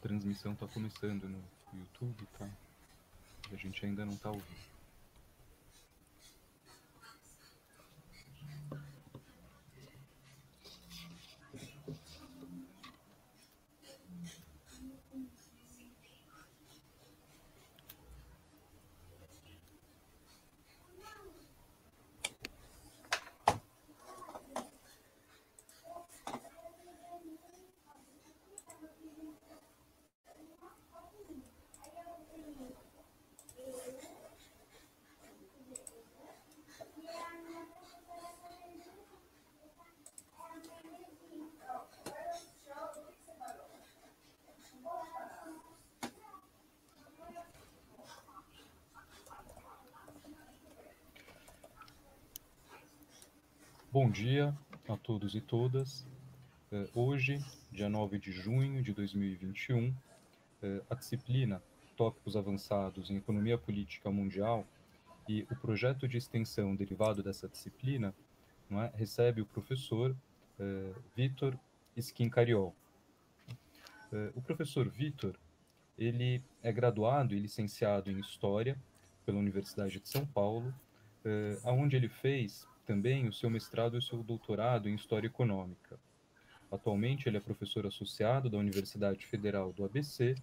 transmissão está começando no YouTube, tá? A gente ainda não está ouvindo. Bom dia a todos e todas. É, hoje, dia 9 de junho de 2021, é, a disciplina Tópicos Avançados em Economia Política Mundial e o projeto de extensão derivado dessa disciplina é, recebe o professor é, Vitor Cariol. O professor Vitor ele é graduado e licenciado em História pela Universidade de São Paulo, eh, onde ele fez também o seu mestrado e o seu doutorado em História Econômica. Atualmente, ele é professor associado da Universidade Federal do ABC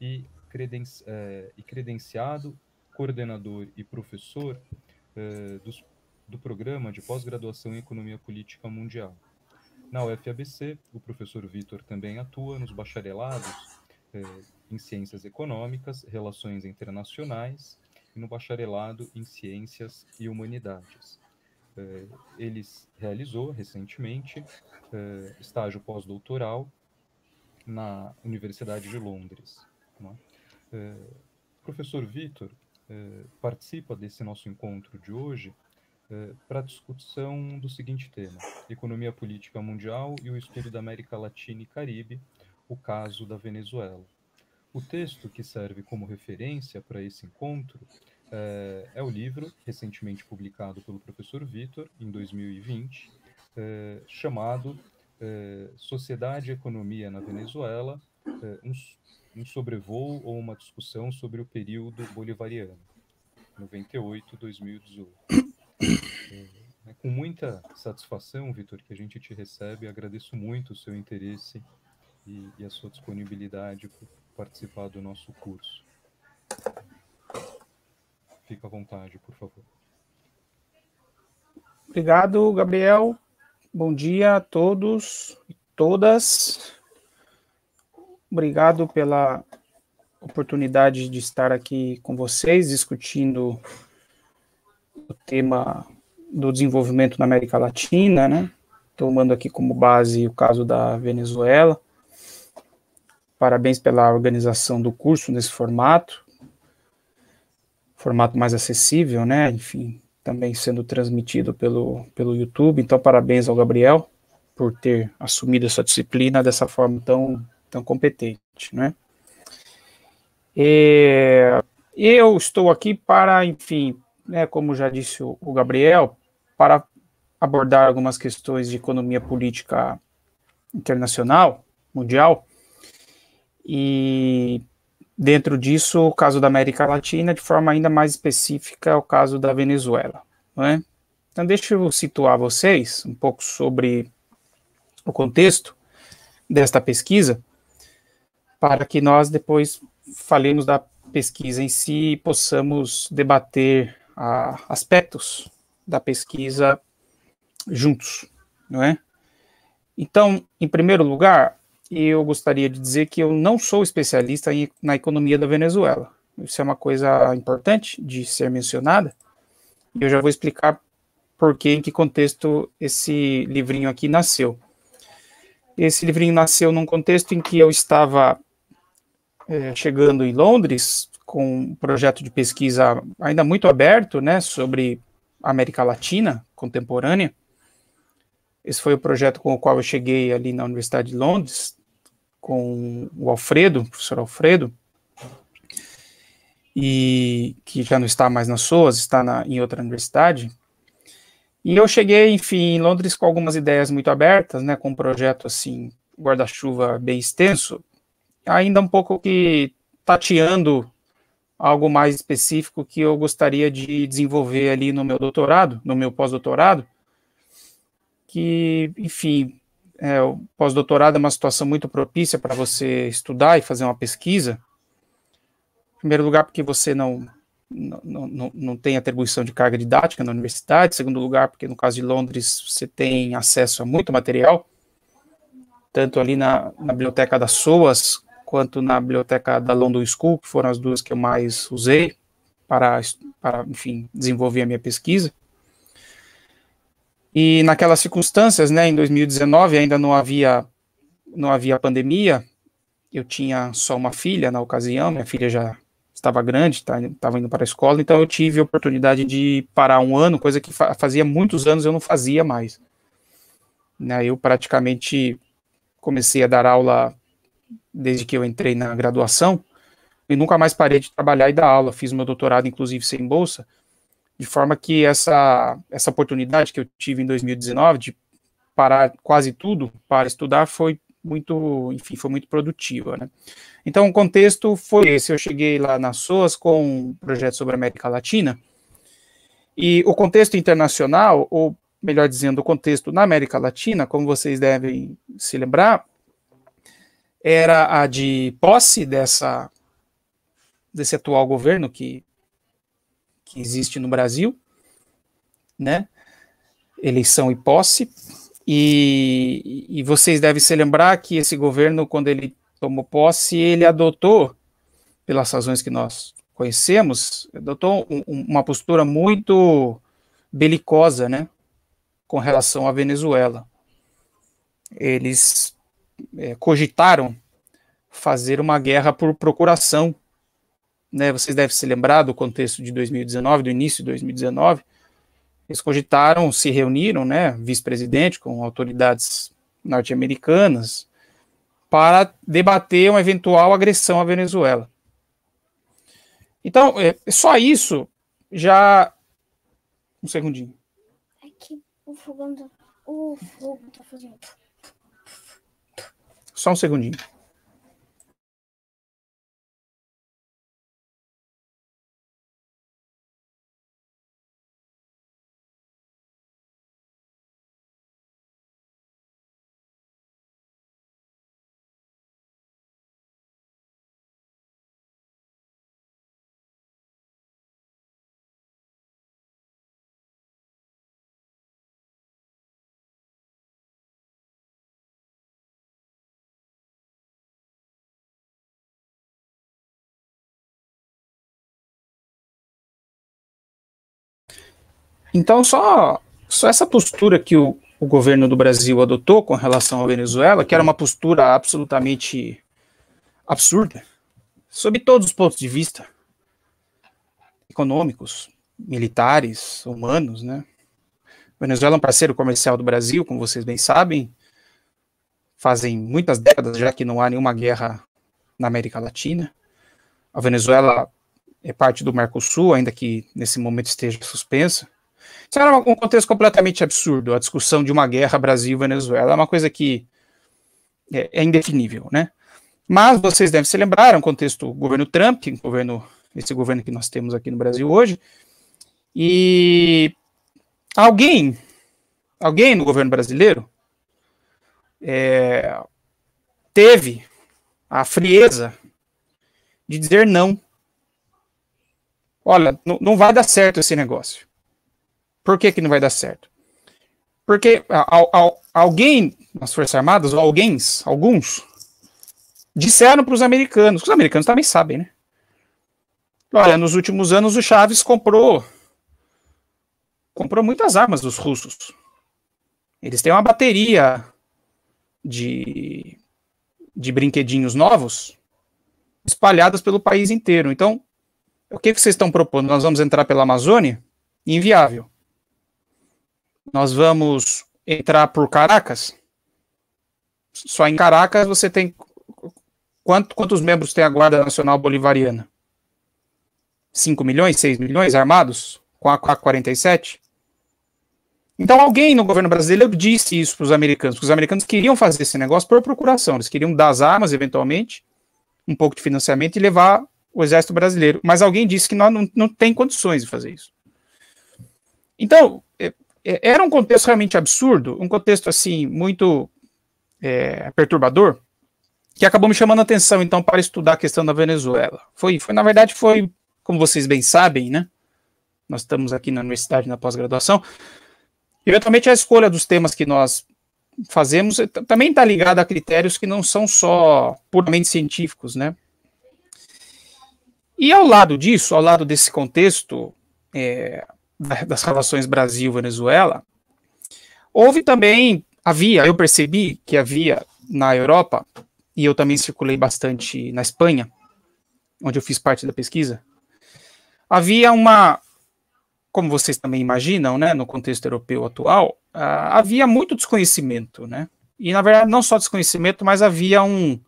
e, creden eh, e credenciado, coordenador e professor eh, dos, do Programa de Pós-Graduação em Economia Política Mundial. Na UFABC, o professor Vitor também atua nos bacharelados eh, em Ciências Econômicas, Relações Internacionais e no bacharelado em Ciências e Humanidades. Eh, ele realizou recentemente eh, estágio pós-doutoral na Universidade de Londres. É? Eh, professor Vitor participa desse nosso encontro de hoje para discussão do seguinte tema: Economia Política Mundial e o Estudo da América Latina e Caribe, o caso da Venezuela. O texto que serve como referência para esse encontro é, é o livro recentemente publicado pelo professor Vitor, em 2020, é, chamado é, Sociedade e Economia na Venezuela, é, um, um sobrevoo ou uma discussão sobre o período bolivariano, 98-2018. É, é, com muita satisfação, Vitor, que a gente te recebe, agradeço muito o seu interesse e, e a sua disponibilidade por participar do nosso curso. Fica à vontade, por favor. Obrigado, Gabriel. Bom dia a todos e todas. Obrigado pela oportunidade de estar aqui com vocês discutindo o tema do desenvolvimento na América Latina, né? Tomando aqui como base o caso da Venezuela. Parabéns pela organização do curso nesse formato formato mais acessível, né? Enfim, também sendo transmitido pelo, pelo YouTube. Então, parabéns ao Gabriel por ter assumido essa disciplina dessa forma tão, tão competente, né? E, eu estou aqui para, enfim, né, como já disse o, o Gabriel, para abordar algumas questões de economia política internacional, mundial, e Dentro disso, o caso da América Latina, de forma ainda mais específica, é o caso da Venezuela. É? Então, deixa eu situar vocês um pouco sobre o contexto desta pesquisa, para que nós depois falemos da pesquisa em si e possamos debater a, ah, aspectos da pesquisa juntos, não é? Então, em primeiro lugar, que eu gostaria de dizer que eu não sou especialista em, na economia da Venezuela. Isso é uma coisa importante de ser mencionada. E eu já vou explicar por que, em que contexto esse livrinho aqui nasceu. Esse livrinho nasceu num contexto em que eu estava é, chegando em Londres com um projeto de pesquisa ainda muito aberto, né, sobre a América Latina contemporânea. Esse foi o projeto com o qual eu cheguei ali na Universidade de Londres, com o Alfredo, o professor Alfredo, e que já não está mais nas suas, está na, em outra universidade. E eu cheguei, enfim, em Londres com algumas ideias muito abertas, né, com um projeto assim, guarda-chuva bem extenso, ainda um pouco que tateando algo mais específico que eu gostaria de desenvolver ali no meu doutorado, no meu pós-doutorado, que, enfim, é, o pós-doutorado é uma situação muito propícia para você estudar e fazer uma pesquisa. Em primeiro lugar, porque você não, não, não, não tem atribuição de carga didática na universidade. Em segundo lugar, porque no caso de Londres você tem acesso a muito material, tanto ali na, na biblioteca das SOAS quanto na biblioteca da London School, que foram as duas que eu mais usei para, para enfim, desenvolver a minha pesquisa. E naquelas circunstâncias, né, em 2019 ainda não havia não havia pandemia. Eu tinha só uma filha na ocasião, minha filha já estava grande, estava tá, indo para a escola, então eu tive a oportunidade de parar um ano, coisa que fazia muitos anos eu não fazia mais. Né, eu praticamente comecei a dar aula desde que eu entrei na graduação e nunca mais parei de trabalhar e dar aula. Fiz meu doutorado, inclusive, sem bolsa. De forma que essa, essa oportunidade que eu tive em 2019 de parar quase tudo para estudar foi muito, enfim, foi muito produtiva, né? Então, o contexto foi esse. Eu cheguei lá nas SOAS com um projeto sobre a América Latina. E o contexto internacional, ou melhor dizendo, o contexto na América Latina, como vocês devem se lembrar, era a de posse dessa desse atual governo que que existe no Brasil, né? Eleição e posse. E, e vocês devem se lembrar que esse governo, quando ele tomou posse, ele adotou, pelas razões que nós conhecemos, adotou um, uma postura muito belicosa, né, com relação à Venezuela. Eles é, cogitaram fazer uma guerra por procuração né, vocês devem se lembrar do contexto de 2019, do início de 2019, eles cogitaram, se reuniram, né, vice-presidente com autoridades norte-americanas, para debater uma eventual agressão à Venezuela. Então, é, só isso já. Um segundinho. Aqui, o fogão do... Tá, o tá fazendo. Só um segundinho. Então, só, só essa postura que o, o governo do Brasil adotou com relação à Venezuela, que era uma postura absolutamente absurda, sob todos os pontos de vista econômicos, militares, humanos, né? A Venezuela é um parceiro comercial do Brasil, como vocês bem sabem. Fazem muitas décadas já que não há nenhuma guerra na América Latina. A Venezuela é parte do Mercosul, ainda que nesse momento esteja suspensa. Isso era um contexto completamente absurdo. A discussão de uma guerra Brasil-Venezuela é uma coisa que é, é, indefinível, né? Mas vocês devem se lembrar, é um contexto governo Trump, é governo, esse governo que nós temos aqui no Brasil hoje, e alguém, alguém no governo brasileiro é, teve a frieza de dizer não. Olha, não vai dar certo esse negócio. Por que, que não vai dar certo? Porque ao, ao, alguém nas Forças Armadas, ou alguém, alguns, disseram para os americanos, que os americanos também sabem, né? Olha, nos últimos anos o Chaves comprou comprou muitas armas dos russos. Eles têm uma bateria de, de brinquedinhos novos espalhadas pelo país inteiro. Então, o que, que vocês estão propondo? Nós vamos entrar pela Amazônia? Inviável nós vamos entrar por Caracas. Só em Caracas você tem quanto, quantos membros tem a Guarda Nacional Bolivariana? 5 milhões, 6 milhões armados com a AK-47? Então alguém no governo brasileiro disse isso para os americanos, os americanos queriam fazer esse negócio por procuração, eles queriam dar as armas eventualmente, um pouco de financiamento e levar o exército brasileiro. Mas alguém disse que nós não, não tem condições de fazer isso. Então, é, era um contexto realmente absurdo, um contexto assim muito é, perturbador, que acabou me chamando a atenção então para estudar a questão da Venezuela. Foi, foi na verdade foi, como vocês bem sabem, né? Nós estamos aqui na universidade na pós-graduação. Eventualmente a escolha dos temas que nós fazemos eh, também está ligada a critérios que não são só puramente científicos, né? E ao lado disso, ao lado desse contexto é, das relações Brasil-Venezuela, houve também, havia, eu percebi que havia na Europa, e eu também circulei bastante na Espanha, onde eu fiz parte da pesquisa, havia uma, como vocês também imaginam, né, no contexto europeu atual, uh, havia muito desconhecimento, né? E na verdade não só desconhecimento, mas havia um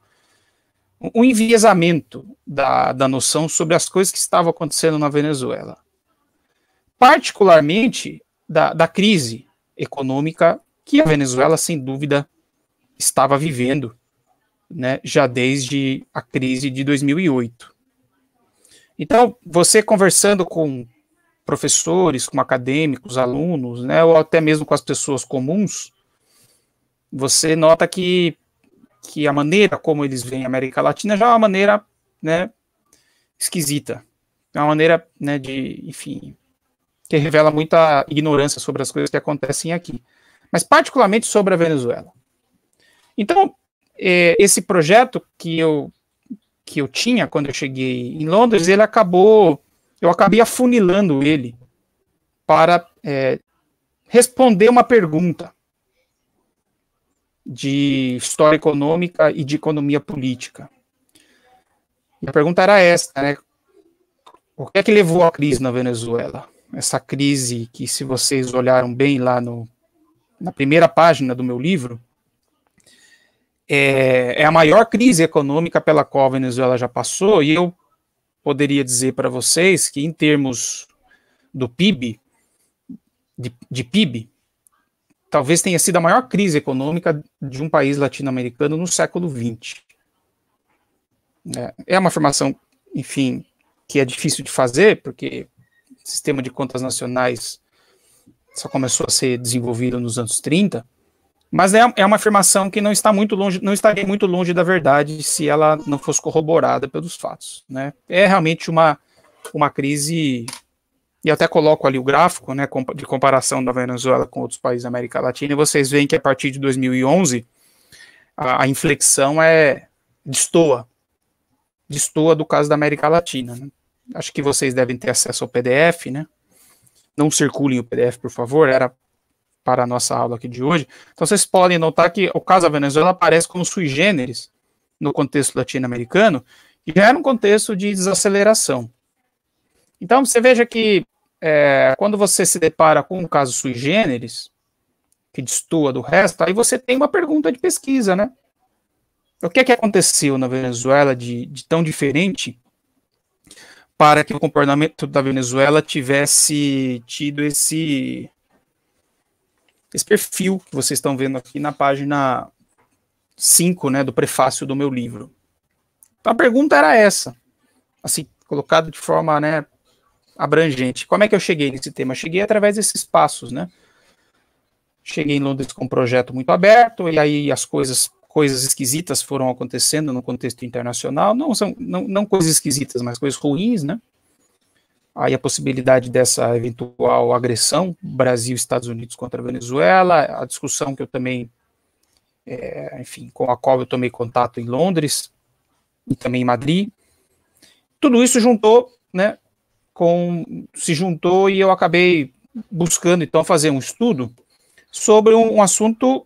um enviesamento da, da noção sobre as coisas que estavam acontecendo na Venezuela particularmente da, da crise econômica que a Venezuela, sem dúvida, estava vivendo, né, já desde a crise de 2008. Então, você conversando com professores, com acadêmicos, alunos, né, ou até mesmo com as pessoas comuns, você nota que, que a maneira como eles veem a América Latina já é uma maneira né, esquisita, é uma maneira né, de, enfim, que revela muita ignorância sobre as coisas que acontecem aqui, mas particularmente sobre a Venezuela. Então, é, esse projeto que eu que eu tinha quando eu cheguei em Londres, ele acabou, eu acabei afunilando ele para é, responder uma pergunta de história econômica e de economia política. E a pergunta era esta, né? O que é que levou à crise na Venezuela? essa crise que, se vocês olharam bem lá no, na primeira página do meu livro, é, é a maior crise econômica pela qual a Venezuela já passou, e eu poderia dizer para vocês que, em termos do PIB, de, de PIB, talvez tenha sido a maior crise econômica de um país latino-americano no século XX. É, é uma afirmação, enfim, que é difícil de fazer, porque sistema de contas nacionais só começou a ser desenvolvido nos anos 30, mas é, é uma afirmação que não está muito longe, não estaria muito longe da verdade se ela não fosse corroborada pelos fatos, né? É realmente uma uma crise e até coloco ali o gráfico, né, de comparação da Venezuela com outros países da América Latina, e vocês veem que a partir de 2011 a, a inflexão é destoa, destoa do caso da América Latina, né? Acho que vocês devem ter acesso ao PDF, né? Não circulem o PDF, por favor. Era para a nossa aula aqui de hoje. Então vocês podem notar que o caso da Venezuela aparece como sui generis no contexto latino-americano, e já era um contexto de desaceleração. Então você veja que é, quando você se depara com um caso sui generis, que destoa do resto, aí você tem uma pergunta de pesquisa, né? O que é que aconteceu na Venezuela de, de tão diferente para que o comportamento da Venezuela tivesse tido esse, esse perfil que vocês estão vendo aqui na página 5 né, do prefácio do meu livro. Então, a pergunta era essa, assim, colocada de forma né, abrangente. Como é que eu cheguei nesse tema? Cheguei através desses passos, né? Cheguei em Londres com um projeto muito aberto, e aí as coisas coisas esquisitas foram acontecendo no contexto internacional, não são não, não coisas esquisitas, mas coisas ruins, né? Aí a possibilidade dessa eventual agressão Brasil-Estados Unidos contra a Venezuela, a discussão que eu também, é, enfim, com a qual eu tomei contato em Londres e também em Madrid, tudo isso juntou, né? Com se juntou e eu acabei buscando então fazer um estudo sobre um, um assunto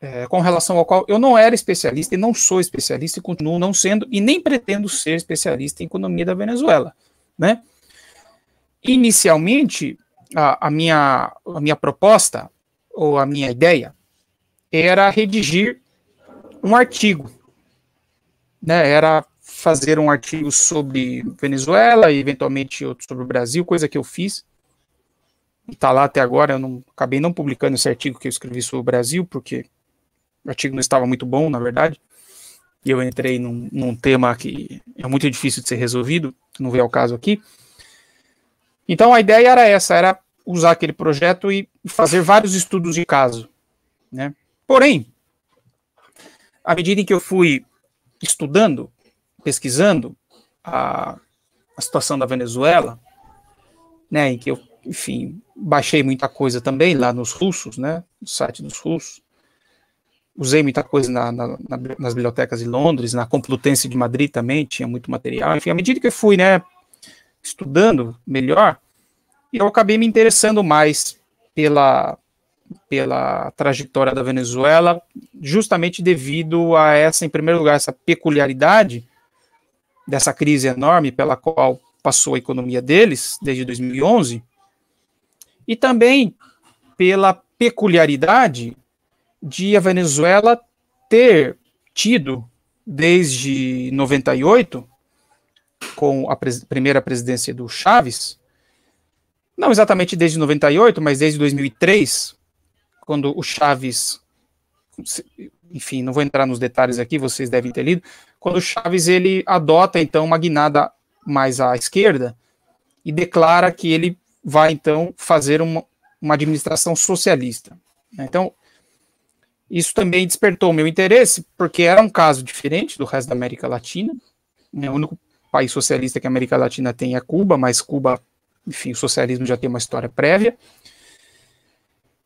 é, com relação ao qual eu não era especialista e não sou especialista e continuo não sendo e nem pretendo ser especialista em economia da Venezuela, né? Inicialmente, a, a minha, a minha proposta ou a minha ideia era redigir um artigo, né? Era fazer um artigo sobre Venezuela e eventualmente outro sobre o Brasil, coisa que eu fiz. Está lá até agora, eu não, acabei não publicando esse artigo que eu escrevi sobre o Brasil, porque o artigo não estava muito bom, na verdade, e eu entrei num, num tema que é muito difícil de ser resolvido, não veio ao caso aqui. Então a ideia era essa, era usar aquele projeto e fazer vários estudos de caso. Né? Porém, à medida em que eu fui estudando, pesquisando a, a situação da Venezuela, né, em que eu, enfim, baixei muita coisa também lá nos russos, né, no site dos russos, usei muita coisa na, na, na, nas bibliotecas de Londres, na Complutense de Madrid também tinha muito material. Enfim, à medida que eu fui, né, estudando melhor, eu acabei me interessando mais pela pela trajetória da Venezuela, justamente devido a essa, em primeiro lugar, essa peculiaridade dessa crise enorme pela qual passou a economia deles desde 2011, e também pela peculiaridade de a Venezuela ter tido desde 98, com a pres primeira presidência do Chaves, não exatamente desde 98, mas desde 2003, quando o Chaves, enfim, não vou entrar nos detalhes aqui, vocês devem ter lido, quando o Chaves ele adota então uma guinada mais à esquerda e declara que ele vai então fazer uma, uma administração socialista. Né? Então, isso também despertou meu interesse, porque era um caso diferente do resto da América Latina. Né? O único país socialista que a América Latina tem é Cuba, mas Cuba, enfim, o socialismo já tem uma história prévia.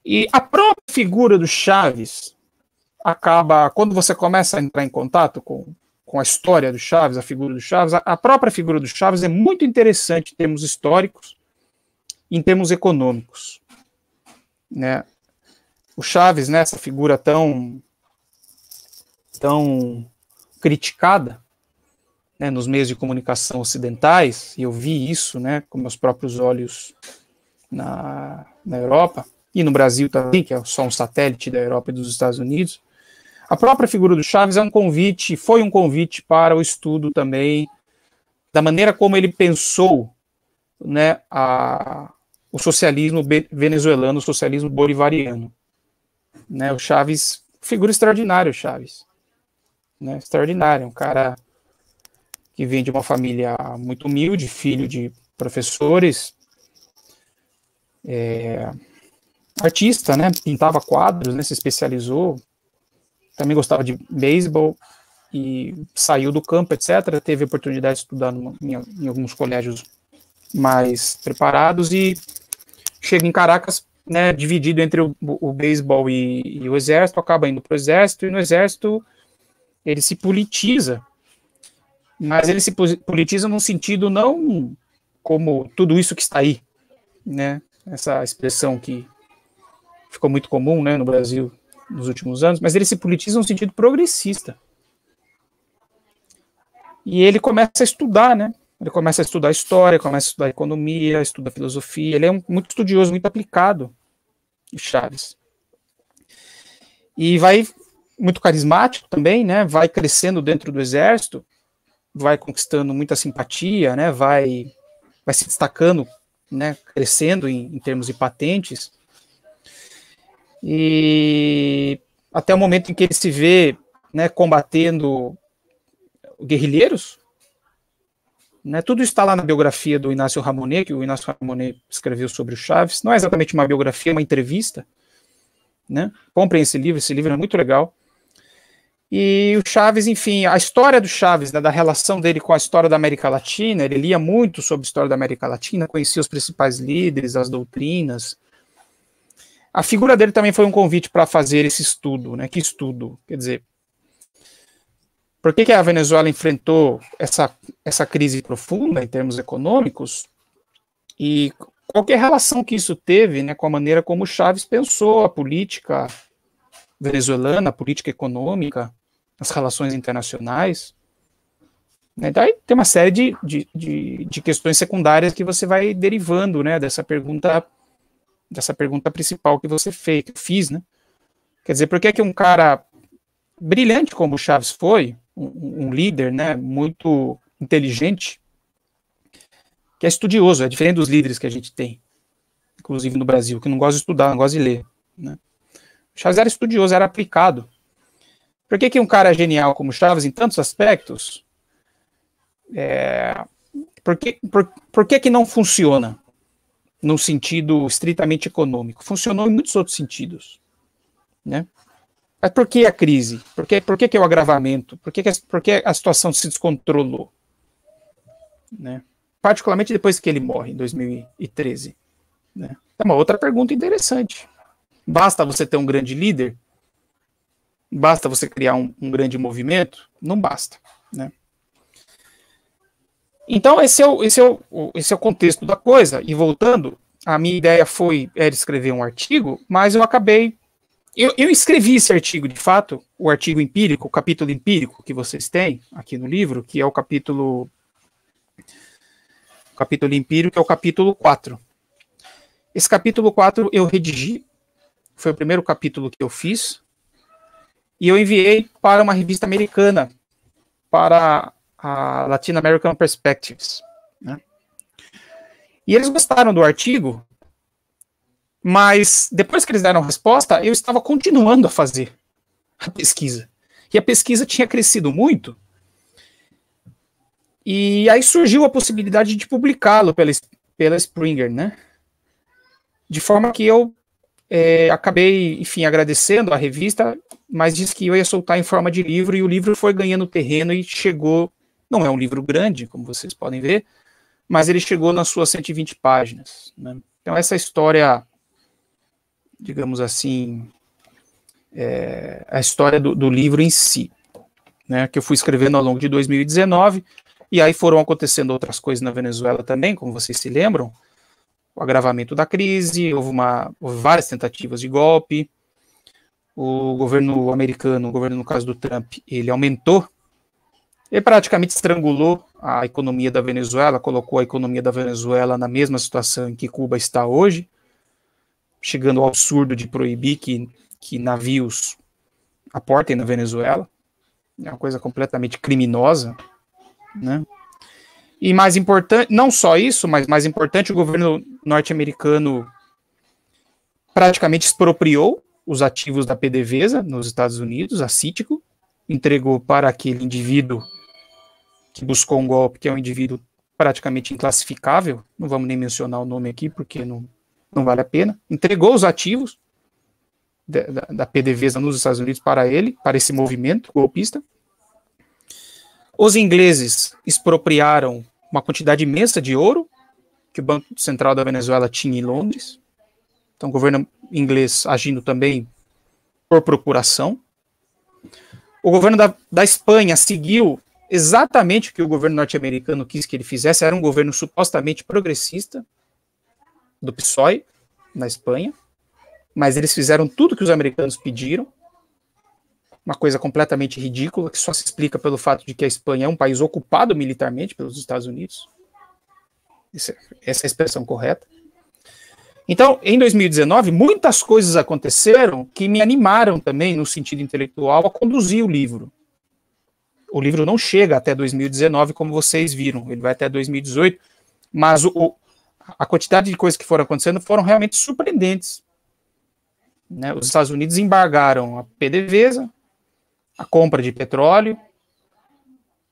E a própria figura do Chaves acaba, quando você começa a entrar em contato com, com a história do Chaves, a figura do Chaves, a, a própria figura do Chaves é muito interessante em termos históricos, em termos econômicos. Né? o Chaves, né, essa figura tão, tão criticada né, nos meios de comunicação ocidentais, e eu vi isso né, com meus próprios olhos na, na Europa, e no Brasil também, que é só um satélite da Europa e dos Estados Unidos. A própria figura do Chaves é um convite, foi um convite para o estudo também da maneira como ele pensou né, a, o socialismo venezuelano, o socialismo bolivariano. Né? O Chaves, figura extraordinária, o Chaves. Né? Extraordinário, um cara que vem de uma família muito humilde, filho de professores, é, artista, né? Pintava quadros, né? Se especializou, também gostava de beisebol e saiu do campo, etc. Teve oportunidade de estudar numa, em, em alguns colégios mais preparados e chega em Caracas né, dividido entre o, o beisebol e, e, o exército, acaba indo para o exército, e no exército ele se politiza. Mas ele se politiza num sentido não como tudo isso que está aí, né? Essa expressão que ficou muito comum né, no Brasil nos últimos anos, mas ele se politiza num sentido progressista. E ele começa a estudar, né? Ele começa a estudar história, começa a estudar economia, estuda filosofia. Ele é um, muito estudioso, muito aplicado, o Chaves. E vai muito carismático também, né? Vai crescendo dentro do exército, vai conquistando muita simpatia, né? Vai, vai se destacando, né? Crescendo em, em termos de patentes. E até o momento em que ele se vê, né? Combatendo guerrilheiros, né? Tudo está lá na biografia do Inácio Ramonet, que o Inácio Ramonet escreveu sobre o Chaves. Não é exatamente uma biografia, é uma entrevista. Né? Comprem esse livro, esse livro é muito legal. E o Chaves, enfim, a história do Chaves, né, da relação dele com a história da América Latina, ele lia muito sobre a história da América Latina, conhecia os principais líderes, as doutrinas. A figura dele também foi um convite para fazer esse estudo, né? Que estudo? Quer dizer, por que, que a Venezuela enfrentou essa, essa crise profunda em termos econômicos? E qual é a relação que isso teve né, com a maneira como Chaves pensou a política venezuelana, a política econômica, as relações internacionais? Né? Daí tem uma série de, de, de, de, questões secundárias que você vai derivando né, dessa pergunta dessa pergunta principal que você fez, que eu fiz, né? Quer dizer, por que, é que um cara brilhante como o Chaves foi, um, um líder né, muito inteligente, que é estudioso, é diferente dos líderes que a gente tem, inclusive no Brasil, que não gosta de estudar, não gosta de ler. Né? Chaves era estudioso, era aplicado. Por que, que um cara genial como Chaves, em tantos aspectos, é, por, que, por, por que, que não funciona no sentido estritamente econômico? Funcionou em muitos outros sentidos. Né? Mas por que a crise? Por que, por que, que é o agravamento? Por que, que, a, por que a situação se descontrolou? Né? Particularmente depois que ele morre, em 2013. Né? É uma outra pergunta interessante. Basta você ter um grande líder? Basta você criar um, um grande movimento? Não basta. Né? Então, esse é, o, esse, é o, esse é o contexto da coisa. E voltando, a minha ideia foi era escrever um artigo, mas eu acabei eu, eu, escrevi esse artigo, de fato, o artigo empírico, o capítulo empírico que vocês têm aqui no livro, que é o capítulo. O capítulo empírico é o capítulo 4. Esse capítulo 4 eu redigi, foi o primeiro capítulo que eu fiz, e eu enviei para uma revista americana, para a Latin American Perspectives. Né? E eles gostaram do artigo, mas depois que eles deram a resposta, eu estava continuando a fazer a pesquisa. E a pesquisa tinha crescido muito. E aí surgiu a possibilidade de publicá-lo pela, pela Springer, né? De forma que eu é, acabei, enfim, agradecendo a revista, mas disse que eu ia soltar em forma de livro, e o livro foi ganhando terreno e chegou. Não é um livro grande, como vocês podem ver, mas ele chegou nas suas 120 páginas. Né? Então, essa história digamos assim, é, a história do, do, livro em si, né, que eu fui escrevendo ao longo de 2019, e aí foram acontecendo outras coisas na Venezuela também, como vocês se lembram, o agravamento da crise, houve, uma, houve várias tentativas de golpe, o governo americano, o governo no caso do Trump, ele aumentou ele praticamente estrangulou a economia da Venezuela, colocou a economia da Venezuela na mesma situação em que Cuba está hoje chegando ao absurdo de proibir que, que navios aportem na Venezuela. É uma coisa completamente criminosa, né? E mais importante, não só isso, mas mais importante, o governo norte-americano praticamente expropriou os ativos da PDVSA nos Estados Unidos, a Cítico, entregou para aquele indivíduo que buscou um golpe, que é um indivíduo praticamente inclassificável, não vamos nem mencionar o nome aqui, porque não, não vale a pena. Entregou os ativos da, da, da PDVSA nos Estados Unidos para ele, para esse movimento golpista. Os ingleses expropriaram uma quantidade imensa de ouro que o Banco Central da Venezuela tinha em Londres. Então, o governo inglês agindo também por procuração. O governo da, da Espanha seguiu exatamente o que o governo norte-americano quis que ele fizesse. Era um governo supostamente progressista, do PSOE na Espanha, mas eles fizeram tudo que os americanos pediram, uma coisa completamente ridícula que só se explica pelo fato de que a Espanha é um país ocupado militarmente pelos Estados Unidos. É, essa é a expressão correta. Então, em 2019, muitas coisas aconteceram que me animaram também, no sentido intelectual, a conduzir o livro. O livro não chega até 2019, como vocês viram, ele vai até 2018, mas o, a quantidade de coisas que foram acontecendo foram realmente surpreendentes. Né? Os Estados Unidos embargaram a PDVSA, a compra de petróleo,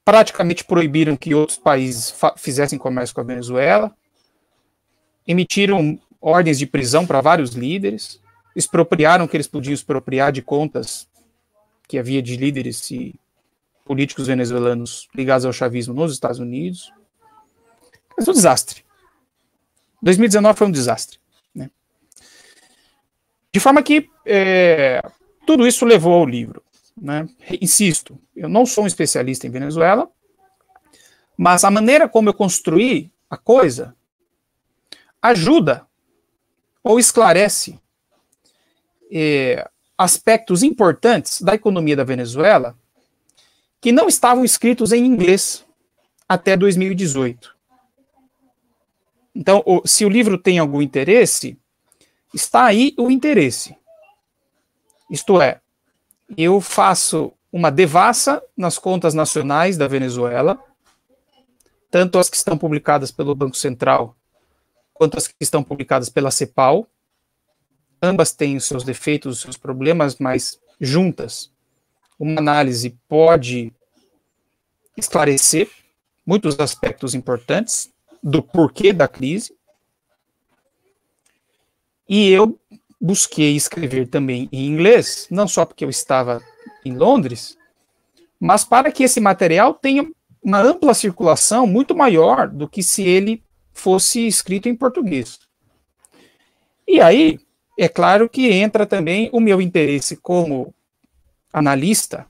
praticamente proibiram que outros países fizessem comércio com a Venezuela, emitiram ordens de prisão para vários líderes, expropriaram o que eles podiam expropriar de contas que havia de líderes e políticos venezuelanos ligados ao chavismo nos Estados Unidos. Mas é um desastre. 2019 foi um desastre. Né? De forma que é, tudo isso levou ao livro. Né? Insisto, eu não sou um especialista em Venezuela, mas a maneira como eu construí a coisa ajuda ou esclarece é, aspectos importantes da economia da Venezuela que não estavam escritos em inglês até 2018. Então, o, se o livro tem algum interesse, está aí o interesse. Isto é, eu faço uma devassa nas contas nacionais da Venezuela, tanto as que estão publicadas pelo Banco Central quanto as que estão publicadas pela CEPAL. Ambas têm os seus defeitos, os seus problemas, mas juntas, uma análise pode esclarecer muitos aspectos importantes do porquê da crise. E eu busquei escrever também em inglês, não só porque eu estava em Londres, mas para que esse material tenha uma ampla circulação muito maior do que se ele fosse escrito em português. E aí, é claro que entra também o meu interesse como analista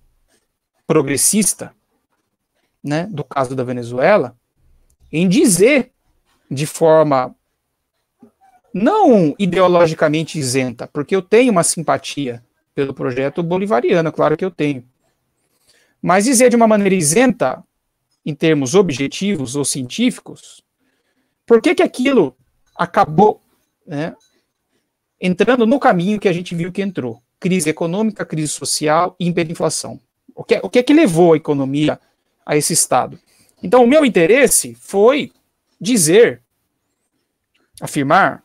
progressista, né, do caso da Venezuela, em dizer de forma não ideologicamente isenta, porque eu tenho uma simpatia pelo projeto bolivariano, é claro que eu tenho. Mas dizer de uma maneira isenta, em termos objetivos ou científicos, por que, que aquilo acabou né, entrando no caminho que a gente viu que entrou? Crise econômica, crise social, hiperinflação. O que, é, o que é que levou a economia a esse estado? Então, o meu interesse foi dizer, afirmar,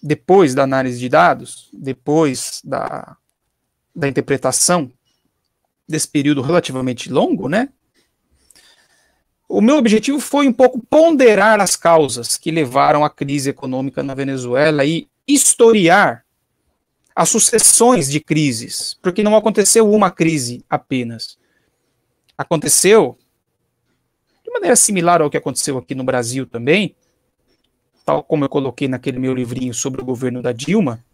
depois da análise de dados, depois da, da interpretação desse período relativamente longo, né? O meu objetivo foi um pouco ponderar as causas que levaram à crise econômica na Venezuela e historiar as sucessões de crises, porque não aconteceu uma crise apenas. Aconteceu maneira similar ao que aconteceu aqui no Brasil também, tal como eu coloquei naquele meu livrinho sobre o governo da Dilma,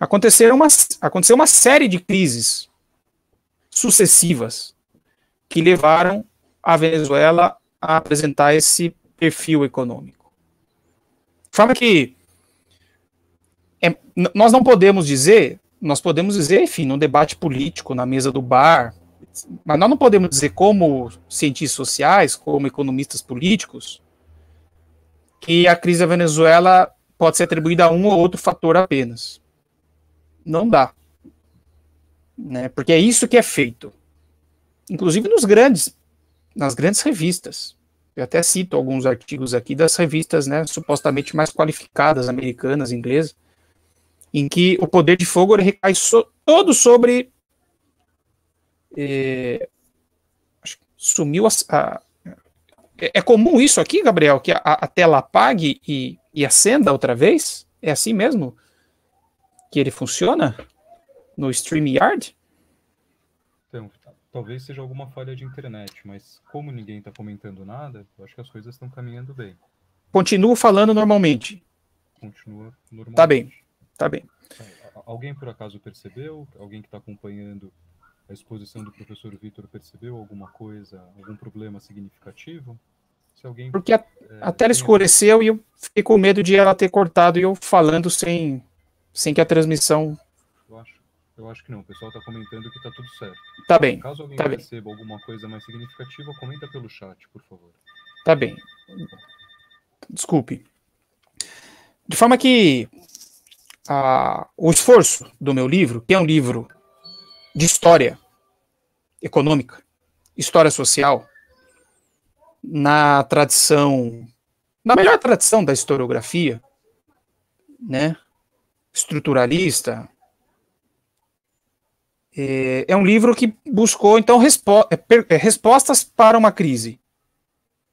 aconteceram uma, aconteceu uma série de crises sucessivas que levaram a Venezuela a apresentar esse perfil econômico. De forma que é, nós não podemos dizer, nós podemos dizer, enfim, num debate político, na mesa do bar, mas nós não podemos dizer como cientistas sociais, como economistas políticos, que a crise da Venezuela pode ser atribuída a um ou outro fator apenas. Não dá. Né? Porque é isso que é feito. Inclusive nos grandes, nas grandes revistas. Eu até cito alguns artigos aqui das revistas né, supostamente mais qualificadas, americanas, inglesas, em que o poder de fogo recai so todo sobre é, sumiu a, a, é, é comum isso aqui, Gabriel, que a, a tela apague e, e, acenda outra vez? É assim mesmo que ele funciona no StreamYard? Então, tá, talvez seja alguma falha de internet, mas como ninguém está comentando nada, eu acho que as coisas estão caminhando bem. Continuo falando normalmente. Continua tá normalmente. Tá bem, tá bem. Alguém por acaso percebeu? Alguém que está acompanhando a exposição do professor Vitor percebeu alguma coisa, algum problema significativo? Se alguém, Porque a, é, a tela escureceu e eu fiquei com medo de ela ter cortado e eu falando sem, sem que a transmissão. Eu acho, eu acho que não. O pessoal está comentando que está tudo certo. Tá bem. Caso alguém tá perceba bem. alguma coisa mais significativa, comenta pelo chat, por favor. Tá bem. Desculpe. De forma que ah, o esforço do meu livro, que é um livro de história econômica, história social, na tradição, na melhor tradição da historiografia, né, estruturalista, é, é um livro que buscou, então, respo é, é respostas para uma crise.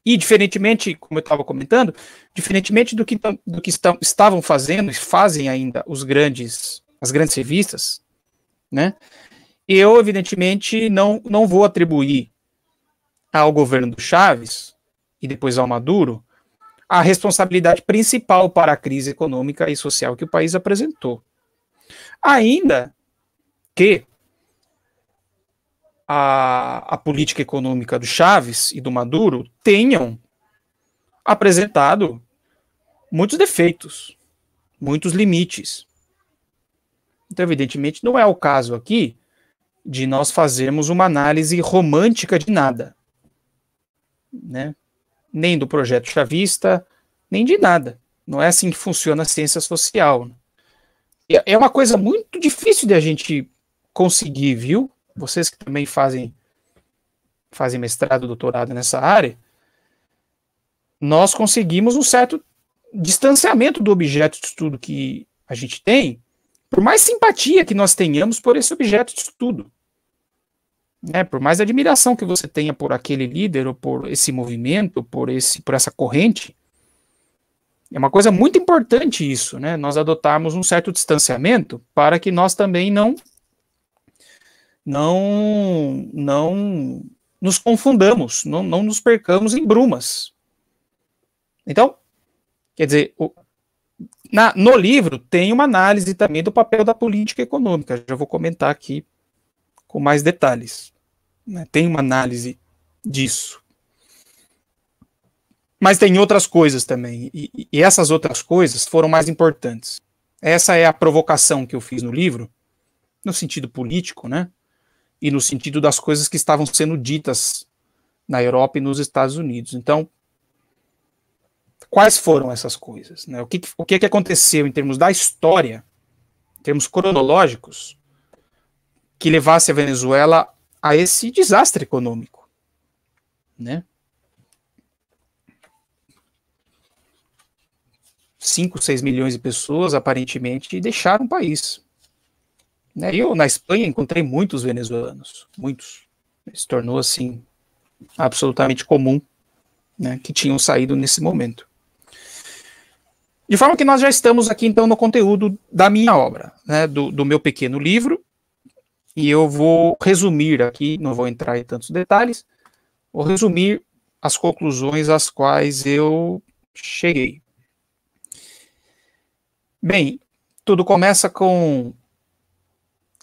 E, diferentemente, como eu estava comentando, diferentemente do que, do que estão, estavam fazendo e fazem ainda os grandes, as grandes revistas, né, eu, evidentemente, não, não vou atribuir ao governo do Chaves e depois ao Maduro a responsabilidade principal para a crise econômica e social que o país apresentou. Ainda que a, a política econômica do Chaves e do Maduro tenham apresentado muitos defeitos, muitos limites. Então, evidentemente, não é o caso aqui de nós fazermos uma análise romântica de nada, né? nem do projeto chavista, nem de nada. Não é assim que funciona a ciência social. Né? É uma coisa muito difícil de a gente conseguir, viu? Vocês que também fazem fazem mestrado, doutorado nessa área, nós conseguimos um certo distanciamento do objeto de estudo que a gente tem por mais simpatia que nós tenhamos por esse objeto de estudo, né, por mais admiração que você tenha por aquele líder ou por esse movimento, por esse, por essa corrente, é uma coisa muito importante isso, né? Nós adotarmos um certo distanciamento para que nós também não não não nos confundamos, não, não nos percamos em brumas. Então, quer dizer, o, na, no livro tem uma análise também do papel da política econômica, já vou comentar aqui com mais detalhes. Né? Tem uma análise disso. Mas tem outras coisas também, e, e essas outras coisas foram mais importantes. Essa é a provocação que eu fiz no livro, no sentido político, né? E no sentido das coisas que estavam sendo ditas na Europa e nos Estados Unidos. Então, quais foram essas coisas? Né? O, que, o que, que aconteceu em termos da história, em termos cronológicos, que levasse a Venezuela a esse desastre econômico? Né? Cinco, seis milhões de pessoas aparentemente deixaram o país. Né? Eu, na Espanha, encontrei muitos venezuelanos, muitos. Se tornou assim absolutamente comum né, que tinham saído nesse momento. De forma que nós já estamos aqui, então, no conteúdo da minha obra, né, do, do meu pequeno livro, e eu vou resumir aqui, não vou entrar em tantos detalhes, vou resumir as conclusões às quais eu cheguei. Bem, tudo começa com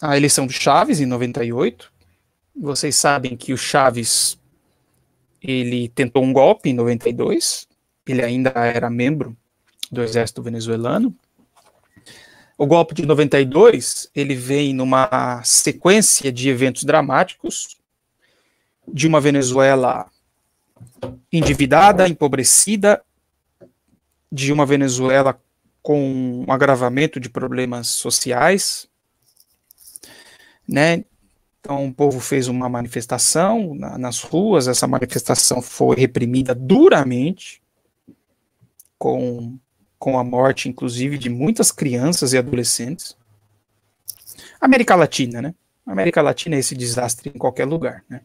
a eleição do Chaves em 98. Vocês sabem que o Chaves ele tentou um golpe em 92, ele ainda era membro do exército venezuelano. O golpe de 92, ele vem numa sequência de eventos dramáticos de uma Venezuela endividada, empobrecida, de uma Venezuela com um agravamento de problemas sociais, né? Então, o povo fez uma manifestação na, nas ruas, essa manifestação foi reprimida duramente, com com a morte, inclusive, de muitas crianças e adolescentes. América Latina, né? América Latina é esse desastre em qualquer lugar, né?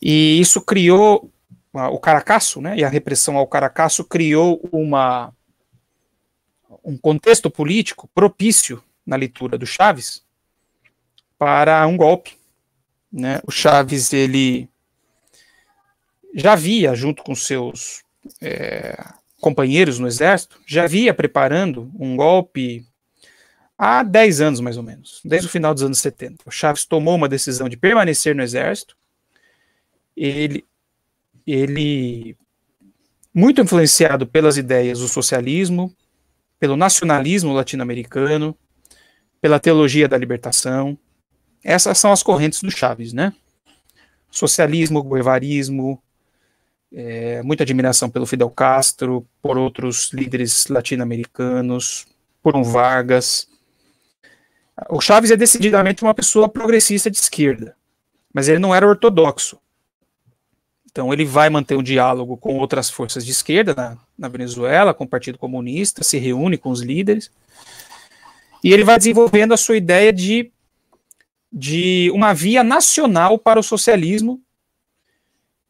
E isso criou o Caracasso, né? E a repressão ao Caracasso criou uma um contexto político propício na leitura do Chaves para um golpe, né? O Chaves ele já via junto com seus é, companheiros no exército, já via preparando um golpe há 10 anos, mais ou menos, desde o final dos anos 70. O Chaves tomou uma decisão de permanecer no exército. Ele, ele muito influenciado pelas ideias do socialismo, pelo nacionalismo latino-americano, pela teologia da libertação. Essas são as correntes do Chaves, né? Socialismo, guevarismo, é, muita admiração pelo Fidel Castro, por outros líderes latino-americanos, por um Vargas. O Chaves é decididamente uma pessoa progressista de esquerda, mas ele não era ortodoxo. Então ele vai manter um diálogo com outras forças de esquerda na, na Venezuela, com o Partido Comunista, se reúne com os líderes, e ele vai desenvolvendo a sua ideia de, de uma via nacional para o socialismo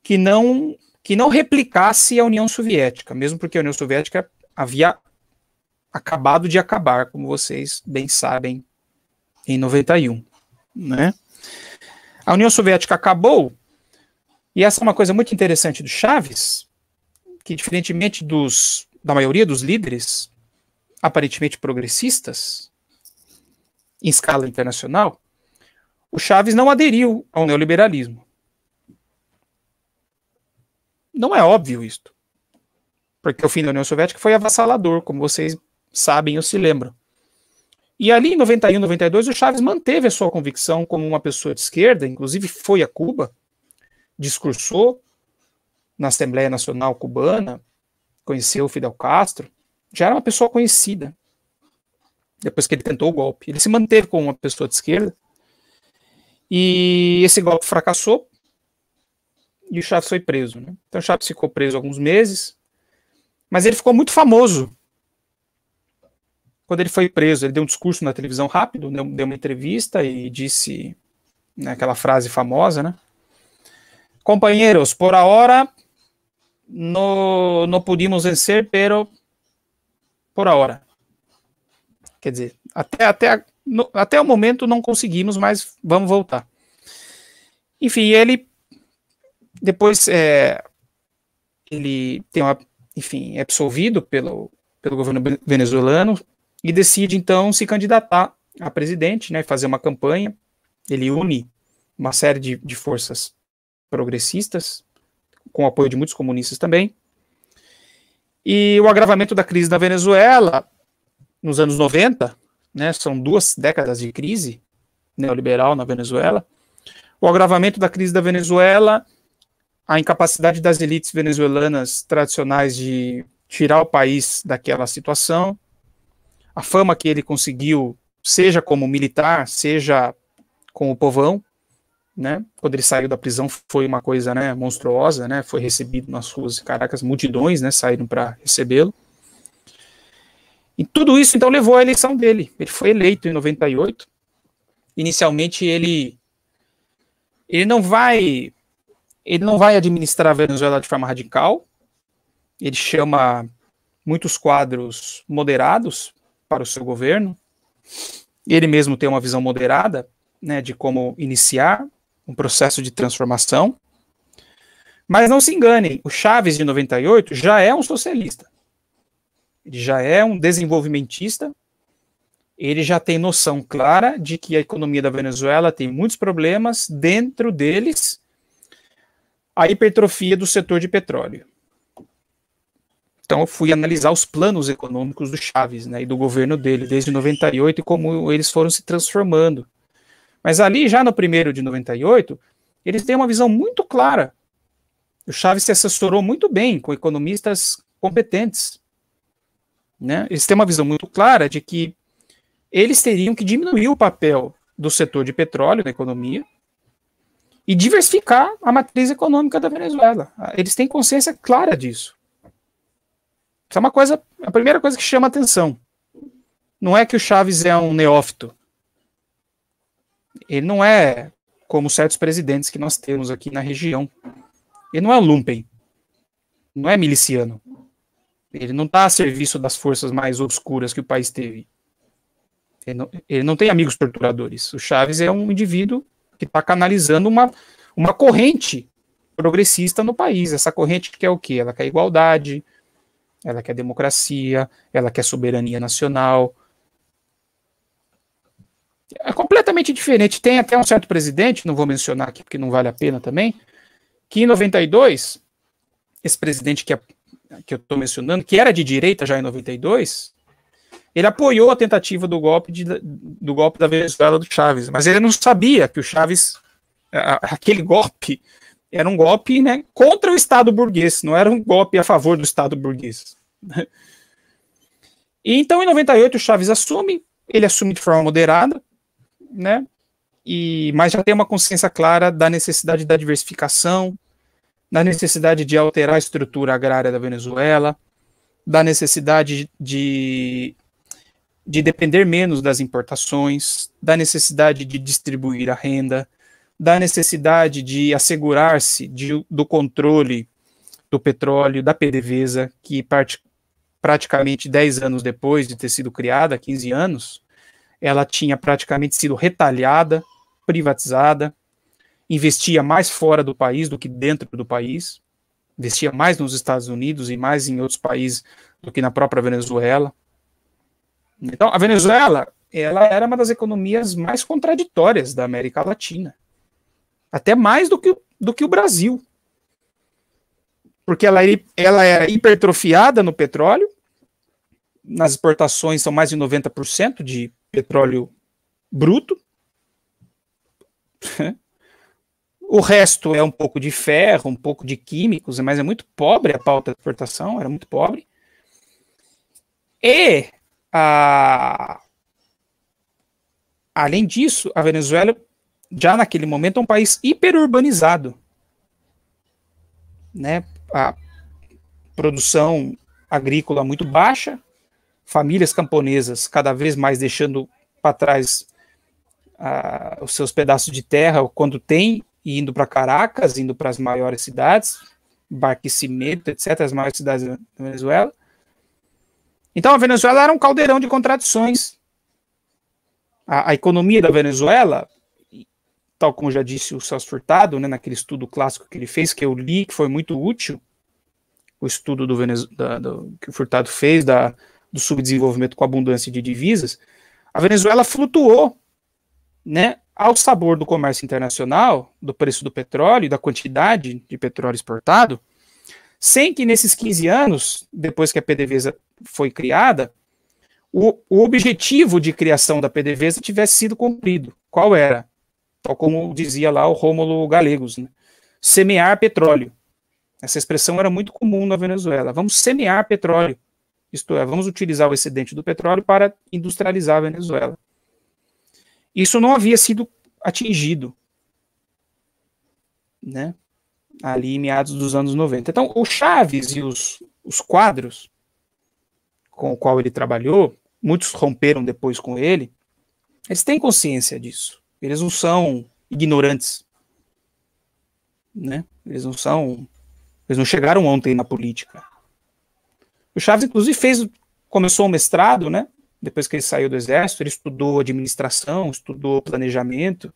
que não que não replicasse a União Soviética, mesmo porque a União Soviética havia acabado de acabar, como vocês bem sabem, em 91, né? A União Soviética acabou, e essa é uma coisa muito interessante do Chaves, que diferentemente dos, da maioria dos líderes aparentemente progressistas em escala internacional, o Chaves não aderiu ao neoliberalismo. Não é óbvio isto. Porque o fim da União Soviética foi avassalador, como vocês sabem ou se lembram. E ali em 91, 92, o Chaves manteve a sua convicção como uma pessoa de esquerda, inclusive foi a Cuba, discursou na Assembleia Nacional Cubana, conheceu Fidel Castro, já era uma pessoa conhecida. Depois que ele tentou o golpe, ele se manteve como uma pessoa de esquerda. E esse golpe fracassou, e o Chaves foi preso. Né? Então o Chaves ficou preso alguns meses, mas ele ficou muito famoso. Quando ele foi preso, ele deu um discurso na televisão rápido, deu uma entrevista e disse né, aquela frase famosa, né? Companheiros, por agora não, não pudimos vencer, pero por agora. Quer dizer, até, até, no, até o momento não conseguimos, mas vamos voltar. Enfim, ele depois é, ele tem uma, enfim, é absolvido pelo, pelo governo venezuelano e decide então se candidatar a presidente, né, fazer uma campanha. Ele une uma série de, de forças progressistas, com o apoio de muitos comunistas também. E o agravamento da crise na Venezuela nos anos 90, né, são duas décadas de crise neoliberal na Venezuela. O agravamento da crise da Venezuela a incapacidade das elites venezuelanas tradicionais de tirar o país daquela situação, a fama que ele conseguiu, seja como militar, seja com o povão, né? Quando ele saiu da prisão foi uma coisa, né, monstruosa, né? Foi recebido nas ruas, caracas, multidões, né, saíram para recebê-lo. E tudo isso então levou à eleição dele. Ele foi eleito em 98. Inicialmente ele ele não vai ele não vai administrar a Venezuela de forma radical. Ele chama muitos quadros moderados para o seu governo. Ele mesmo tem uma visão moderada né, de como iniciar um processo de transformação. Mas não se enganem, o Chaves de 98 já é um socialista. Ele já é um desenvolvimentista. Ele já tem noção clara de que a economia da Venezuela tem muitos problemas, dentro deles a hipertrofia do setor de petróleo. Então eu fui analisar os planos econômicos do Chaves né, e do governo dele desde 98 e como eles foram se transformando. Mas ali, já no primeiro de 98, eles têm uma visão muito clara. O Chaves se assessorou muito bem com economistas competentes. Né? Eles têm uma visão muito clara de que eles teriam que diminuir o papel do setor de petróleo na economia e diversificar a matriz econômica da Venezuela. Eles têm consciência clara disso. Isso é uma coisa, a primeira coisa que chama atenção. Não é que o Chaves é um neófito. Ele não é como certos presidentes que nós temos aqui na região. Ele não é lumpen. Não é miliciano. Ele não está a serviço das forças mais obscuras que o país teve. Ele não, ele não tem amigos torturadores. O Chaves é um indivíduo que está canalizando uma, uma corrente progressista no país. Essa corrente que é o quê? Ela quer igualdade, ela quer democracia, ela quer soberania nacional. É completamente diferente. Tem até um certo presidente, não vou mencionar aqui porque não vale a pena também, que em 92, esse presidente que, é, que eu estou mencionando, que era de direita já em 92, ele apoiou a tentativa do golpe, de, do golpe da Venezuela do Chaves, mas ele não sabia que o Chaves, aquele golpe, era um golpe né, contra o Estado burguês, não era um golpe a favor do Estado burguês. E então, em 98, o Chaves assume, ele assume de forma moderada, né? E, mas já tem uma consciência clara da necessidade da diversificação, da necessidade de alterar a estrutura agrária da Venezuela, da necessidade de de depender menos das importações, da necessidade de distribuir a renda, da necessidade de assegurar-se do controle do petróleo, da PDVSA, que parte, praticamente 10 anos depois de ter sido criada, 15 anos, ela tinha praticamente sido retalhada, privatizada, investia mais fora do país do que dentro do país, investia mais nos Estados Unidos e mais em outros países do que na própria Venezuela, então, a Venezuela, ela era uma das economias mais contraditórias da América Latina. Até mais do que, do que o Brasil. Porque ela, é, ela era é hipertrofiada no petróleo, nas exportações são mais de 90% de petróleo bruto. O resto é um pouco de ferro, um pouco de químicos, mas é muito pobre a pauta de exportação, era muito pobre. E além disso, a Venezuela, já naquele momento, é um país hiperurbanizado. Né? A produção agrícola muito baixa, famílias camponesas cada vez mais deixando para trás os seus pedaços de terra quando tem, e indo para Caracas, indo para as maiores cidades, Barquisimeto, etc., as maiores cidades da Venezuela. Então a Venezuela era um caldeirão de contradições. A, a economia da Venezuela, tal como já disse o Celso Furtado, né, naquele estudo clássico que ele fez, que eu li, que foi muito útil, o estudo do, Venez... da, do que o Furtado fez da, do subdesenvolvimento com abundância de divisas, a Venezuela flutuou né, ao sabor do comércio internacional, do preço do petróleo, da quantidade de petróleo exportado, sem que nesses 15 anos, depois que a PDVSA foi criada, o, o objetivo de criação da PDVSA tivesse sido cumprido. Qual era? Tal como dizia lá o Rômulo Galegos, né? semear petróleo. Essa expressão era muito comum na Venezuela. Vamos semear petróleo. Isto é, vamos utilizar o excedente do petróleo para industrializar a Venezuela. Isso não havia sido atingido. Né? Ali em meados dos anos 90. Então, o Chaves e os, os quadros com o qual ele trabalhou, muitos romperam depois com ele, eles têm consciência disso. Eles não são ignorantes. Né? Eles não são. Eles não chegaram ontem na política. O Chaves, inclusive, fez, começou o um mestrado, né? Depois que ele saiu do exército, ele estudou administração, estudou planejamento.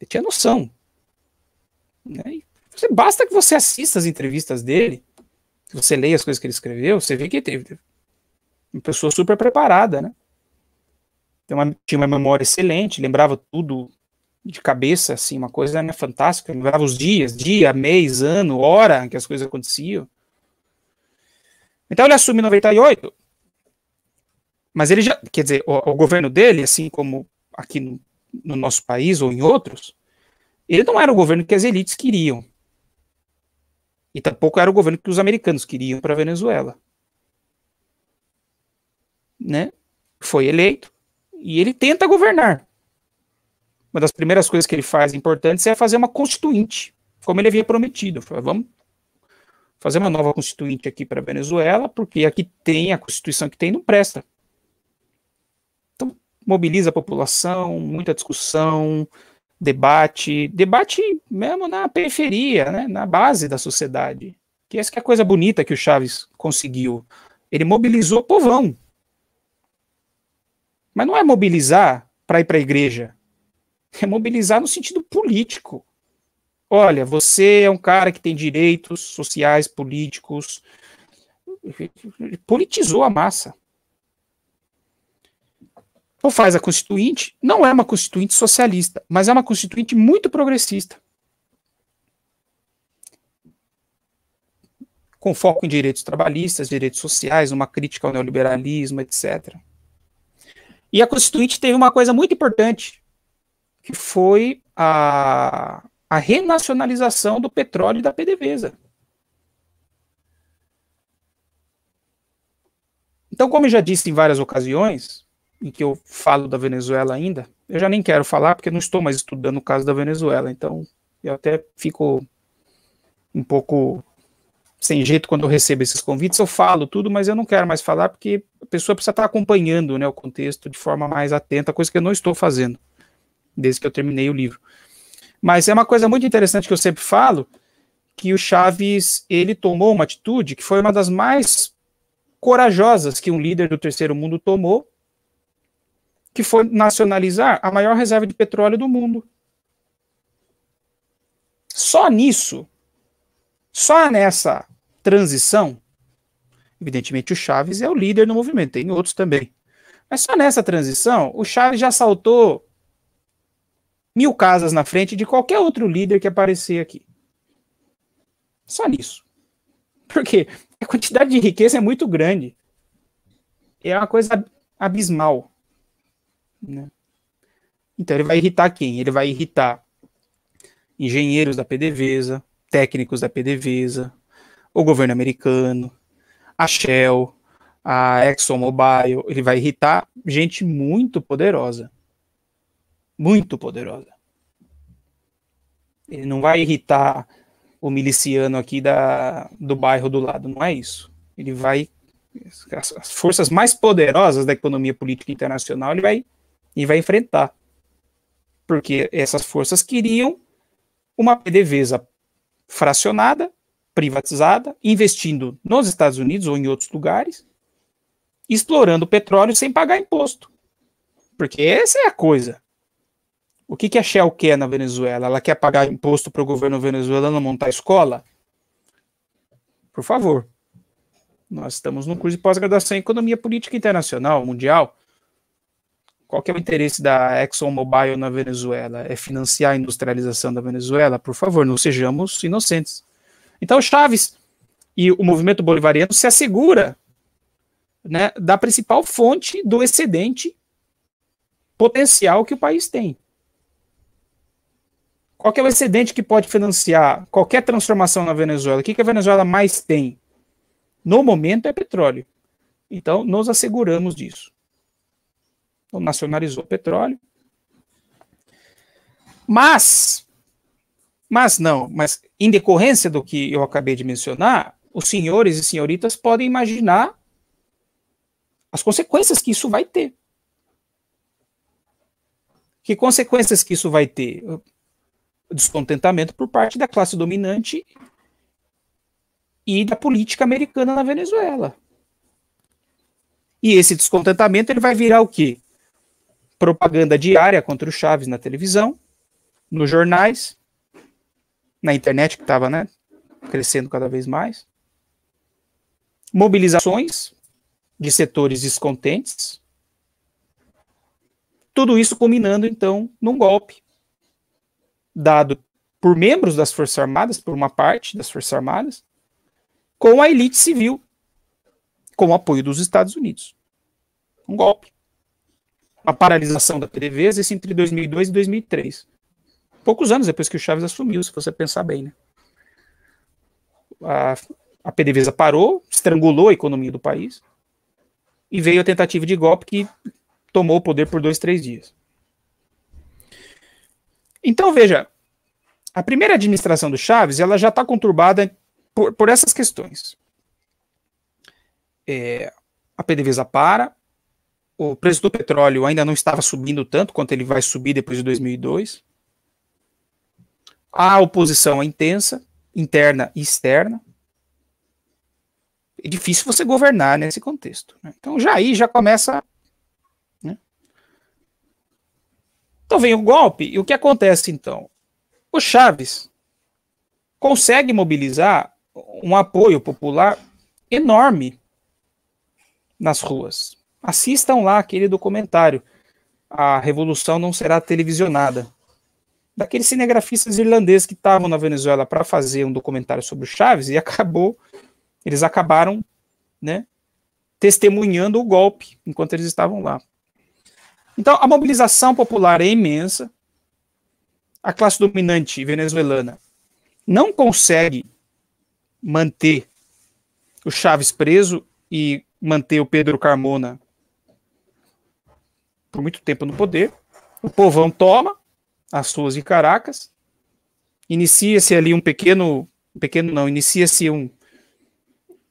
Ele tinha noção. Né? você, basta que você assista as entrevistas dele, você leia as coisas que ele escreveu, você vê que ele teve, uma pessoa super preparada, né? Uma, tinha uma memória excelente, lembrava tudo de cabeça, assim, uma coisa né, fantástica. Lembrava os dias, dia, mês, ano, hora que as coisas aconteciam. Então ele assume em 98, mas ele já, quer dizer, o, o governo dele, assim como aqui no, no, nosso país ou em outros, ele não era o governo que as elites queriam. E tampouco era o governo que os americanos queriam para a Venezuela né? Foi eleito e ele tenta governar. Uma das primeiras coisas que ele faz importantes é fazer uma constituinte, como ele havia prometido. Falei, vamos fazer uma nova constituinte aqui para a Venezuela, porque aqui tem a constituição que tem não presta. Então, mobiliza a população, muita discussão, debate, debate mesmo na periferia, né, na base da sociedade. Que é essa que é a coisa bonita que o Chaves conseguiu. Ele mobilizou o povão, mas não é mobilizar para ir para a igreja. É mobilizar no sentido político. Olha, você é um cara que tem direitos sociais, políticos. Politizou a massa. Ou faz a Constituinte, não é uma Constituinte socialista, mas é uma Constituinte muito progressista. Com foco em direitos trabalhistas, direitos sociais, uma crítica ao neoliberalismo, etc. E a Constituinte teve uma coisa muito importante, que foi a, a renacionalização do petróleo e da PDVSA. Então, como eu já disse em várias ocasiões, em que eu falo da Venezuela ainda, eu já nem quero falar porque não estou mais estudando o caso da Venezuela, então eu até fico um pouco sem jeito quando eu recebo esses convites, eu falo tudo, mas eu não quero mais falar porque a pessoa precisa estar acompanhando né, o contexto de forma mais atenta, coisa que eu não estou fazendo desde que eu terminei o livro. Mas é uma coisa muito interessante que eu sempre falo, que o Chaves ele tomou uma atitude que foi uma das mais corajosas que um líder do terceiro mundo tomou, que foi nacionalizar a maior reserva de petróleo do mundo. Só nisso, só nessa transição, evidentemente o Chaves é o líder no movimento, tem outros também. Mas só nessa transição, o Chaves já saltou mil casas na frente de qualquer outro líder que aparecer aqui. Só nisso. Porque a quantidade de riqueza é muito grande. É uma coisa abismal. Né? Então ele vai irritar quem? Ele vai irritar engenheiros da PDVSA, técnicos da PDVSA, o governo americano, a Shell, a ExxonMobil, ele vai irritar gente muito poderosa. Muito poderosa. Ele não vai irritar o miliciano aqui da, do bairro do lado, não é isso. Ele vai. As, as forças mais poderosas da economia política internacional ele vai, ele vai enfrentar. Porque essas forças queriam uma PDVSA fracionada privatizada, investindo nos Estados Unidos ou em outros lugares, explorando petróleo sem pagar imposto. Porque essa é a coisa. O que, que a Shell quer na Venezuela? Ela quer pagar imposto para o governo venezuelano montar escola? Por favor. Nós estamos num curso de pós-graduação em Economia Política Internacional, Mundial. Qual que é o interesse da ExxonMobil na Venezuela? É financiar a industrialização da Venezuela? Por favor, não sejamos inocentes. Então, Chaves e o movimento bolivariano se assegura né, da principal fonte do excedente potencial que o país tem. Qual é o excedente que pode financiar qualquer transformação na Venezuela? O que, que a Venezuela mais tem? No momento é petróleo. Então, nos asseguramos disso. Então, nacionalizou o petróleo. Mas, mas não, mas em decorrência do que eu acabei de mencionar, os senhores e senhoritas podem imaginar as consequências que isso vai ter. Que consequências que isso vai ter? Descontentamento por parte da classe dominante e da política americana na Venezuela. E esse descontentamento ele vai virar o quê? Propaganda diária contra o Chaves na televisão, nos jornais, na internet, que estava né, crescendo cada vez mais. Mobilizações de setores descontentes. Tudo isso culminando, então, num golpe dado por membros das Forças Armadas, por uma parte das Forças Armadas, com a elite civil, com o apoio dos Estados Unidos. Um golpe. Uma paralisação da PDVSA, isso entre 2002 e 2003 poucos anos depois que o Chaves assumiu, se você pensar bem, né? A, a PDVSA parou, estrangulou a economia do país e veio a tentativa de golpe que tomou o poder por dois, três dias. Então, veja, a primeira administração do Chaves, ela já está conturbada por, por, essas questões. É, a PDVSA para, o preço do petróleo ainda não estava subindo tanto quanto ele vai subir depois de 2002. A oposição é intensa, interna e externa. É difícil você governar nesse contexto. Né? Então já aí já começa. Né? Então vem o golpe, e o que acontece então? O Chaves consegue mobilizar um apoio popular enorme nas ruas. Assistam lá aquele documentário. A revolução não será televisionada daqueles cinegrafistas irlandeses que estavam na Venezuela para fazer um documentário sobre o Chaves e acabou, eles acabaram, né, testemunhando o golpe enquanto eles estavam lá. Então, a mobilização popular é imensa. A classe dominante venezuelana não consegue manter o Chaves preso e manter o Pedro Carmona por muito tempo no poder. O povão toma, as suas de Caracas. Inicia-se ali um pequeno, pequeno não, inicia-se um,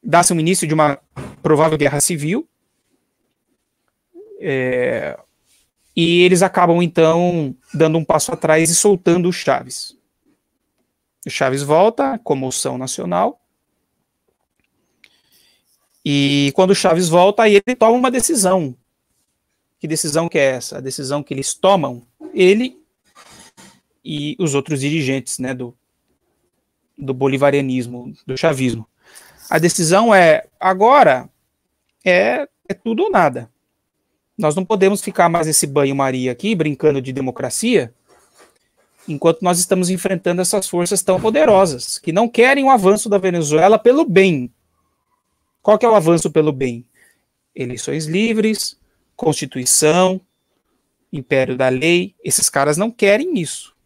dá-se um início de uma provável guerra civil. É, e eles acabam então dando um passo atrás e soltando o Chaves. O Chaves volta, comoção nacional. E quando o Chaves volta, aí ele toma uma decisão. Que decisão que é essa? A decisão que eles tomam, ele e os outros dirigentes né, do, do bolivarianismo, do chavismo. A decisão é agora é, é tudo ou nada. Nós não podemos ficar mais nesse banho-maria aqui, brincando de democracia, enquanto nós estamos enfrentando essas forças tão poderosas, que não querem o avanço da Venezuela pelo bem. Qual que é o avanço pelo bem? Eleições livres, Constituição, Império da Lei. Esses caras não querem isso.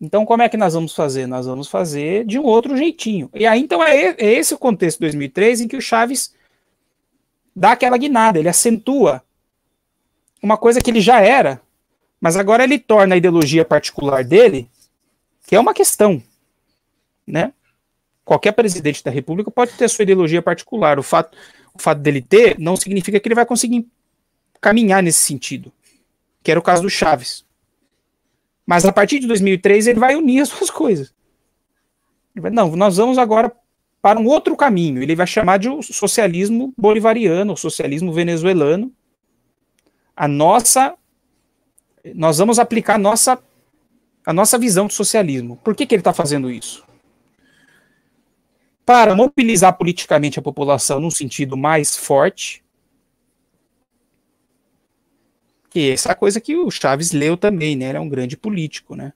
Então, como é que nós vamos fazer? Nós vamos fazer de um outro jeitinho. E aí, então, é, é esse o contexto de 2003 em que o Chaves dá aquela guinada, ele acentua uma coisa que ele já era, mas agora ele torna a ideologia particular dele, que é uma questão, né? Qualquer presidente da República pode ter sua ideologia particular. O fato, o fato dele ter não significa que ele vai conseguir caminhar nesse sentido, que era o caso do Chaves. Mas a partir de 2003 ele vai unir as duas coisas. Vai, não, nós vamos agora para um outro caminho. Ele vai chamar de socialismo bolivariano, socialismo venezuelano. A nossa, nós vamos aplicar a nossa, a nossa visão de socialismo. Por que, que ele está fazendo isso? Para mobilizar politicamente a população num sentido mais forte, que essa é coisa que o Chaves leu também, né? Ele é um grande político, né?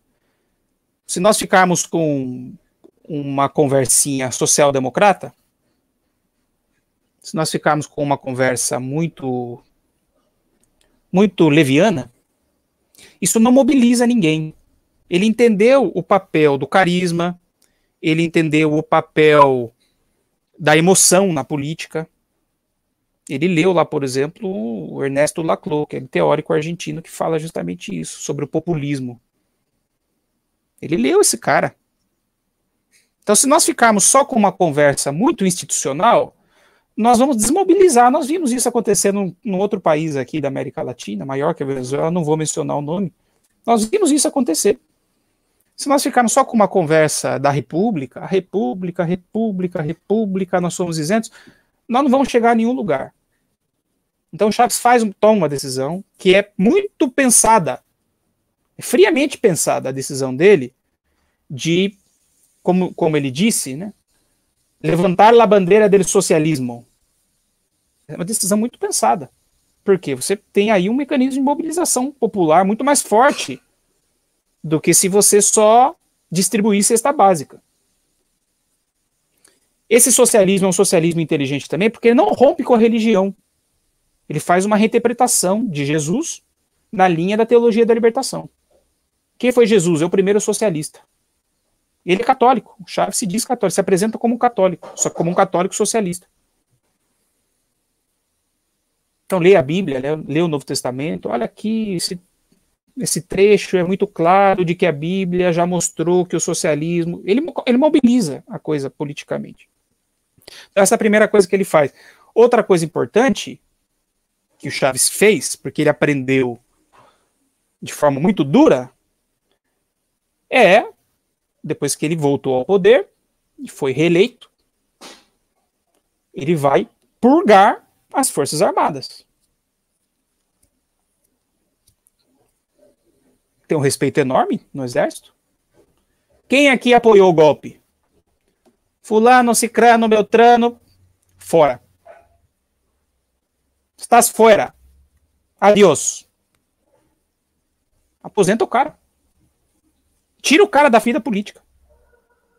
Se nós ficarmos com uma conversinha social-democrata, se nós ficarmos com uma conversa muito muito leviana, isso não mobiliza ninguém. Ele entendeu o papel do carisma, ele entendeu o papel da emoção na política, ele leu lá, por exemplo, o Ernesto Laclau, que é um teórico argentino que fala justamente isso, sobre o populismo. Ele leu esse cara. Então, se nós ficarmos só com uma conversa muito institucional, nós vamos desmobilizar. Nós vimos isso acontecendo num, outro país aqui da América Latina, maior que a Venezuela, não vou mencionar o nome. Nós vimos isso acontecer. Se nós ficarmos só com uma conversa da República, República, República, República, nós somos isentos, nós não vamos chegar a nenhum lugar. Então o Chaves faz, toma uma decisão que é muito pensada, é friamente pensada a decisão dele de, como, como ele disse, né, levantar a bandeira do socialismo. É uma decisão muito pensada, porque você tem aí um mecanismo de mobilização popular muito mais forte do que se você só distribuir cesta básica. Esse socialismo é um socialismo inteligente também, porque ele não rompe com a religião. Ele faz uma reinterpretação de Jesus na linha da teologia da libertação. Quem foi Jesus? É o primeiro socialista. Ele é católico. O Chaves se diz católico, se apresenta como um católico, só como um católico socialista. Então, leia a Bíblia, leia o Novo Testamento. Olha aqui, esse, esse trecho é muito claro de que a Bíblia já mostrou que o socialismo. Ele, ele mobiliza a coisa politicamente. Então, essa é a primeira coisa que ele faz. Outra coisa importante que o Chaves fez, porque ele aprendeu de forma muito dura, é depois que ele voltou ao poder e foi reeleito, ele vai purgar as Forças Armadas. Tem um respeito enorme no Exército. Quem aqui apoiou o golpe? Fulano, Cicrano, Beltrano, fora. Estás fora. Adiós. Aposenta o cara. Tira o cara da vida política.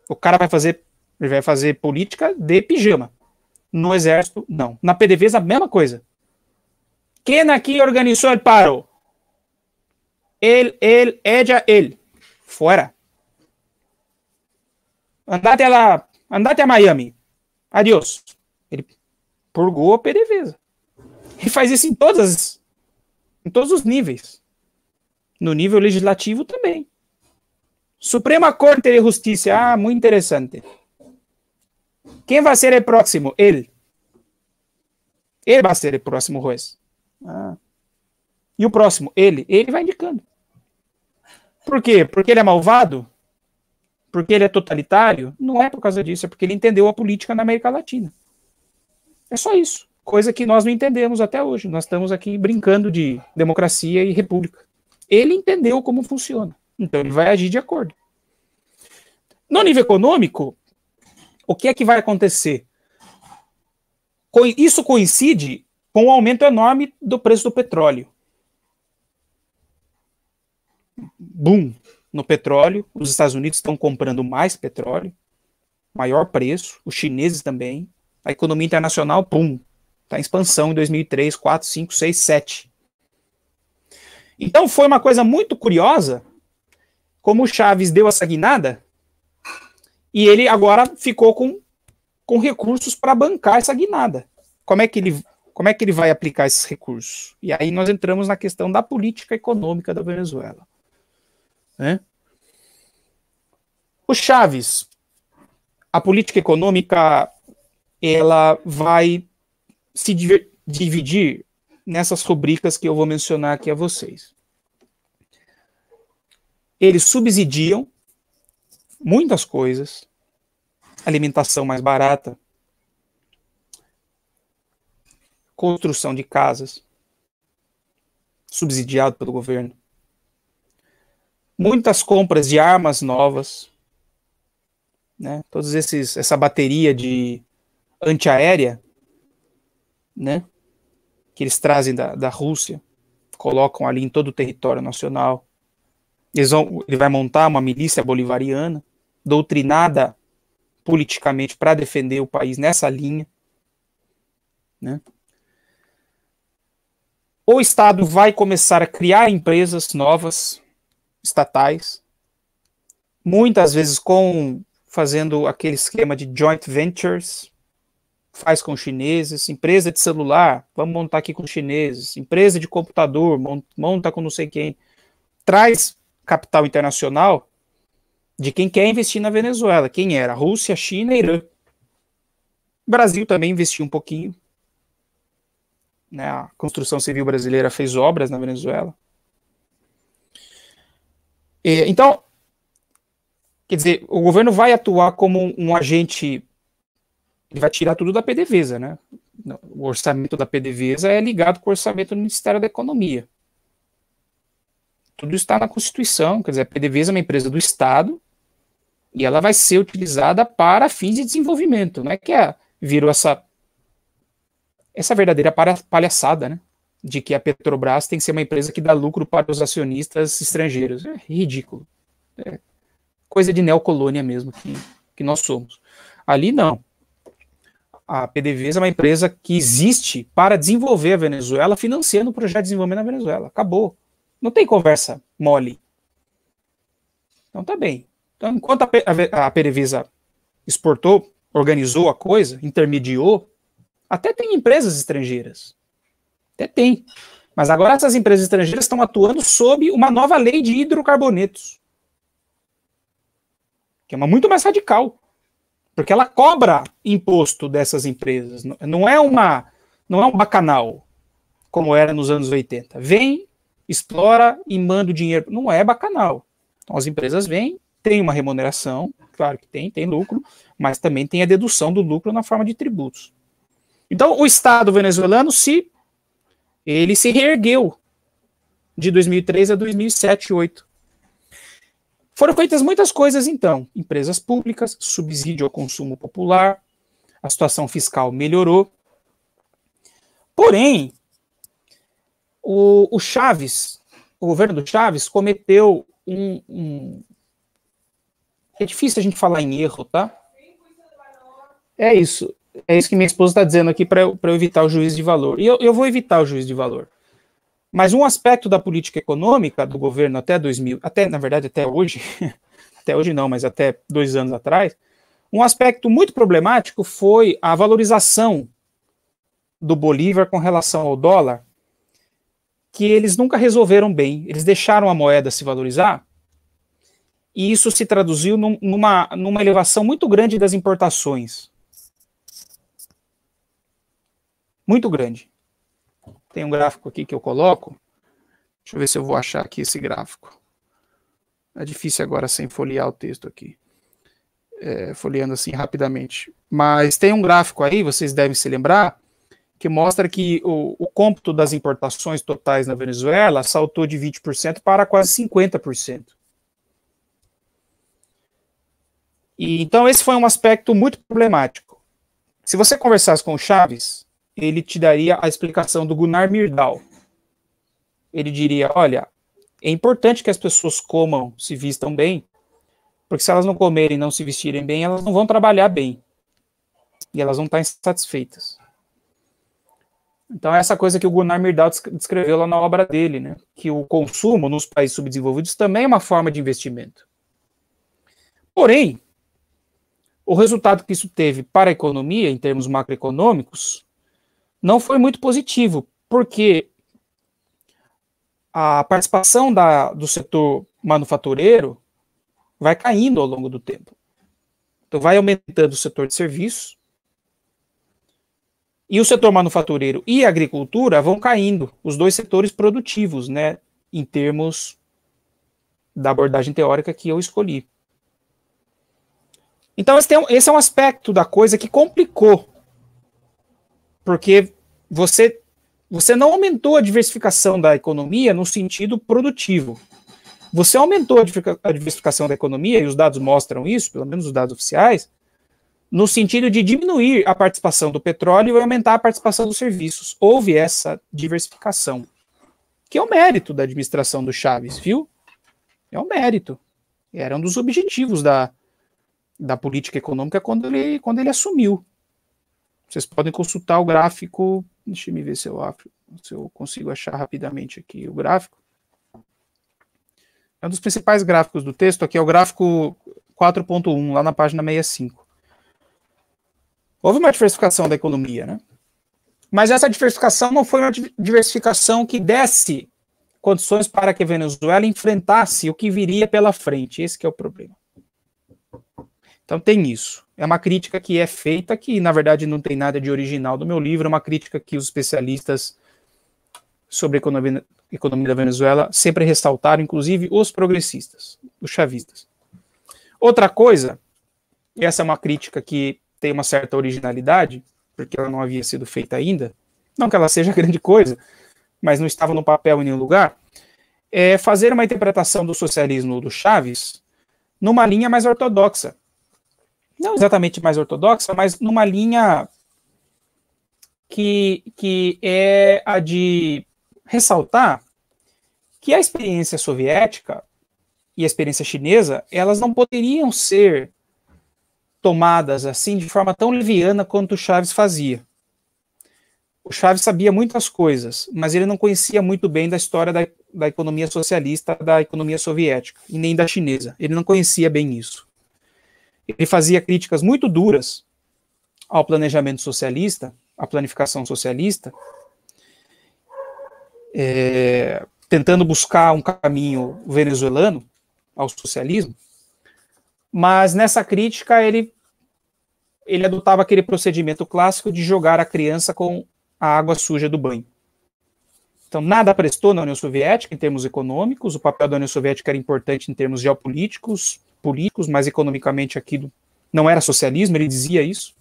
O cara vai fazer, ele vai fazer política de pijama. No exército, não. Na PDVSA, a mesma coisa. Quem aqui organizou o paro? Ele, ele, Edja, ele. Fora. Andate a Andate a Miami. Adiós. Ele purgou a PDVSA. Ele faz isso em todas em todos os níveis. No nível legislativo também. Suprema Corte de Justiça. Ah, muito interessante. Quem vai ser o próximo? Ele. Ele vai ser o próximo juiz. Ah. E o próximo? Ele. Ele vai indicando. Por quê? Porque ele é malvado? porque ele é totalitário, não é por causa disso, é porque ele entendeu a política na América Latina. É só isso. Coisa que nós não entendemos até hoje. Nós estamos aqui brincando de democracia e república. Ele entendeu como funciona. Então ele vai agir de acordo. No nível econômico, o que é que vai acontecer? Isso coincide com o um aumento enorme do preço do petróleo. Boom, no petróleo. Os Estados Unidos estão comprando mais petróleo, maior preço, os chineses também. A economia internacional, pum, está em expansão em 2003, 4, 5, 6, 7. Então foi uma coisa muito curiosa como o Chaves deu essa guinada e ele agora ficou com, com recursos para bancar essa guinada. Como é que ele como é que ele vai aplicar esses recursos? E aí nós entramos na questão da política econômica da Venezuela. Né? O Chaves, a política econômica, ela vai se dividir nessas rubricas que eu vou mencionar aqui a vocês. Eles subsidiam muitas coisas, alimentação mais barata, construção de casas, subsidiado pelo governo, muitas compras de armas novas, né? Todos esses essa bateria de antiaérea, né? Que eles trazem da, da Rússia, colocam ali em todo o território nacional. Eles vão, ele vai montar uma milícia bolivariana, doutrinada politicamente para defender o país nessa linha, né? O Estado vai começar a criar empresas novas estatais, muitas vezes com fazendo aquele esquema de joint ventures, faz com chineses, empresa de celular, vamos montar aqui com chineses, empresa de computador, monta com não sei quem, traz capital internacional de quem quer investir na Venezuela, quem era? Rússia, China, Irã. Brasil também investiu um pouquinho. Né? A construção civil brasileira fez obras na Venezuela. É, então, quer dizer, o governo vai atuar como um agente, ele vai tirar tudo da PDVSA, né? O orçamento da PDVSA é ligado com o orçamento do Ministério da Economia. Tudo está na Constituição, quer dizer, a PDVSA é uma empresa do Estado e ela vai ser utilizada para fins de desenvolvimento, não é que a, é, virou essa essa verdadeira palhaçada, né? de que a Petrobras tem que ser uma empresa que dá lucro para os acionistas estrangeiros. É ridículo. É coisa de neocolônia mesmo que, que nós somos. Ali não. A PDVSA é uma empresa que existe para desenvolver a Venezuela, financiando o projeto de desenvolvimento na Venezuela. Acabou. Não tem conversa mole. Então tá bem. Então, enquanto a, a, a PDVSA exportou, organizou a coisa, intermediou, até tem empresas estrangeiras até tem. Mas agora essas empresas estrangeiras estão atuando sob uma nova lei de hidrocarbonetos. Que é uma muito mais radical. Porque ela cobra imposto dessas empresas. Não é uma não é um bacanal como era nos anos 80. Vem, explora e manda o dinheiro. Não é bacanal. Então as empresas vêm, tem uma remuneração, claro que tem, tem lucro, mas também tem a dedução do lucro na forma de tributos. Então o Estado venezuelano se ele se reergueu de 2003 a 2007, 2008. Foram feitas muitas coisas então: empresas públicas, subsídio ao consumo popular, a situação fiscal melhorou. Porém, o, o Chaves, o governo do Chaves, cometeu um, um, É difícil a gente falar em erro, tá? É isso é isso que minha esposa está dizendo aqui para eu, evitar o juiz de valor. E eu, eu, vou evitar o juiz de valor. Mas um aspecto da política econômica do governo até 2000, até na verdade até hoje, até hoje não, mas até dois anos atrás, um aspecto muito problemático foi a valorização do Bolívar com relação ao dólar, que eles nunca resolveram bem. Eles deixaram a moeda se valorizar e isso se traduziu num, numa, numa elevação muito grande das importações muito grande. Tem um gráfico aqui que eu coloco. Deixa eu ver se eu vou achar aqui esse gráfico. É difícil agora sem folhear o texto aqui. É, folheando assim rapidamente. Mas tem um gráfico aí, vocês devem se lembrar, que mostra que o, o cômputo das importações totais na Venezuela saltou de 20% para quase 50%. E, então, esse foi um aspecto muito problemático. Se você conversasse com o Chaves, ele te daria a explicação do Gunnar Myrdal. Ele diria: olha, é importante que as pessoas comam, se vistam bem, porque se elas não comerem, não se vestirem bem, elas não vão trabalhar bem. E elas vão estar tá insatisfeitas. Então, é essa coisa que o Gunnar Myrdal descreveu lá na obra dele, né? que o consumo nos países subdesenvolvidos também é uma forma de investimento. Porém, o resultado que isso teve para a economia, em termos macroeconômicos, não foi muito positivo, porque a participação da, do setor manufatureiro vai caindo ao longo do tempo. Então, vai aumentando o setor de serviços, e o setor manufatureiro e a agricultura vão caindo, os dois setores produtivos, né, em termos da abordagem teórica que eu escolhi. Então, esse, é um é aspecto da coisa que complicou, porque você, você não aumentou a diversificação da economia no sentido produtivo. Você aumentou a diversificação da economia, e os dados mostram isso, pelo menos os dados oficiais, no sentido de diminuir a participação do petróleo e aumentar a participação dos serviços. Houve essa diversificação, que é o um mérito da administração do Chaves, viu? É um mérito. Era um dos objetivos da, da política econômica quando ele, quando ele assumiu. Vocês podem consultar o gráfico. Deixa eu ver se eu, se eu consigo achar rapidamente aqui o gráfico. É um dos principais gráficos do texto. Aqui é o gráfico 4.1, lá na página 65. Houve uma diversificação da economia, né? Mas essa diversificação não foi uma diversificação que desse condições para que a Venezuela enfrentasse o que viria pela frente. Esse é o problema. Então tem isso. É uma crítica que é feita, que na verdade não tem nada de original do meu livro, é uma crítica que os especialistas sobre economia, economia da Venezuela sempre ressaltaram, inclusive os progressistas, os chavistas. Outra coisa, e essa é uma crítica que tem uma certa originalidade, porque ela não havia sido feita ainda, não que ela seja grande coisa, mas não estava no papel em nenhum lugar, é fazer uma interpretação do socialismo do Chaves numa linha mais ortodoxa, não exatamente mais ortodoxa, mas numa linha que, que é a de ressaltar que a experiência soviética e a experiência chinesa, elas não poderiam ser tomadas assim de forma tão leviana quanto o Chaves fazia. O Chaves sabia muitas coisas, mas ele não conhecia muito bem da história da, da economia socialista, da economia soviética e nem da chinesa. Ele não conhecia bem isso. Ele fazia críticas muito duras ao planejamento socialista, à planificação socialista, é, tentando buscar um caminho venezuelano ao socialismo, mas nessa crítica ele ele adotava aquele procedimento clássico de jogar a criança com a água suja do banho. Então, nada prestou na União Soviética em termos econômicos, o papel da União Soviética era importante em termos geopolíticos, políticos, mas economicamente aquilo não era socialismo, ele dizia isso.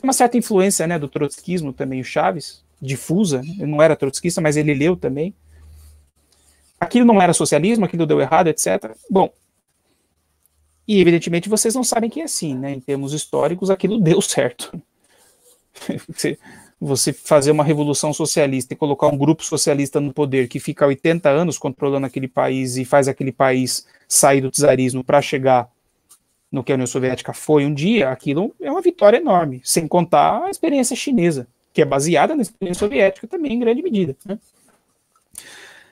Tem uma certa influência né, do trotskismo também, o Chaves, difusa, né? ele não era trotskista, mas ele leu também. Aquilo não era socialismo, aquilo deu errado, etc. Bom, e evidentemente vocês não sabem que é assim, né? Em termos históricos, aquilo deu certo. você fazer uma revolução socialista e colocar um grupo socialista no poder que fica 80 anos controlando aquele país e faz aquele país sair do czarismo para chegar no que a União Soviética foi um dia, aquilo é uma vitória enorme, sem contar a experiência chinesa, que é baseada na experiência soviética também em grande medida. Né?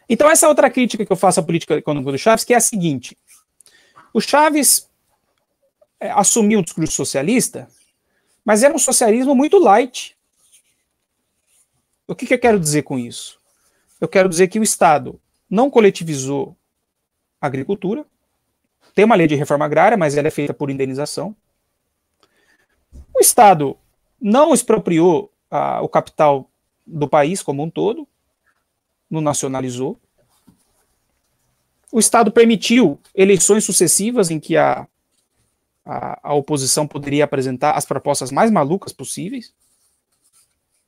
Então, essa outra crítica que eu faço à política econômica do Chaves, que é a seguinte: o Chaves é, assumiu o discurso socialista, mas era um socialismo muito light, o que, que eu quero dizer com isso? Eu quero dizer que o Estado não coletivizou a agricultura, tem uma lei de reforma agrária, mas ela é feita por indenização. O Estado não expropriou ah, o capital do país como um todo, não nacionalizou. O Estado permitiu eleições sucessivas em que a, a, a oposição poderia apresentar as propostas mais malucas possíveis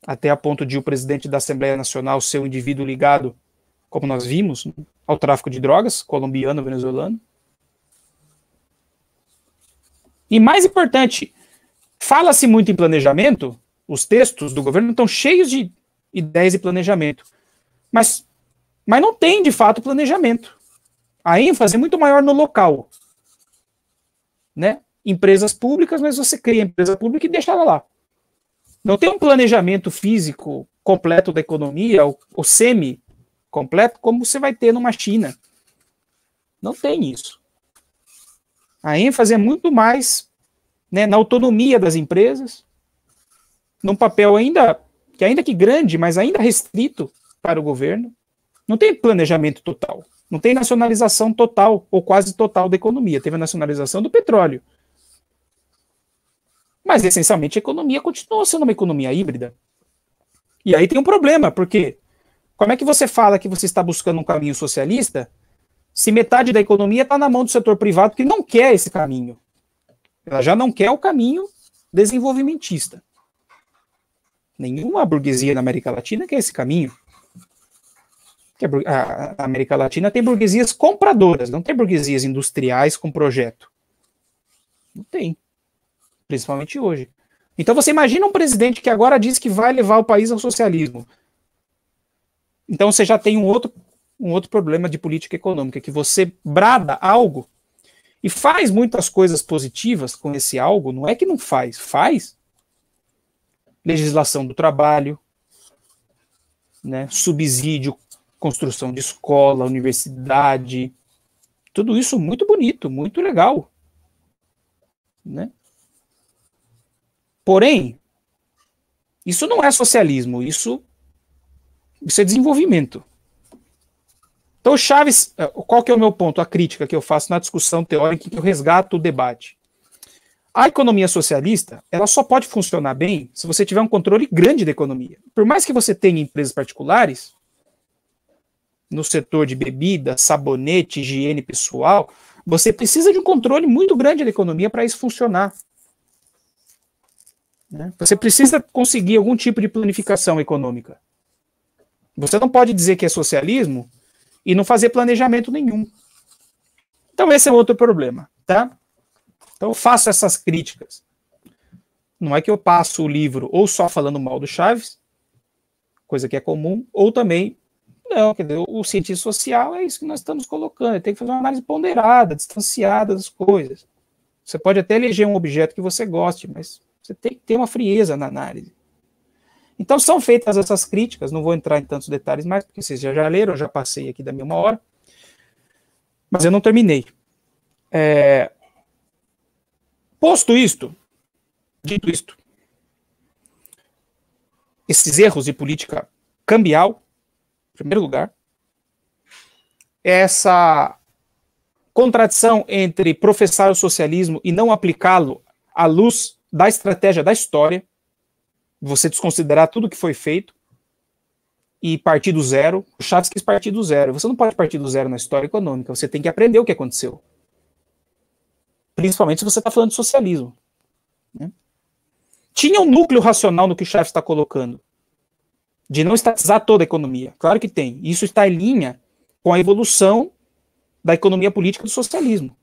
até a ponto de o presidente da Assembleia Nacional ser um indivíduo ligado, como nós vimos, ao tráfico de drogas, colombiano, venezuelano. E mais importante, fala-se muito em planejamento, os textos do governo estão cheios de ideias e planejamento, mas, mas não tem de fato planejamento. A ênfase é muito maior no local. Né? Empresas públicas, mas você cria a empresa pública e deixa ela lá não tem um planejamento físico completo da economia, ou, semi-completo, como você vai ter numa China. Não tem isso. A ênfase é muito mais né, na autonomia das empresas, num papel ainda que ainda que grande, mas ainda restrito para o governo. Não tem planejamento total, não tem nacionalização total ou quase total da economia. Teve a nacionalização do petróleo, mas essencialmente a economia continua sendo uma economia híbrida. E aí tem um problema, porque como é que você fala que você está buscando um caminho socialista se metade da economia está na mão do setor privado que não quer esse caminho? Ela já não quer o caminho desenvolvimentista. Nenhuma burguesia na América Latina quer esse caminho. A América Latina tem burguesias compradoras, não tem burguesias industriais com projeto. Não tem principalmente hoje. Então você imagina um presidente que agora diz que vai levar o país ao socialismo. Então você já tem um outro, um outro problema de política econômica, que você brada algo e faz muitas coisas positivas com esse algo, não é que não faz, faz. Legislação do trabalho, né, subsídio, construção de escola, universidade, tudo isso muito bonito, muito legal. Né? Porém, isso não é socialismo, isso, isso é desenvolvimento. Então, Chaves, eh, qual que é o meu ponto, a crítica que eu faço na discussão teórica que eu resgato o debate? A economia socialista, ela só pode funcionar bem se você tiver um controle grande da economia. Por mais que você tenha empresas particulares, no setor de bebida, sabonete, higiene pessoal, você precisa de um controle muito grande da economia para isso funcionar. Né? Você precisa conseguir algum tipo de planificação econômica. Você não pode dizer que é socialismo e não fazer planejamento nenhum. Então, esse é outro problema. Tá? Então, faço essas críticas. Não é que eu passo o livro ou só falando mal do Chaves, coisa que é comum, ou também não, quer dizer, o cientista social é isso que nós estamos colocando. Ele tem que fazer uma análise ponderada, distanciada das coisas. Você pode até eleger um objeto que você goste, mas você tem que ter uma frieza na análise. Então são feitas essas críticas, não vou entrar em tantos detalhes mais, porque vocês já, já leram, eu já passei aqui da minha uma hora, mas eu não terminei. É... Posto isto, dito isto, esses erros de política cambial, em primeiro lugar, essa contradição entre professar o socialismo e não aplicá-lo à luz da estratégia da história, você desconsiderar tudo que foi feito e partir do zero. O Chaves quis partir do zero. Você não pode partir do zero na história econômica, você tem que aprender o que aconteceu. Principalmente se você está falando de socialismo. Né? Tinha um núcleo racional no que o Chaves está colocando, de não estatizar toda a economia. Claro que tem. Isso está em linha com a evolução da economia política do socialismo,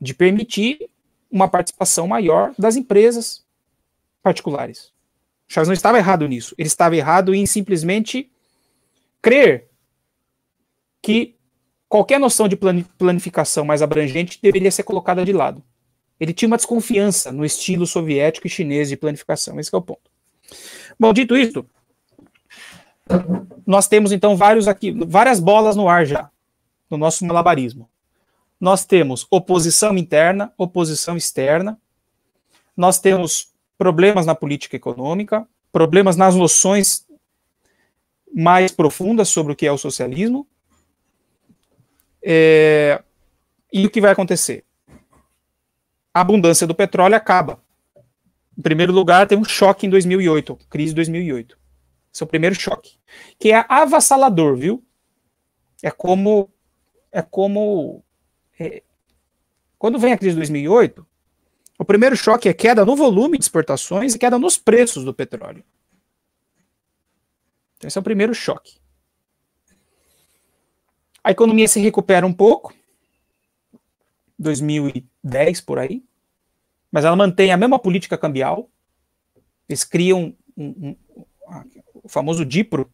de permitir uma participação maior das empresas particulares. Charles não estava errado nisso. Ele estava errado em simplesmente crer que qualquer noção de planificação mais abrangente deveria ser colocada de lado. Ele tinha uma desconfiança no estilo soviético e chinês de planificação. Esse é o ponto. Bom, dito isso, nós temos então vários aqui, várias bolas no ar já no nosso malabarismo nós temos oposição interna, oposição externa, nós temos problemas na política econômica, problemas nas noções mais profundas sobre o que é o socialismo. É, e o que vai acontecer? A abundância do petróleo acaba. Em primeiro lugar, tem um choque em 2008, crise de 2008. Esse é o primeiro choque, que é avassalador, viu? É como é como é, quando vem a crise de 2008, o primeiro choque é queda no volume de exportações e queda nos preços do petróleo. Então, esse é o primeiro choque. A economia se recupera um pouco, 2010 por aí, mas ela mantém a mesma política cambial. Eles criam um, um, um, o famoso DIPRO,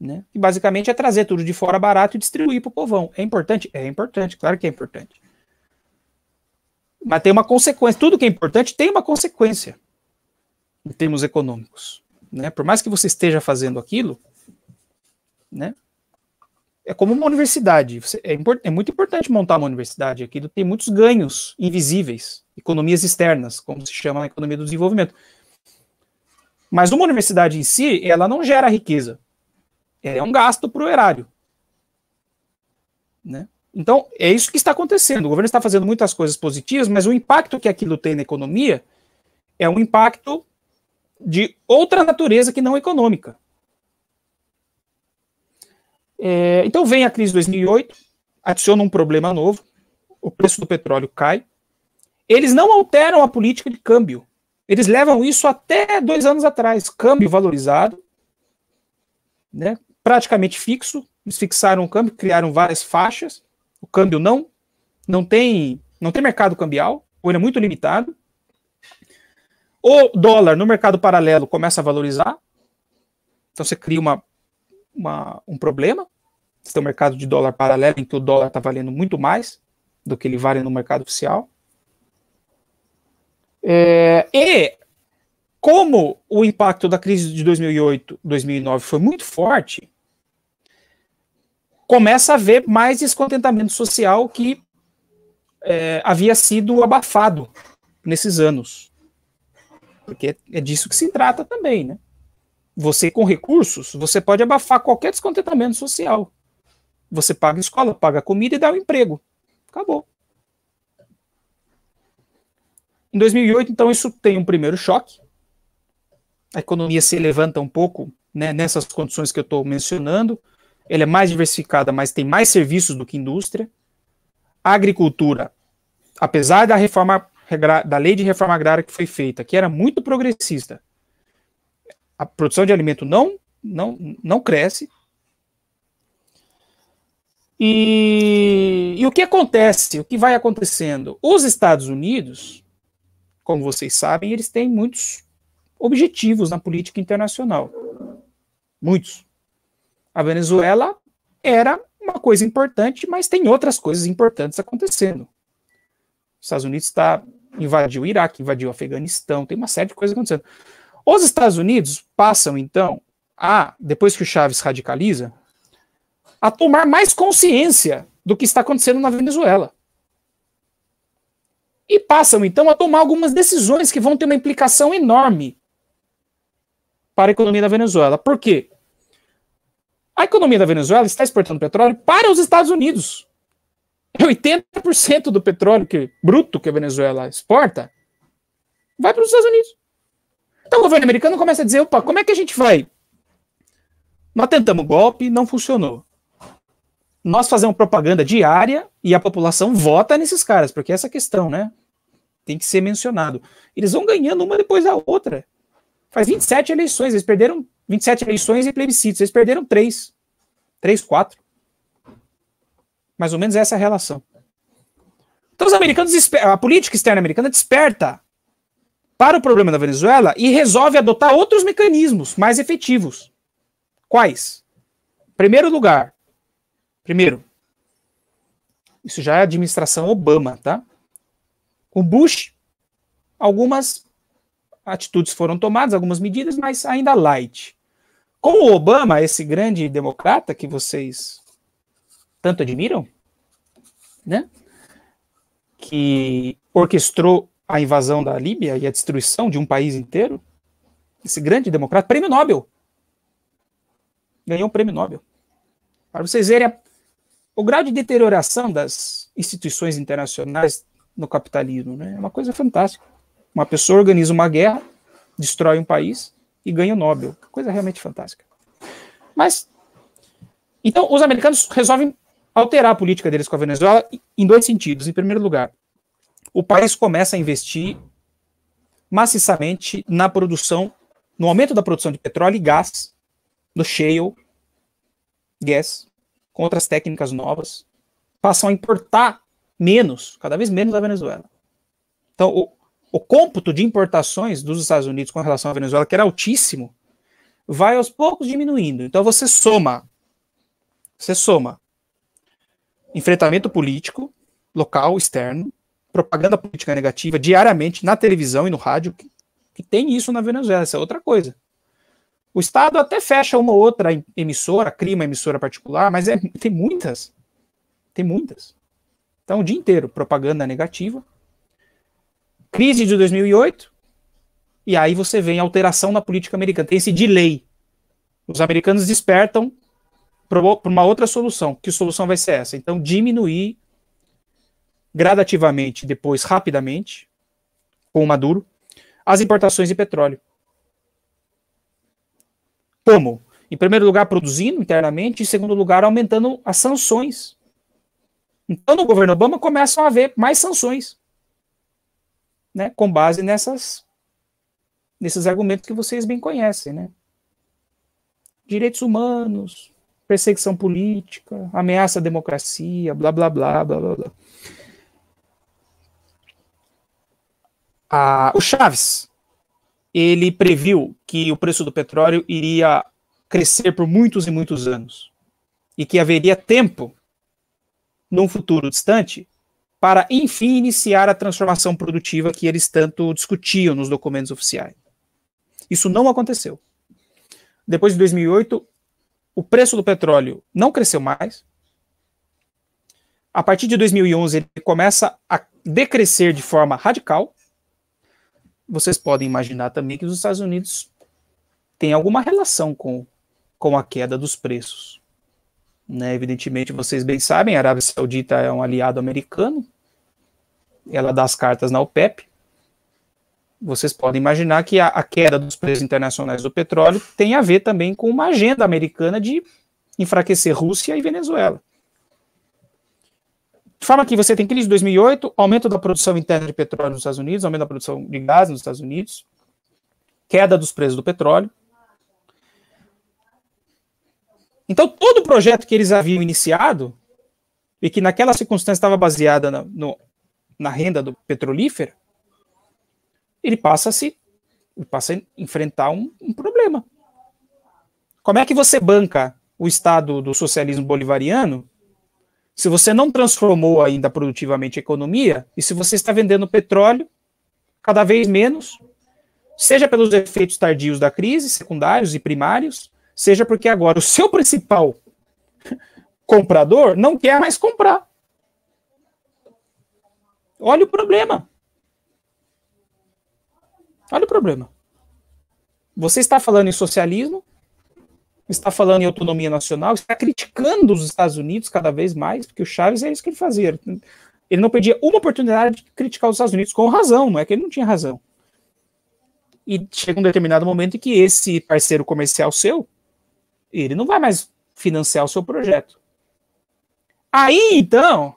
né? E basicamente é trazer tudo de fora barato e distribuir para o povão. É importante? É importante, claro que é importante. Mas tem uma consequência. Tudo que é importante tem uma consequência em termos econômicos. Né? Por mais que você esteja fazendo aquilo, né? é como uma universidade. É, import, é, muito importante montar uma universidade. Aquilo tem muitos ganhos invisíveis, economias externas, como se chama na economia do desenvolvimento. Mas uma universidade em si, ela não gera riqueza. É, é um gasto para o erário. Né? Então, é isso que está acontecendo. O governo está fazendo muitas coisas positivas, mas o impacto que aquilo tem na economia é um impacto de outra natureza que não econômica. É, então, vem a crise de 2008, adiciona um problema novo, o preço do petróleo cai. Eles não alteram a política de câmbio. Eles levam isso até dois anos atrás. Câmbio valorizado, né? praticamente fixo. Eles fixaram o câmbio, criaram várias faixas. O câmbio não, não tem, não tem mercado cambial, ou ele é muito limitado. O dólar no mercado paralelo começa a valorizar, então você cria uma, uma um problema. Você tem um mercado de dólar paralelo em que o dólar está valendo muito mais do que ele vale no mercado oficial. É, e como o impacto da crise de 2008, 2009 foi muito forte, começa a haver mais descontentamento social que é, havia sido abafado nesses anos. Porque é disso que se trata também, né? Você, com recursos, você pode abafar qualquer descontentamento social. Você paga escola, paga comida e dá o um emprego. Acabou. Em 2008, então, isso tem um primeiro choque. A economia se levanta um pouco né, nessas condições que eu estou mencionando ela é mais diversificada, mas tem mais serviços do que indústria. A agricultura, apesar da reforma da lei de reforma agrária que foi feita, que era muito progressista, a produção de alimento não não não cresce. E, e o que acontece? O que vai acontecendo? Os Estados Unidos, como vocês sabem, eles têm muitos objetivos na política internacional. Muitos. A Venezuela era uma coisa importante, mas tem outras coisas importantes acontecendo. Os Estados Unidos tá, invadiu o Iraque, invadiu o Afeganistão, tem uma série de coisas acontecendo. Os Estados Unidos passam, então, a, depois que o Chaves radicaliza, a tomar mais consciência do que está acontecendo na Venezuela. E passam, então, a tomar algumas decisões que vão ter uma implicação enorme para a economia da Venezuela. Por quê? A economia da Venezuela está exportando petróleo para os Estados Unidos. 80% do petróleo que, bruto que a Venezuela exporta vai para os Estados Unidos. Então o governo americano começa a dizer: opa, como é que a gente vai? Nós tentamos golpe, não funcionou. Nós fazemos propaganda diária e a população vota nesses caras, porque é essa questão, né? Tem que ser mencionado. Eles vão ganhando uma depois da outra. Faz 27 eleições, eles perderam 27 eleições e plebiscitos. Eles perderam três. Três, quatro. Mais ou menos essa é a relação. Então os americanos, a política externa americana desperta para o problema da Venezuela e resolve adotar outros mecanismos mais efetivos. Quais? Primeiro lugar, primeiro, isso já é administração Obama, tá? Com Bush, algumas atitudes foram tomadas, algumas medidas, mas ainda light com o Obama, é esse grande democrata que vocês tanto admiram, né? Que orquestrou a invasão da Líbia e a destruição de um país inteiro, esse grande democrata, prêmio Nobel. Ganhou um prêmio Nobel. Para vocês verem a, o grau de deterioração das instituições internacionais no capitalismo, né? É uma coisa fantástica. Uma pessoa organiza uma guerra, destrói um país, e ganha o Nobel. Coisa realmente fantástica. Mas, então, os americanos resolvem alterar a política deles com a Venezuela em dois sentidos. Em primeiro lugar, o país começa a investir maciçamente na produção, no aumento da produção de petróleo e gás, no shale, gas, com outras técnicas novas, passam a importar menos, cada vez menos da Venezuela. Então, o, o cômputo de importações dos Estados Unidos com relação à Venezuela, que era altíssimo, vai aos poucos diminuindo. Então você soma, você soma enfrentamento político, local, externo, propaganda política negativa diariamente na televisão e no rádio, que, que tem isso na Venezuela, essa é outra coisa. O Estado até fecha uma ou outra emissora, cria uma emissora particular, mas é, tem muitas. Tem muitas. Então, o dia inteiro, propaganda negativa, crise de 2008, e aí você vê alteração na política americana. Tem esse delay. Os americanos despertam para uma outra solução. Que solução vai ser essa? Então, diminuir gradativamente, depois rapidamente, com o Maduro, as importações de petróleo. Como? Em primeiro lugar, produzindo internamente, em segundo lugar, aumentando as sanções. Então, no governo Obama começam a haver mais sanções né, com base nessas, nesses argumentos que vocês bem conhecem, né? Direitos humanos, perseguição política, ameaça à democracia, blá blá blá blá blá. blá. Ah, o Chaves, ele previu que o preço do petróleo iria crescer por muitos e muitos anos e que haveria tempo, num futuro distante, para enfim iniciar a transformação produtiva que eles tanto discutiam nos documentos oficiais. Isso não aconteceu. Depois de 2008, o preço do petróleo não cresceu mais. A partir de 2011, ele começa a decrescer de forma radical. Vocês podem imaginar também que os Estados Unidos têm alguma relação com, com a queda dos preços. Né? Evidentemente, vocês bem sabem, a Arábia Saudita é um aliado americano, ela dá as cartas na OPEP. Vocês podem imaginar que a, a queda dos preços internacionais do petróleo tem a ver também com uma agenda americana de enfraquecer Rússia e Venezuela. De forma que você tem crise de 2008, aumento da produção interna de petróleo nos Estados Unidos, aumento da produção de gás nos Estados Unidos, queda dos preços do petróleo, Então, todo o projeto que eles haviam iniciado, e que naquela circunstância estava baseada na, no, na renda do petrolífera, ele passa a se passa a enfrentar um, um problema. Como é que você banca o estado do socialismo bolivariano se você não transformou ainda produtivamente a economia e se você está vendendo petróleo cada vez menos, seja pelos efeitos tardios da crise, secundários e primários, seja porque agora o seu principal comprador não quer mais comprar. Olha o problema. Olha o problema. Você está falando em socialismo, está falando em autonomia nacional, está criticando os Estados Unidos cada vez mais, porque o Chaves é isso que ele fazia. Ele não perdia uma oportunidade de criticar os Estados Unidos com razão, não é que ele não tinha razão. E chega um determinado momento em que esse parceiro comercial seu ele não vai mais financiar o seu projeto. Aí, então,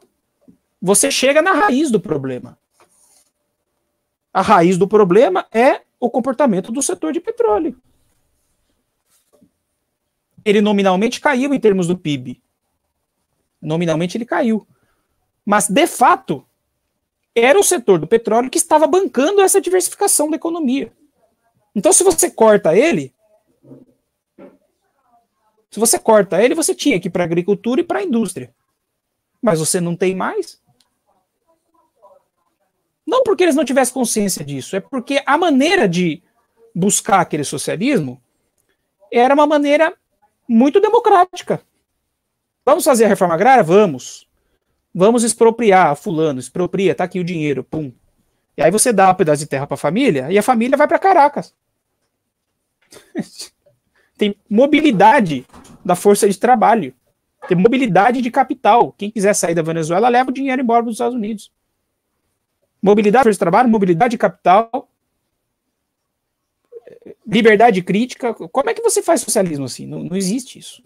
você chega na raiz do problema. A raiz do problema é o comportamento do setor de petróleo. Ele nominalmente caiu em termos do PIB. Nominalmente ele caiu. Mas, de fato, era o setor do petróleo que estava bancando essa diversificação da economia. Então, se você corta ele, se você corta ele, você tinha que ir para a agricultura e para a indústria. Mas você não tem mais. Não porque eles não tivessem consciência disso, é porque a maneira de buscar aquele socialismo era uma maneira muito democrática. Vamos fazer a reforma agrária? Vamos. Vamos expropriar fulano, expropria, tá aqui o dinheiro, pum. E aí você dá um pedaço de terra para a família e a família vai para Caracas. Tem mobilidade da força de trabalho, Tem mobilidade de capital. Quem quiser sair da Venezuela leva o dinheiro embora dos Estados Unidos. Mobilidade de força de trabalho, mobilidade de capital, liberdade crítica. Como é que você faz socialismo assim? Não, não existe isso.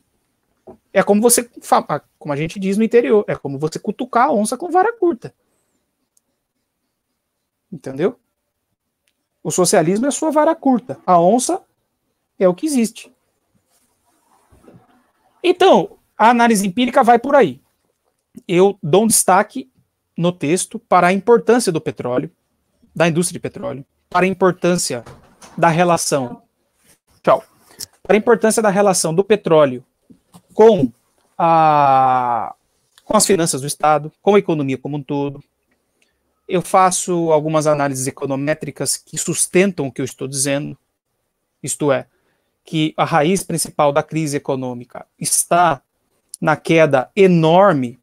É como você, ah, como a gente diz no interior, é como você cutucar a onça com vara curta. Entendeu? O socialismo é a sua vara curta. A onça é o que existe. Então, a análise empírica vai por aí. Eu dou um destaque no texto para a importância do petróleo, da indústria de petróleo, para a importância da relação. Tchau. Para a importância da relação do petróleo com, a, com as finanças do Estado, com a economia como um todo. Eu faço algumas análises econométricas que sustentam o que eu estou dizendo, isto é, que a raiz principal da crise econômica está na queda enorme,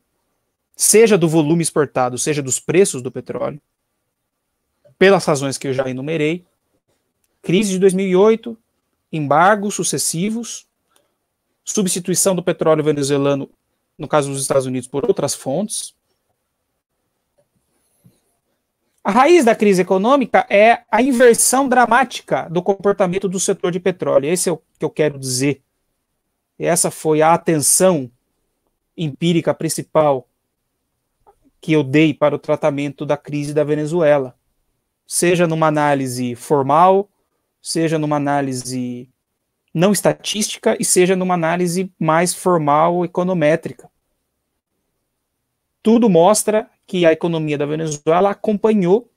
seja do volume exportado, seja dos preços do petróleo, pelas razões que eu já enumerei, crise de 2008, embargos sucessivos, substituição do petróleo venezuelano, no caso dos Estados Unidos, por outras fontes, a raiz da crise econômica é a inversão dramática do comportamento do setor de petróleo. Esse é o que eu quero dizer. Essa foi a atenção empírica principal que eu dei para o tratamento da crise da Venezuela, seja numa análise formal, seja numa análise não estatística e seja numa análise mais formal econométrica. Tudo mostra que a economia da Venezuela acompanhou,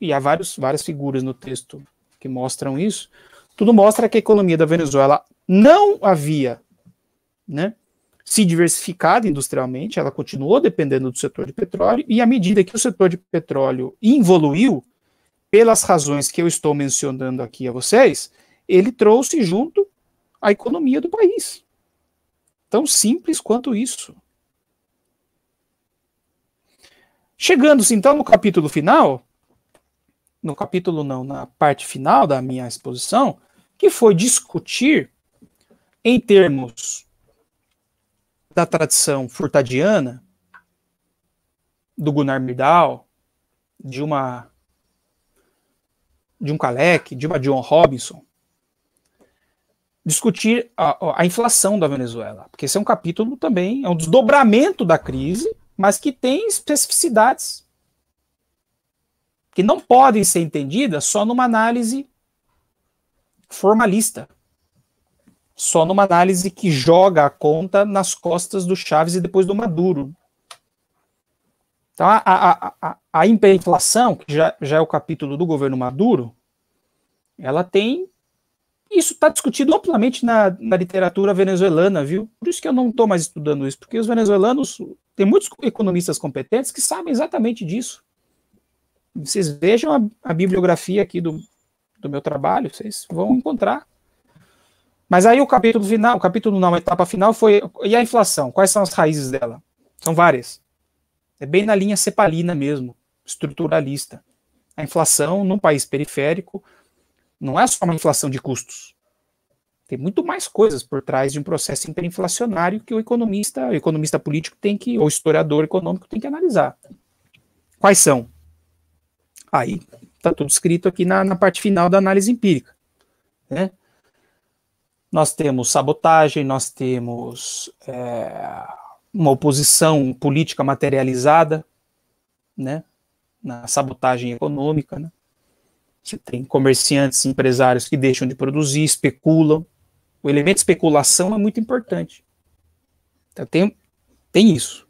e há vários, várias figuras no texto que mostram isso, tudo mostra que a economia da Venezuela não havia né, se diversificado industrialmente, ela continuou dependendo do setor de petróleo, e à medida que o setor de petróleo evoluiu pelas razões que eu estou mencionando aqui a vocês, ele trouxe junto a economia do país. Tão simples quanto isso. Chegando-se assim, então no capítulo final, no capítulo não, na parte final da minha exposição, que foi discutir em termos da tradição furtadiana, do Gunnar Myrdal, de uma de um Kalec, de uma John Robinson, discutir a, a inflação da Venezuela, porque esse é um capítulo também, é um desdobramento da crise mas que tem especificidades que não podem ser entendidas só numa análise formalista, só numa análise que joga a conta nas costas do Chaves e depois do Maduro. Então, a, a, a, a hiperinflação, que já, já é o capítulo do governo Maduro, ela tem. Isso está discutido amplamente na, na literatura venezuelana, viu? Por isso que eu não estou mais estudando isso, porque os venezuelanos, tem muitos economistas competentes que sabem exatamente disso. Vocês vejam a, a bibliografia aqui do, do meu trabalho, vocês vão encontrar. Mas aí o capítulo final, o capítulo não, a etapa final foi. E a inflação? Quais são as raízes dela? São várias. É bem na linha cepalina mesmo, estruturalista. A inflação num país periférico não é só uma inflação de custos. Tem muito mais coisas por trás de um processo hiperinflacionário que o economista, o economista político tem que, ou historiador econômico tem que analisar. Quais são? Aí está tudo escrito aqui na, na parte final da análise empírica. Né? Nós temos sabotagem, nós temos é, uma oposição política materializada, né? na sabotagem econômica. Né? Você tem comerciantes, empresários que deixam de produzir, especulam, o elemento especulação é muito importante. Então, tem, tem isso.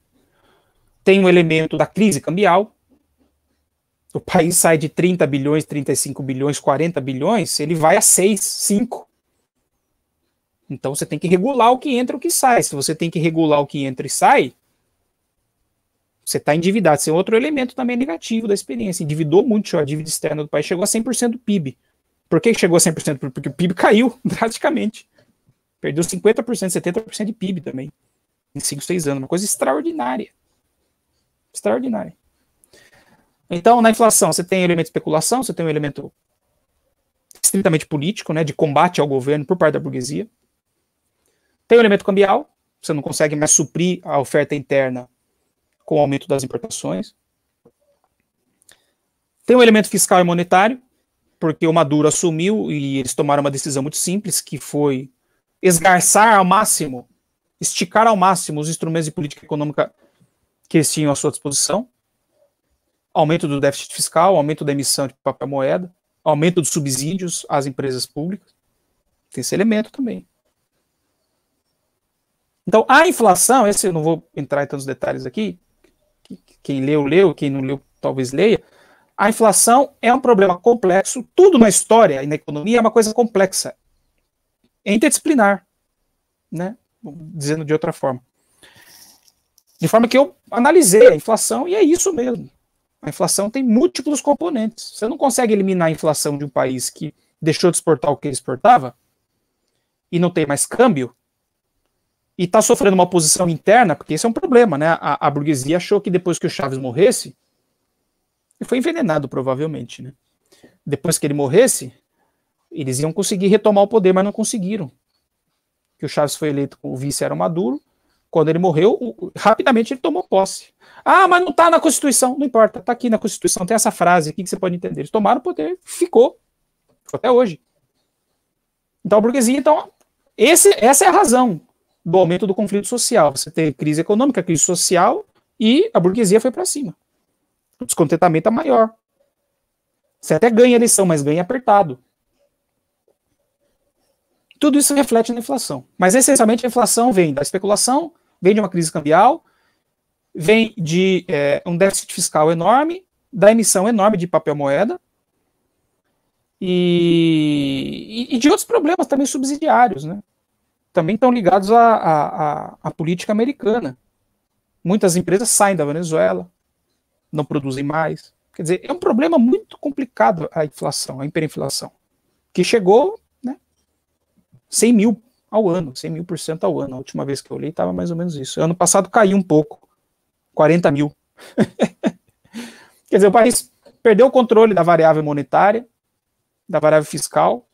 Tem o elemento da crise cambial. O país sai de 30 bilhões, 35 bilhões, 40 bilhões, ele vai a 6, 5. Então você tem que regular o que entra e o que sai. Se você tem que regular o que entra e sai, você está endividado. Esse é outro elemento também negativo da experiência. Endividou muito a dívida externa do país, chegou a 100% do PIB. Por que chegou a 100%? Porque o PIB caiu drasticamente. Perdeu 50%, 70% de PIB também. Em 5, 6 anos. Uma coisa extraordinária. Extraordinária. Então, na inflação, você tem elemento de especulação, você tem um elemento estritamente político, né, de combate ao governo por parte da burguesia. Tem o elemento cambial, você não consegue mais suprir a oferta interna com o aumento das importações. Tem o elemento fiscal e monetário, porque o Maduro assumiu e eles tomaram uma decisão muito simples, que foi esgarçar ao máximo, esticar ao máximo os instrumentos de política econômica que eles tinham à sua disposição. Aumento do déficit fiscal, aumento da emissão de papel moeda, aumento dos subsídios às empresas públicas. Tem esse elemento também. Então, a inflação, esse eu não vou entrar em tantos detalhes aqui, quem leu, leu, quem não leu, talvez leia. A inflação é um problema complexo, tudo na história e na economia é uma coisa complexa interdisciplinar, né? dizendo de outra forma. De forma que eu analisei a inflação e é isso mesmo. A inflação tem múltiplos componentes. Você não consegue eliminar a inflação de um país que deixou de exportar o que ele exportava e não tem mais câmbio e está sofrendo uma posição interna, porque esse é um problema, né? A, a burguesia achou que depois que o Chaves morresse, e foi envenenado provavelmente, né? Depois que ele morresse, eles iam conseguir retomar o poder, mas não conseguiram. Que o Chaves foi eleito, o vice era o Maduro. Quando ele morreu, o, rapidamente ele tomou posse. Ah, mas não está na Constituição. Não importa, está aqui na Constituição, tem essa frase aqui que você pode entender. Eles tomaram o poder, ficou. Ficou até hoje. Então a burguesia, então, esse, essa é a razão do aumento do conflito social. Você tem crise econômica, crise social e a burguesia foi para cima. O descontentamento é maior. Você até ganha eleição, mas ganha apertado. Tudo isso reflete na inflação. Mas essencialmente a inflação vem da especulação, vem de uma crise cambial, vem de é, um déficit fiscal enorme, da emissão enorme de papel moeda e, e de outros problemas também subsidiários, né? Também estão ligados à, à, à política americana. Muitas empresas saem da Venezuela, não produzem mais. Quer dizer, é um problema muito complicado a inflação, a hiperinflação, que chegou 100 mil ao ano, 100 mil por cento ao ano. A última vez que eu olhei estava mais ou menos isso. Ano passado caiu um pouco, 40 mil. Quer dizer, o país perdeu o controle da variável monetária, da variável fiscal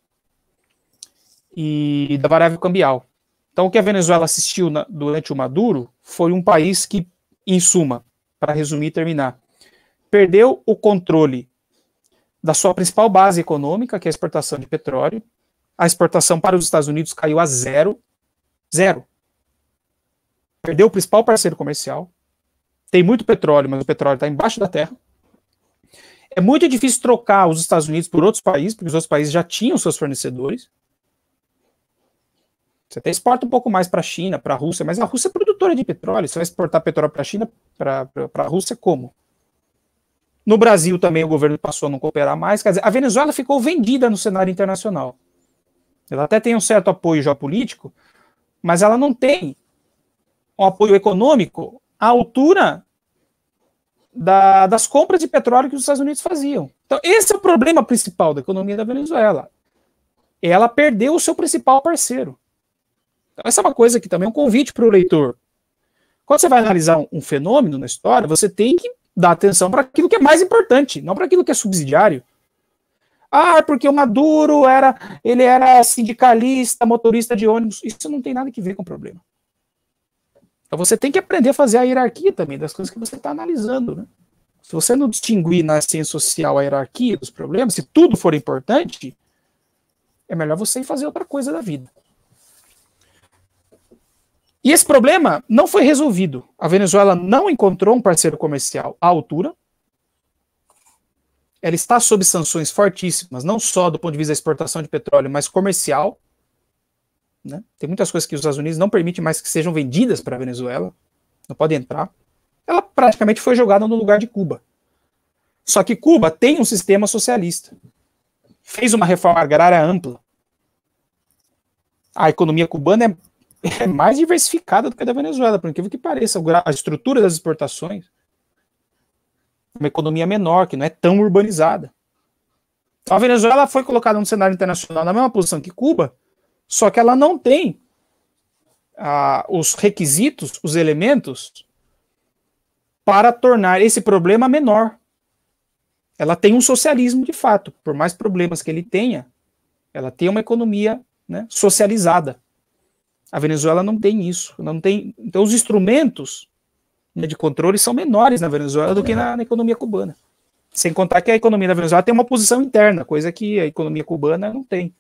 e da variável cambial. Então, o que a Venezuela assistiu na, durante o Maduro foi um país que, em suma, para resumir e terminar, perdeu o controle da sua principal base econômica, que é a exportação de petróleo, a exportação para os Estados Unidos caiu a zero. Zero. Perdeu o principal parceiro comercial. Tem muito petróleo, mas o petróleo está embaixo da terra. É muito difícil trocar os Estados Unidos por outros países, porque os outros países já tinham seus fornecedores. Você até exporta um pouco mais para a China, para a Rússia, mas a Rússia é produtora de petróleo. Você vai exportar petróleo para a China, para a Rússia, como? No Brasil também o governo passou a não cooperar mais. Quer dizer, a Venezuela ficou vendida no cenário internacional. Ela até tem um certo apoio geopolítico, mas ela não tem um apoio econômico à altura da, das compras de petróleo que os Estados Unidos faziam. Então, esse é o problema principal da economia da Venezuela. Ela perdeu o seu principal parceiro. Então, essa é uma coisa que também é um convite para o leitor. Quando você vai analisar um, um fenômeno na história, você tem que dar atenção para aquilo que é mais importante, não para aquilo que é subsidiário, ah, é porque o Maduro era, ele era sindicalista, motorista de ônibus. Isso não tem nada que ver com o problema. Então você tem que aprender a fazer a hierarquia também das coisas que você está analisando, né? Se você não distinguir na ciência social a hierarquia dos problemas, se tudo for importante, é melhor você ir fazer outra coisa da vida. E esse problema não foi resolvido. A Venezuela não encontrou um parceiro comercial à altura ela está sob sanções fortíssimas, não só do ponto de vista da exportação de petróleo, mas comercial. Né? Tem muitas coisas que os Estados Unidos não permitem mais que sejam vendidas para a Venezuela, não pode entrar. Ela praticamente foi jogada no lugar de Cuba. Só que Cuba tem um sistema socialista. Fez uma reforma agrária ampla. A economia cubana é, é mais diversificada do que a da Venezuela, por incrível que pareça. A estrutura das exportações uma economia menor, que não é tão urbanizada. Então, a Venezuela foi colocada no cenário internacional na mesma posição que Cuba, só que ela não tem ah, os requisitos, os elementos para tornar esse problema menor. Ela tem um socialismo de fato, por mais problemas que ele tenha, ela tem uma economia né, socializada. A Venezuela não tem isso, não tem. Então os instrumentos né, de controle são menores na Venezuela do que na, na economia cubana. Sem contar que a economia da Venezuela tem uma posição interna, coisa que a economia cubana não tem.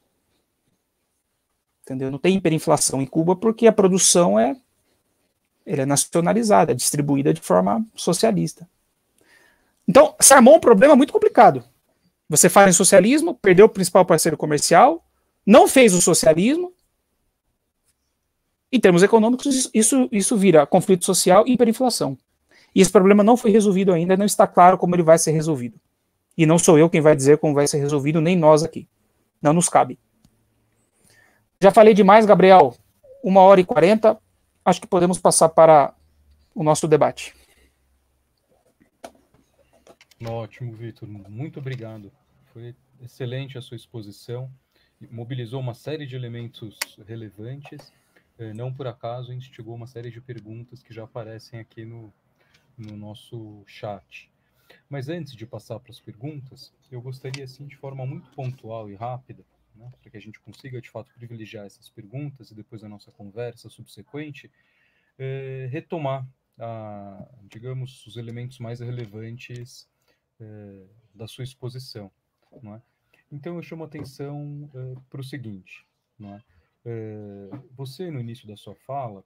Entendeu? Não tem hiperinflação em Cuba porque a produção é, é nacionalizada, é distribuída de forma socialista. Então, se armou um problema muito complicado. Você fala em socialismo, perdeu o principal parceiro comercial, não fez o socialismo, em termos econômicos, isso, isso vira conflito social e hiperinflação. E esse problema não foi resolvido ainda, não está claro como ele vai ser resolvido. E não sou eu quem vai dizer como vai ser resolvido, nem nós aqui. Não nos cabe. Já falei demais, Gabriel. Uma hora e quarenta. Acho que podemos passar para o nosso debate. Ótimo, Vitor. Muito obrigado. Foi excelente a sua exposição. Mobilizou uma série de elementos relevantes é, não por acaso instigou uma série de perguntas que já aparecem aqui no, no nosso chat. Mas antes de passar para as perguntas, eu gostaria, assim, de forma muito pontual e rápida, né, para que a gente consiga, de fato, privilegiar essas perguntas e depois a nossa conversa subsequente, eh, retomar, a, digamos, os elementos mais relevantes eh, da sua exposição. É? Então, eu chamo a atenção eh, para o seguinte, não é? Eh, você, no início da sua fala,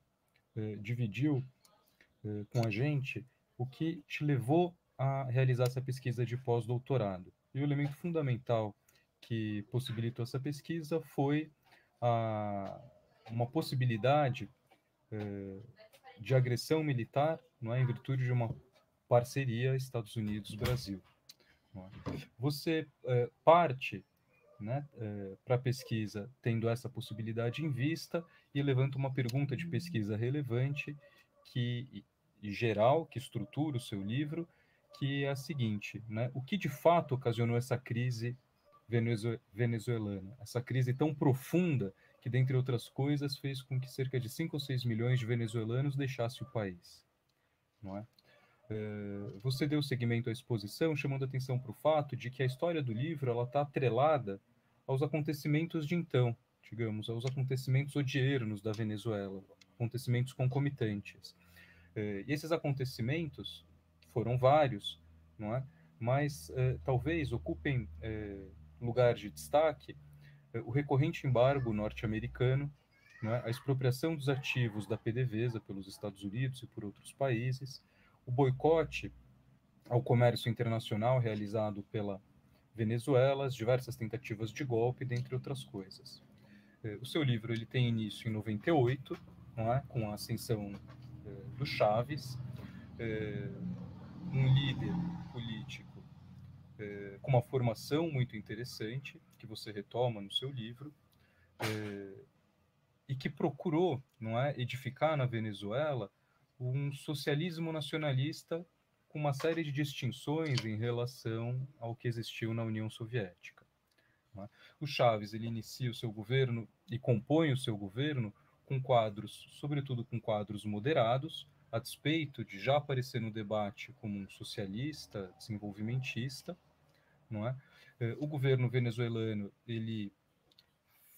eh, dividiu eh, com a gente o que te levou a realizar essa pesquisa de pós-doutorado. E o elemento fundamental que possibilitou essa pesquisa foi a, uma possibilidade de agressão militar, não é, em virtude de uma parceria Estados Unidos-Brasil. Você parte né, é, eh, para pesquisa, tendo essa possibilidade em vista, e levanta uma pergunta de pesquisa relevante que geral que estrutura o seu livro, que é a seguinte, né, o que de fato ocasionou essa crise venezuelana, essa crise tão profunda que, dentre outras coisas, fez com que cerca de 5 ou 6 milhões de venezuelanos deixassem o país. Não é? Eh, você deu seguimento à exposição, chamando atenção para o fato de que a história do livro ela está atrelada aos acontecimentos de então, digamos, aos acontecimentos odiernos da Venezuela, acontecimentos concomitantes. Eh, e esses acontecimentos foram vários, não é? Mas eh, talvez ocupem lugar de destaque o recorrente embargo norte-americano, é? a expropriação dos ativos da PDVSA pelos Estados Unidos e por outros países, o boicote ao comércio internacional realizado pela Venezuela, as diversas tentativas de golpe, dentre outras coisas. É, o seu livro ele tem início em 98, não é? com a ascensão é, do Chaves, é, um líder político é, com uma formação muito interessante, que você retoma no seu livro, é, e que procurou não é, edificar na Venezuela um socialismo nacionalista com uma série de distinções em relação ao que existiu na União Soviética. É? O Chaves ele inicia o seu governo e compõe o seu governo com quadros, sobretudo com quadros moderados, a despeito de já aparecer no debate como um socialista, desenvolvimentista, não é? Eh, o governo venezuelano ele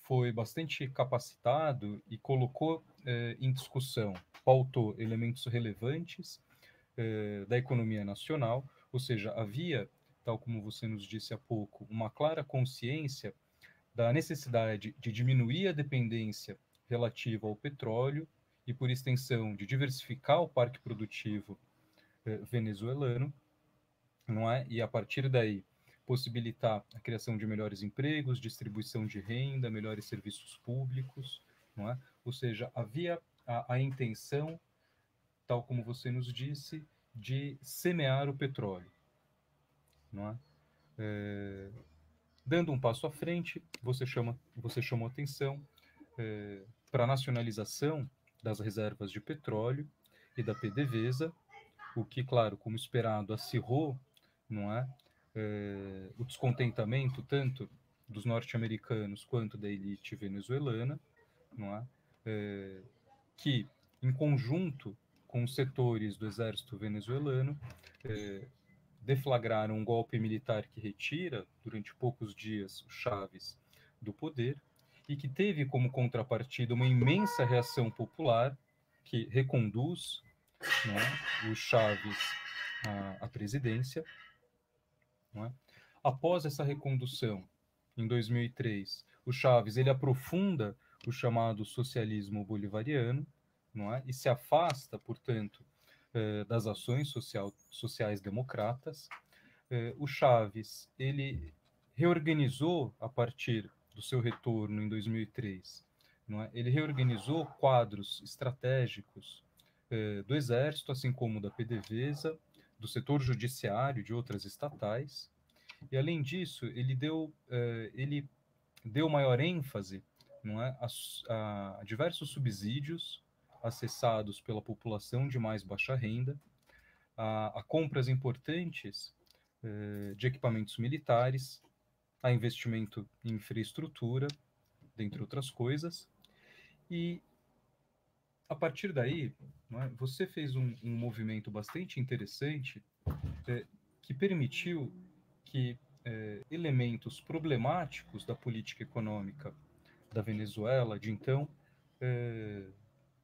foi bastante capacitado e colocou eh, em discussão pautou elementos relevantes eh, da economia nacional, ou seja, havia, tal como você nos disse há pouco, uma clara consciência da necessidade de diminuir a dependência relativa ao petróleo e, por extensão, de diversificar o parque produtivo eh, venezuelano, não é? E a partir daí possibilitar a criação de melhores empregos, distribuição de renda, melhores serviços públicos, não é? Ou seja, havia a, a intenção, tal como você nos disse, de semear o petróleo. Não é? é dando um passo à frente, você, chama, você chamou atenção é, para a nacionalização das reservas de petróleo e da PDVSA, o que, claro, como esperado, acirrou não é, é o descontentamento tanto dos norte-americanos quanto da elite venezuelana, não é, é que, em conjunto com os setores do exército venezuelano, eh, deflagraram um golpe militar que retira, durante poucos dias, o Chaves do poder e que teve como contrapartida uma imensa reação popular que reconduz né, o Chaves à, à presidência. É? Após essa recondução, em 2003, o Chaves ele aprofunda o chamado socialismo bolivariano, não é? e se afasta, portanto, eh, das ações social, sociais democratas. Eh, o Chaves ele reorganizou a partir do seu retorno em 2003, não é? ele reorganizou quadros estratégicos eh, do Exército, assim como da PDVSA, do setor judiciário e de outras estatais. E além disso, ele deu, ele deu maior ênfase não é? A, a diversos subsídios acessados pela população de mais baixa renda, a, a compras importantes eh, de equipamentos militares, a investimento em infraestrutura, dentre outras coisas, e a partir daí, é? você fez um, um, movimento bastante interessante é, que permitiu que é, elementos problemáticos da política econômica da Venezuela de então é,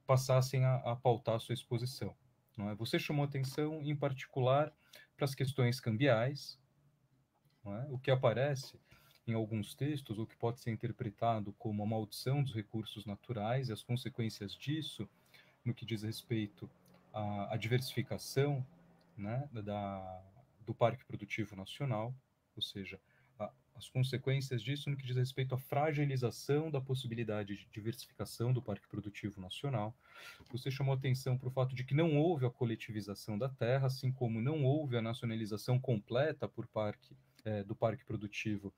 passassem a, a pautar a sua exposição. Não é? Você chamou atenção, em particular, para as questões cambiais, é? o que aparece em alguns textos, o que pode ser interpretado como a maldição dos recursos naturais e as consequências disso no que diz respeito à, à diversificação né, da, do parque produtivo nacional, ou seja, as consequências disso no que diz respeito à fragilização da possibilidade de diversificação do parque produtivo nacional. Você chamou atenção para o fato de que não houve a coletivização da terra, assim como não houve a nacionalização completa por parque, é, do parque produtivo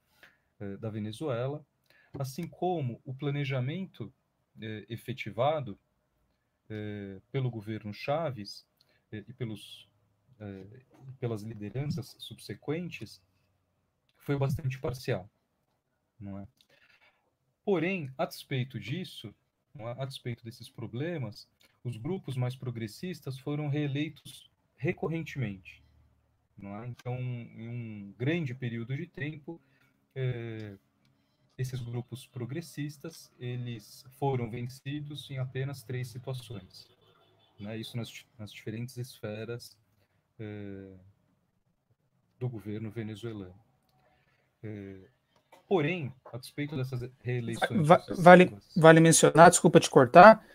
é, da Venezuela, assim como o planejamento é, efetivado pelo governo Chaves e pelos, pelas lideranças subsequentes foi bastante parcial. Não é? Porém, a despeito disso, é? a despeito desses problemas, os grupos mais progressistas foram reeleitos recorrentemente. É? Então, em um grande período de tempo, é, esses grupos progressistas eles foram vencidos em apenas três situações. Né? Isso nas, nas, diferentes esferas é, do governo venezuelano. Porém, a despeito dessas reeleições. Va vale, vale mencionar, desculpa te cortar,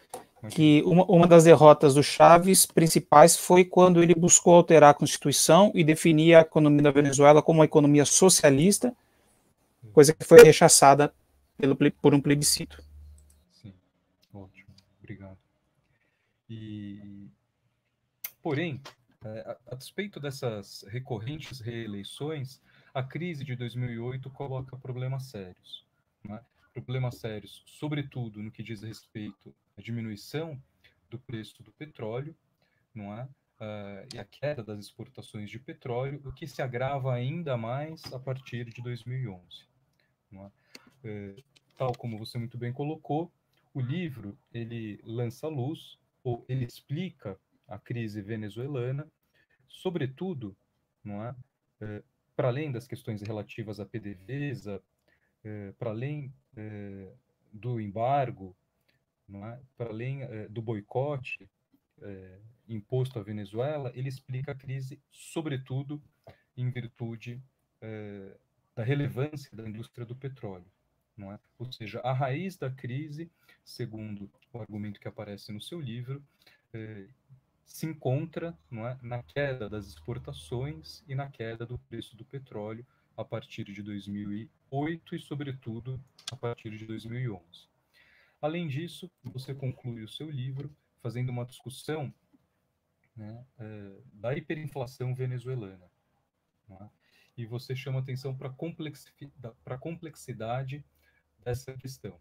que uma, uma das derrotas do Chaves principais foi quando ele buscou alterar a Constituição e definir a economia da Venezuela como uma economia socialista, coisa que foi rechaçada pelo, por um plebiscito. Sim, ótimo, obrigado. E, porém, é, a, a despeito dessas recorrentes reeleições, a crise de 2008 coloca problemas sérios. Né? Problemas sérios, sobretudo no que diz respeito à diminuição do preço do petróleo, não é? Uh, e a queda das exportações de petróleo, o que se agrava ainda mais a partir de 2011. É? Uh, tal como você muito bem colocou, o livro ele lança luz ou ele explica a crise venezuelana, sobretudo, não é, uh, para além das questões relativas à PDVSA, eh, para além eh, do embargo, é? para além eh, do boicote imposto à Venezuela, ele explica a crise, sobretudo, em virtude da relevância da indústria do petróleo. É? Ou seja, a raiz da crise, segundo o argumento que aparece no seu livro, se encontra é, na queda das exportações e na queda do preço do petróleo a partir de 2008 e, sobretudo, a partir de 2011. Além disso, você conclui o seu livro fazendo uma discussão né, é, da hiperinflação venezuelana. É? E você chama atenção para a complexidade dessa questão.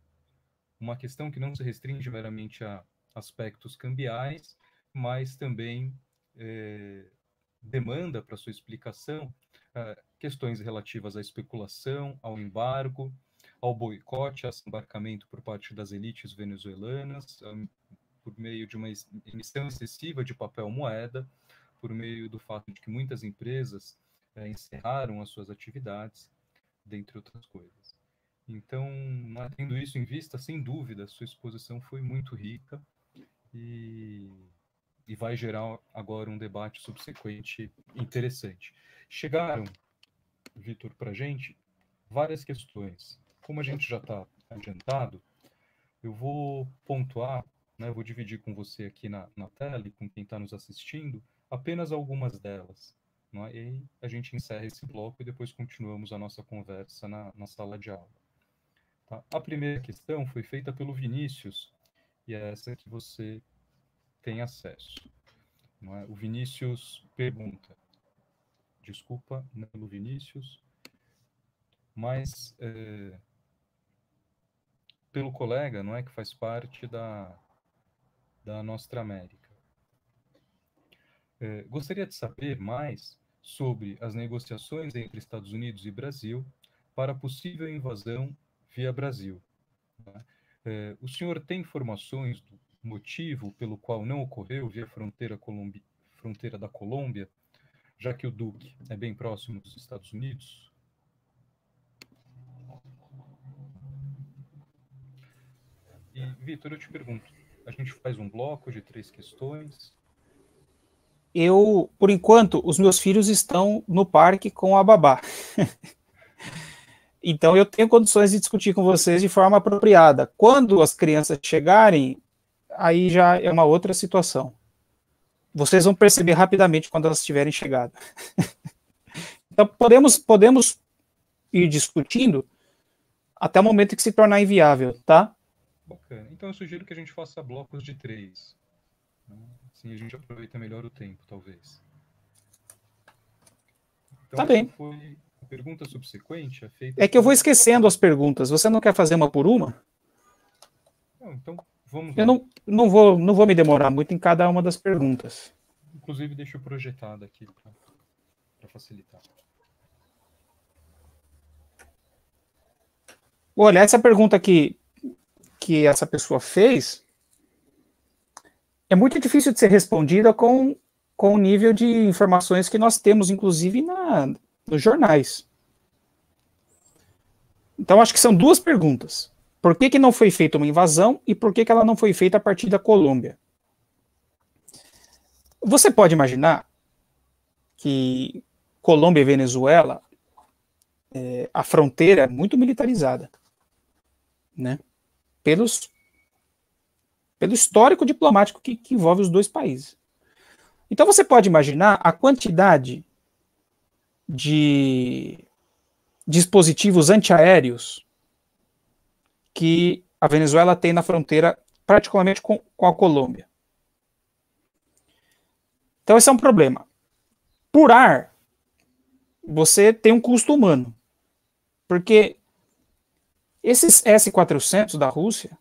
Uma questão que não se restringe meramente a aspectos cambiais, mas também é, demanda para sua explicação ah, questões relativas à especulação, ao embargo, ao boicote, ao embarcamento por parte das elites venezuelanas, ah, por meio de uma emissão excessiva de papel moeda, por meio do fato de que muitas empresas eh, encerraram as suas atividades, dentre outras coisas. Então, tendo isso em vista, sem dúvida, sua exposição foi muito rica e e vai gerar agora um debate subsequente interessante. Chegaram, Vitor, para a gente várias questões. Como a gente já está adiantado, eu vou pontuar, né, vou dividir com você aqui na, na tela e com quem está nos assistindo, apenas algumas delas. É? E a gente encerra esse bloco e depois continuamos a nossa conversa na, na sala de aula. Tá? A primeira questão foi feita pelo Vinícius, e é essa que você tem acesso. É? O Vinícius pergunta. Desculpa, pelo Vinícius, mas é, pelo colega, não é que faz parte da da Nostra América. É, gostaria de saber mais sobre as negociações entre Estados Unidos e Brasil para possível invasão via Brasil. É? É, o senhor tem informações do motivo pelo qual não ocorreu via fronteira, Colombi... fronteira da Colômbia, já que o Duque é bem próximo dos Estados Unidos? E, Vitor, eu te pergunto: a gente faz um bloco de três questões? Eu, por enquanto, os meus filhos estão no parque com a babá. então, eu tenho condições de discutir com vocês de forma apropriada. Quando as crianças chegarem, aí já é uma outra situação. Vocês vão perceber rapidamente quando elas tiverem chegado. então, podemos, podemos ir discutindo até o momento que se tornar inviável, tá? Bacana. Então, eu sugiro que a gente faça blocos de três. Né? Assim a gente aproveita melhor o tempo, talvez. Então, tá bem. Foi a pergunta subsequente é feita... É que eu vou esquecendo as perguntas. Você não quer fazer uma por uma? Não, então Vamos Eu não, não, vou, não vou me demorar muito em cada uma das perguntas. Inclusive, deixa eu projetado aqui para facilitar. Olha, essa pergunta que, que essa pessoa fez é muito difícil de ser respondida com, com o nível de informações que nós temos, inclusive na, nos jornais. Então, acho que são duas perguntas. Por que, que não foi feita uma invasão e por que, que ela não foi feita a partir da Colômbia? Você pode imaginar que Colômbia e Venezuela, é, a fronteira é muito militarizada, né? Pelos, pelo histórico diplomático que, que envolve os dois países. Então você pode imaginar a quantidade de dispositivos antiaéreos que a Venezuela tem na fronteira, particularmente com, com a Colômbia. Então, esse é um problema. Por ar, você tem um custo humano. Porque esses S-400 da Rússia,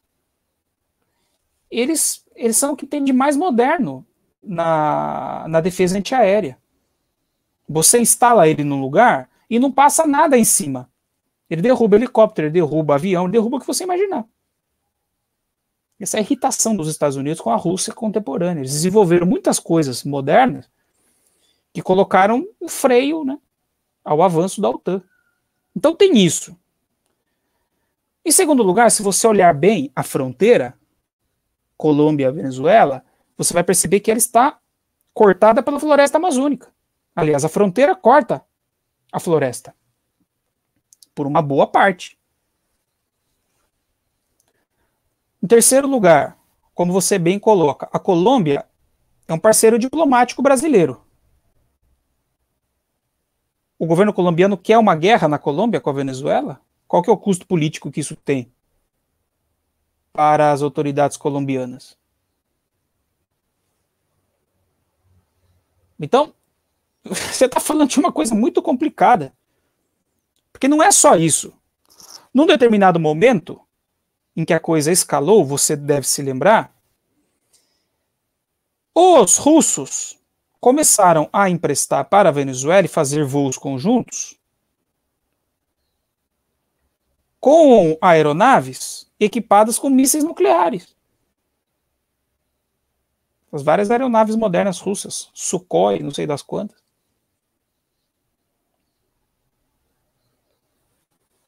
eles, eles são o que tem de mais moderno na, na defesa antiaérea. Você instala ele no lugar e não passa nada em cima. Ele derruba helicóptero, ele derruba avião, derruba o que você imaginar. Essa é a irritação dos Estados Unidos com a Rússia contemporânea. Eles desenvolveram muitas coisas modernas que colocaram um freio né, ao avanço da OTAN. Então tem isso. Em segundo lugar, se você olhar bem a fronteira, Colômbia, Venezuela, você vai perceber que ela está cortada pela floresta amazônica. Aliás, a fronteira corta a floresta por uma boa parte. Em terceiro lugar, como você bem coloca, a Colômbia é um parceiro diplomático brasileiro. O governo colombiano quer uma guerra na Colômbia com a Venezuela? Qual que é o custo político que isso tem para as autoridades colombianas? Então, você está falando de uma coisa muito complicada. Porque não é só isso. Num determinado momento em que a coisa escalou, você deve se lembrar, os russos começaram a emprestar para a Venezuela e fazer voos conjuntos com aeronaves equipadas com mísseis nucleares. As várias aeronaves modernas russas, Sukhoi, não sei das quantas.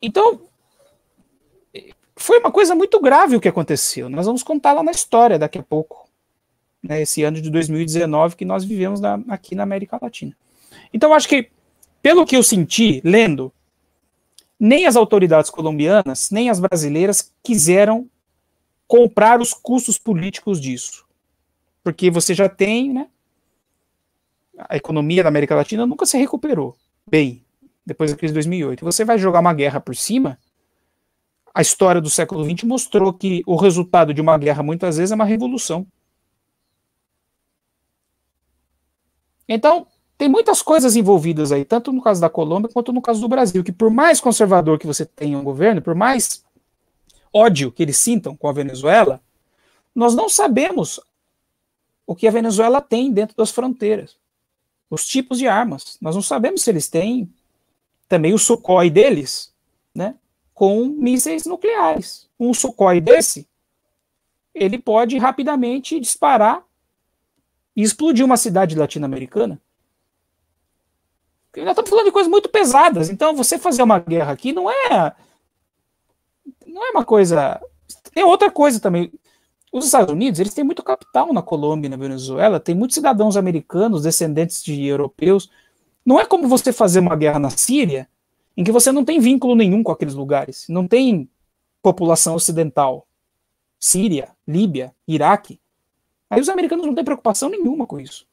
Então, foi uma coisa muito grave o que aconteceu. Né? Nós vamos contar lá na história daqui a pouco, né, esse ano de 2019 que nós vivemos na, aqui na América Latina. Então, acho que, pelo que eu senti lendo, nem as autoridades colombianas, nem as brasileiras quiseram comprar os custos políticos disso. Porque você já tem, né? A economia da América Latina nunca se recuperou bem depois da crise de 2008, você vai jogar uma guerra por cima, a história do século XX mostrou que o resultado de uma guerra muitas vezes é uma revolução. Então, tem muitas coisas envolvidas aí, tanto no caso da Colômbia quanto no caso do Brasil, que por mais conservador que você tenha um governo, por mais ódio que eles sintam com a Venezuela, nós não sabemos o que a Venezuela tem dentro das fronteiras, os tipos de armas. Nós não sabemos se eles têm também o Sukhoi deles, né, com mísseis nucleares. Um Sukhoi desse, ele pode rapidamente disparar e explodir uma cidade latino-americana. Nós estamos falando de coisas muito pesadas, então você fazer uma guerra aqui não é não é uma coisa. Tem outra coisa também. Os Estados Unidos, eles têm muito capital na Colômbia, na Venezuela, tem muitos cidadãos americanos, descendentes de europeus, não é como você fazer uma guerra na Síria, em que você não tem vínculo nenhum com aqueles lugares, não tem população ocidental. Síria, Líbia, Iraque. Aí os americanos não têm preocupação nenhuma com isso.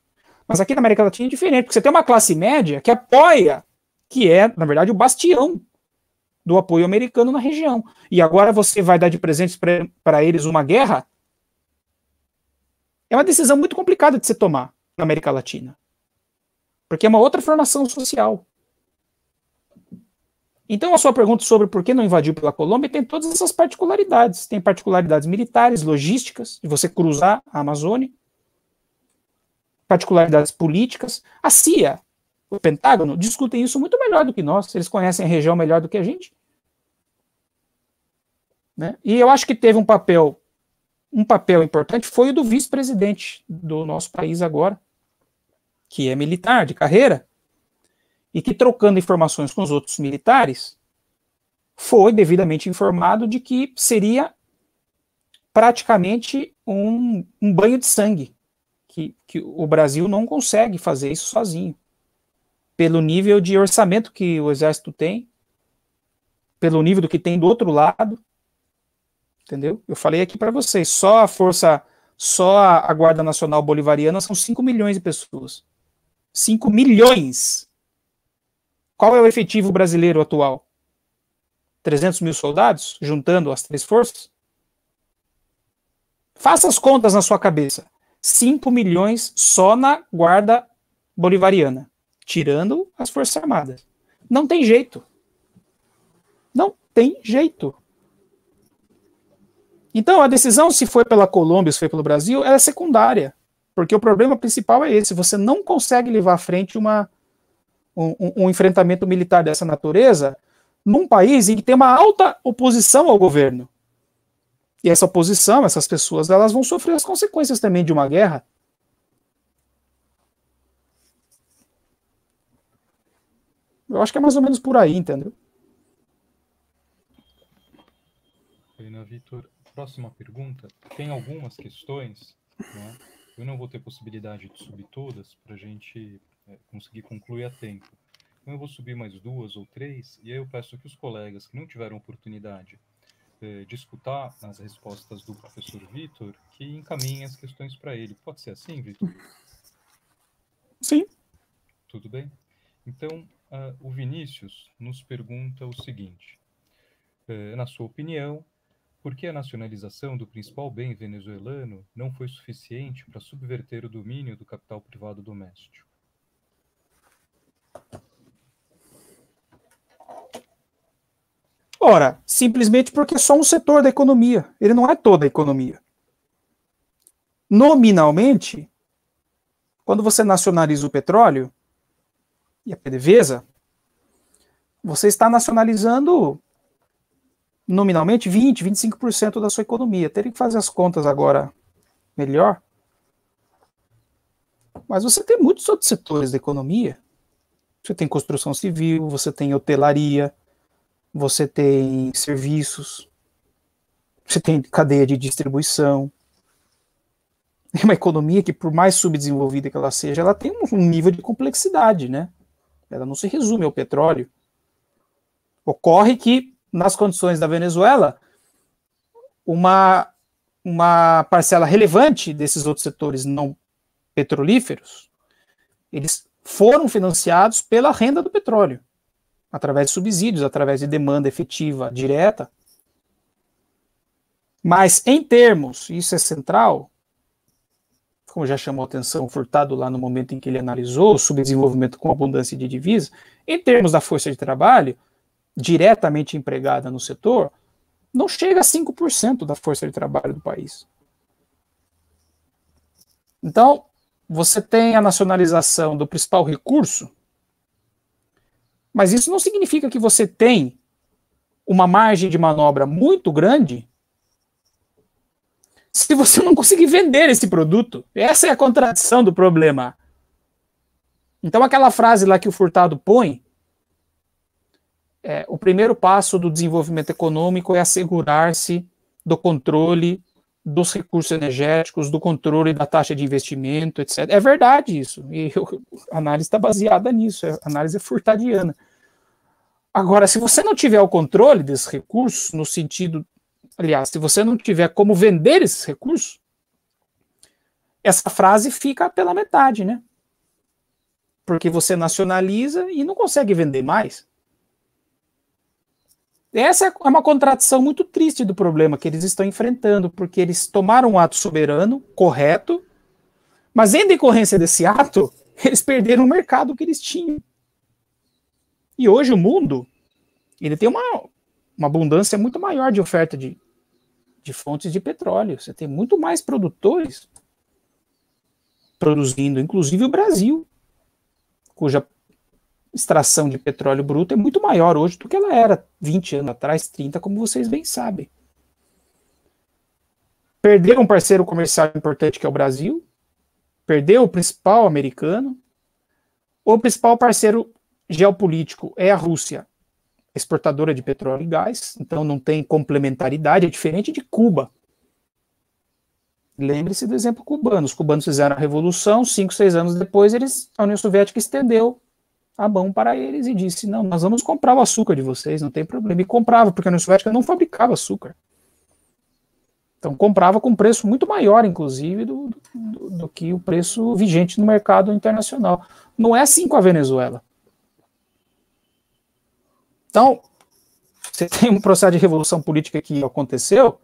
Mas aqui na América Latina é diferente, porque você tem uma classe média que apoia, que é, na verdade, o bastião do apoio americano na região. E agora você vai dar de presentes para eles uma guerra? É uma decisão muito complicada de se tomar na América Latina. Porque é uma outra formação social. Então, a sua pergunta sobre por que não invadiu pela Colômbia tem todas essas particularidades. Tem particularidades militares, logísticas, de você cruzar a Amazônia, particularidades políticas. A CIA, o Pentágono, discutem isso muito melhor do que nós. Eles conhecem a região melhor do que a gente. Né? E eu acho que teve um papel, um papel importante foi o do vice-presidente do nosso país agora, que é militar de carreira, e que trocando informações com os outros militares, foi devidamente informado de que seria praticamente um, um banho de sangue, que, que o Brasil não consegue fazer isso sozinho. Pelo nível de orçamento que o Exército tem, pelo nível do que tem do outro lado, entendeu? Eu falei aqui para vocês, só a força, só a Guarda Nacional Bolivariana são 5 milhões de pessoas. 5 milhões. Qual é o efetivo brasileiro atual? 300 mil soldados, juntando as três forças? Faça as contas na sua cabeça. 5 milhões só na guarda bolivariana, tirando as Forças Armadas. Não tem jeito. Não tem jeito. Então, a decisão se foi pela Colômbia ou se foi pelo Brasil, ela é secundária. Porque o problema principal é esse: você não consegue levar à frente uma, um, um enfrentamento militar dessa natureza num país em que tem uma alta oposição ao governo. E essa oposição, essas pessoas, elas vão sofrer as consequências também de uma guerra. Eu acho que é mais ou menos por aí, entendeu? Helena Vitor, próxima pergunta. Tem algumas questões né, eu não vou ter possibilidade de subir todas para a gente é, conseguir concluir a tempo. Então eu vou subir mais duas ou três, e aí eu peço que os colegas que não tiveram oportunidade é, de escutar as respostas do professor Vitor, que encaminhem as questões para ele. Pode ser assim, Vitor? Sim. Tudo bem? Então, uh, o Vinícius nos pergunta o seguinte: é, na sua opinião, por que a nacionalização do principal bem venezuelano não foi suficiente para subverter o domínio do capital privado doméstico. Ora, simplesmente porque é só um setor da economia, ele não é toda a economia. Nominalmente, quando você nacionaliza o petróleo e a PDVSA, você está nacionalizando nominalmente 20, 25% da sua economia. Teria que fazer as contas agora melhor. Mas você tem muitos outros setores da economia. Você tem construção civil, você tem hotelaria, você tem serviços, você tem cadeia de distribuição. É uma economia que, por mais subdesenvolvida que ela seja, ela tem um nível de complexidade, né? Ela não se resume ao petróleo. Ocorre que nas condições da Venezuela, uma, uma parcela relevante desses outros setores não petrolíferos, eles foram financiados pela renda do petróleo, através de subsídios, através de demanda efetiva direta. Mas em termos, isso é central, como já chamou atenção o Furtado lá no momento em que ele analisou o subdesenvolvimento com abundância de divisas, em termos da força de trabalho, diretamente empregada no setor não chega a 5% da força de trabalho do país. Então, você tem a nacionalização do principal recurso, mas isso não significa que você tem uma margem de manobra muito grande se você não conseguir vender esse produto. Essa é a contradição do problema. Então, aquela frase lá que o Furtado põe, é, o primeiro passo do desenvolvimento econômico é assegurar-se do controle dos recursos energéticos, do controle da taxa de investimento, etc. É verdade isso. E eu, a análise está baseada nisso. A análise é furtadiana. Agora, se você não tiver o controle desses recursos, no sentido, aliás, se você não tiver como vender esses recursos, essa frase fica pela metade, né? Porque você nacionaliza e não consegue vender mais. Essa é uma contradição muito triste do problema que eles estão enfrentando, porque eles tomaram um ato soberano, correto, mas em decorrência desse ato, eles perderam o mercado que eles tinham. E hoje o mundo, ele tem uma, uma abundância muito maior de oferta de, de fontes de petróleo. Você tem muito mais produtores produzindo, inclusive o Brasil, cuja extração de petróleo bruto é muito maior hoje do que ela era 20 anos atrás, 30, como vocês bem sabem. Perderam um parceiro comercial importante que é o Brasil, perdeu o principal americano, o principal parceiro geopolítico é a Rússia, exportadora de petróleo e gás, então não tem complementaridade, é diferente de Cuba. Lembre-se do exemplo cubano. Os cubanos fizeram a revolução, cinco, seis anos depois, eles, a União Soviética estendeu a mão para eles e disse: Não, nós vamos comprar o açúcar de vocês, não tem problema. E comprava, porque a União Soviética não fabricava açúcar. Então comprava com preço muito maior, inclusive, do, do, do que o preço vigente no mercado internacional. Não é assim com a Venezuela. Então, você tem um processo de revolução política que aconteceu,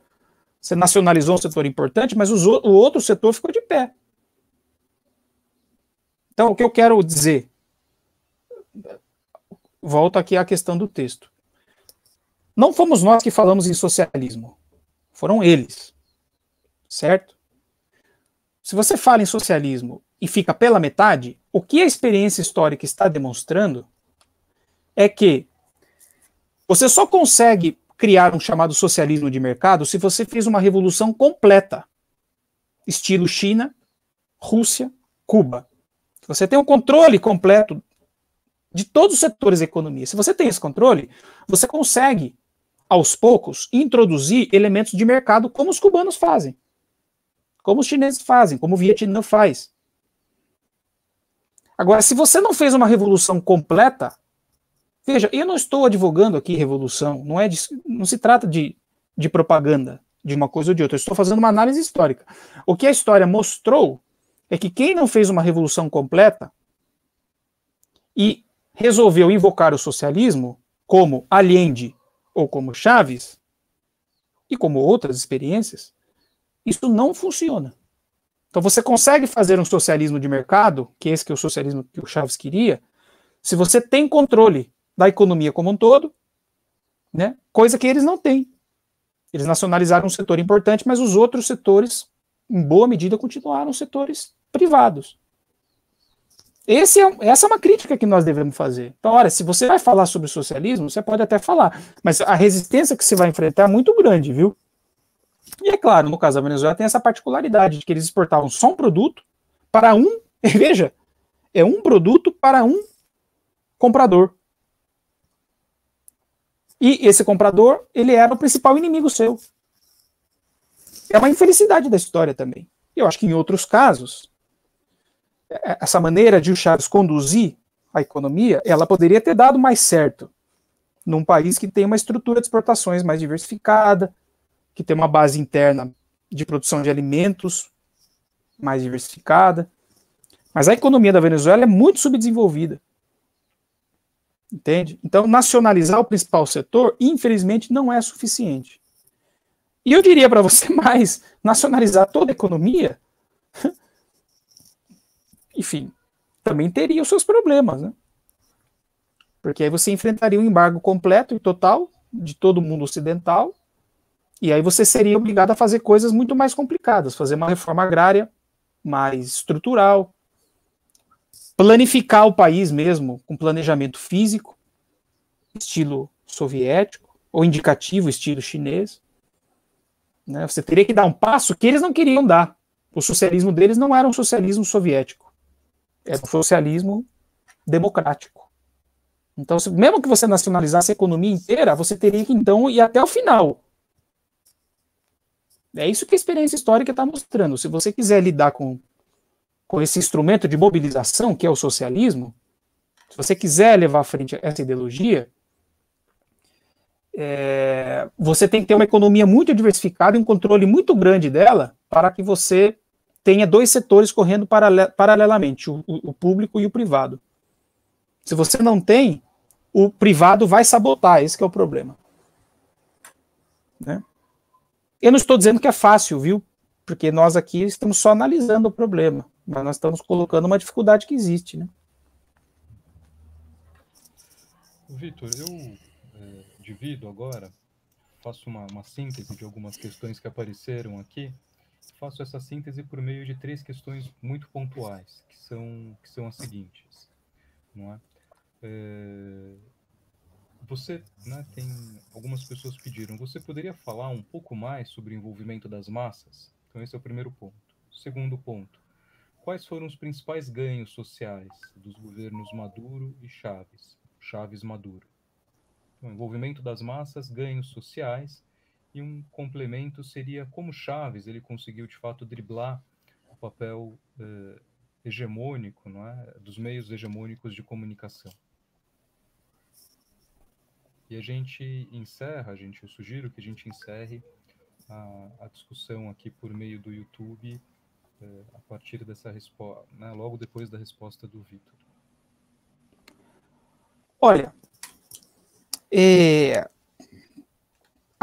você nacionalizou um setor importante, mas os, o outro setor ficou de pé. Então, o que eu quero dizer? volta aqui à questão do texto. Não fomos nós que falamos em socialismo. Foram eles. Certo? Se você fala em socialismo e fica pela metade, o que a experiência histórica está demonstrando é que você só consegue criar um chamado socialismo de mercado se você fez uma revolução completa, estilo China, Rússia, Cuba. Você tem o um controle completo de todos os setores da economia. Se você tem esse controle, você consegue, aos poucos, introduzir elementos de mercado como os cubanos fazem, como os chineses fazem, como o Vietnã faz. Agora, se você não fez uma revolução completa, veja, eu não estou advogando aqui revolução, não, é de, não se trata de, de propaganda de uma coisa ou de outra, eu estou fazendo uma análise histórica. O que a história mostrou é que quem não fez uma revolução completa e resolveu invocar o socialismo, como Allende ou como Chaves, e como outras experiências, isso não funciona. Então você consegue fazer um socialismo de mercado, que é esse que é o socialismo que o Chaves queria, se você tem controle da economia como um todo, né? Coisa que eles não têm. Eles nacionalizaram um setor importante, mas os outros setores, em boa medida, continuaram setores privados. Esse é, essa é uma crítica que nós devemos fazer. Então, olha, se você vai falar sobre socialismo, você pode até falar, mas a resistência que você vai enfrentar é muito grande, viu? E é claro, no caso da Venezuela, tem essa particularidade de que eles exportavam só um produto para um. Veja, é um produto para um comprador. E esse comprador, ele era o principal inimigo seu. É uma infelicidade da história também. Eu acho que em outros casos, essa maneira de o Chaves conduzir a economia, ela poderia ter dado mais certo num país que tem uma estrutura de exportações mais diversificada, que tem uma base interna de produção de alimentos mais diversificada. Mas a economia da Venezuela é muito subdesenvolvida. Entende? Então, nacionalizar o principal setor, infelizmente, não é suficiente. E eu diria para você mais: nacionalizar toda a economia enfim, também teria os seus problemas, né? Porque aí você enfrentaria um embargo completo e total de todo mundo ocidental, e aí você seria obrigado a fazer coisas muito mais complicadas, fazer uma reforma agrária mais estrutural, planificar o país mesmo com planejamento físico, estilo soviético, ou indicativo, estilo chinês. Né? Você teria que dar um passo que eles não queriam dar. O socialismo deles não era um socialismo soviético. É um socialismo democrático. Então, se, mesmo que você nacionalizasse a economia inteira, você teria que então ir até o final. É isso que a experiência histórica está mostrando. Se você quiser lidar com, com esse instrumento de mobilização que é o socialismo, se você quiser levar à frente essa ideologia, é, você tem que ter uma economia muito diversificada e um controle muito grande dela para que você tenha dois setores correndo paralelamente, o, o público e o privado. Se você não tem, o privado vai sabotar, esse é o problema. Né? Eu não estou dizendo que é fácil, viu? Porque nós aqui estamos só analisando o problema, mas nós estamos colocando uma dificuldade que existe, né? Vitor, eu é, divido agora, faço uma, uma síntese de algumas questões que apareceram aqui faço essa síntese por meio de três questões muito pontuais, que são, que são as seguintes. Não é? é você né, tem algumas pessoas pediram. Você poderia falar um pouco mais sobre o envolvimento das massas? Então esse é o primeiro ponto. Segundo ponto: quais foram os principais ganhos sociais dos governos Maduro e Chaves? Chaves Maduro. Então, envolvimento das massas, ganhos sociais e um complemento seria como Chaves ele conseguiu de fato driblar o papel eh, hegemônico, não é, dos meios hegemônicos de comunicação. E a gente encerra, gente, eu sugiro que a gente encerre a, a discussão aqui por meio do YouTube eh, a partir dessa resposta, né, logo depois da resposta do Vitor. Olha, é,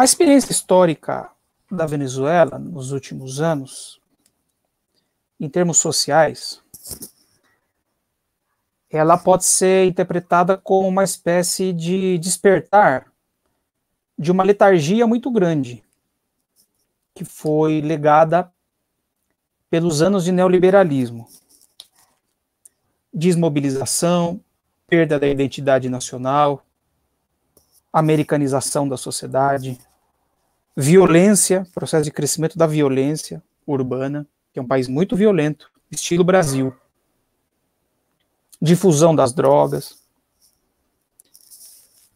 a experiência histórica da Venezuela nos últimos anos, em termos sociais, ela pode ser interpretada como uma espécie de despertar de uma letargia muito grande, que foi legada pelos anos de neoliberalismo. Desmobilização, perda da identidade nacional, americanização da sociedade, violência, processo de crescimento da violência urbana, que é um país muito violento, estilo Brasil. Difusão das drogas.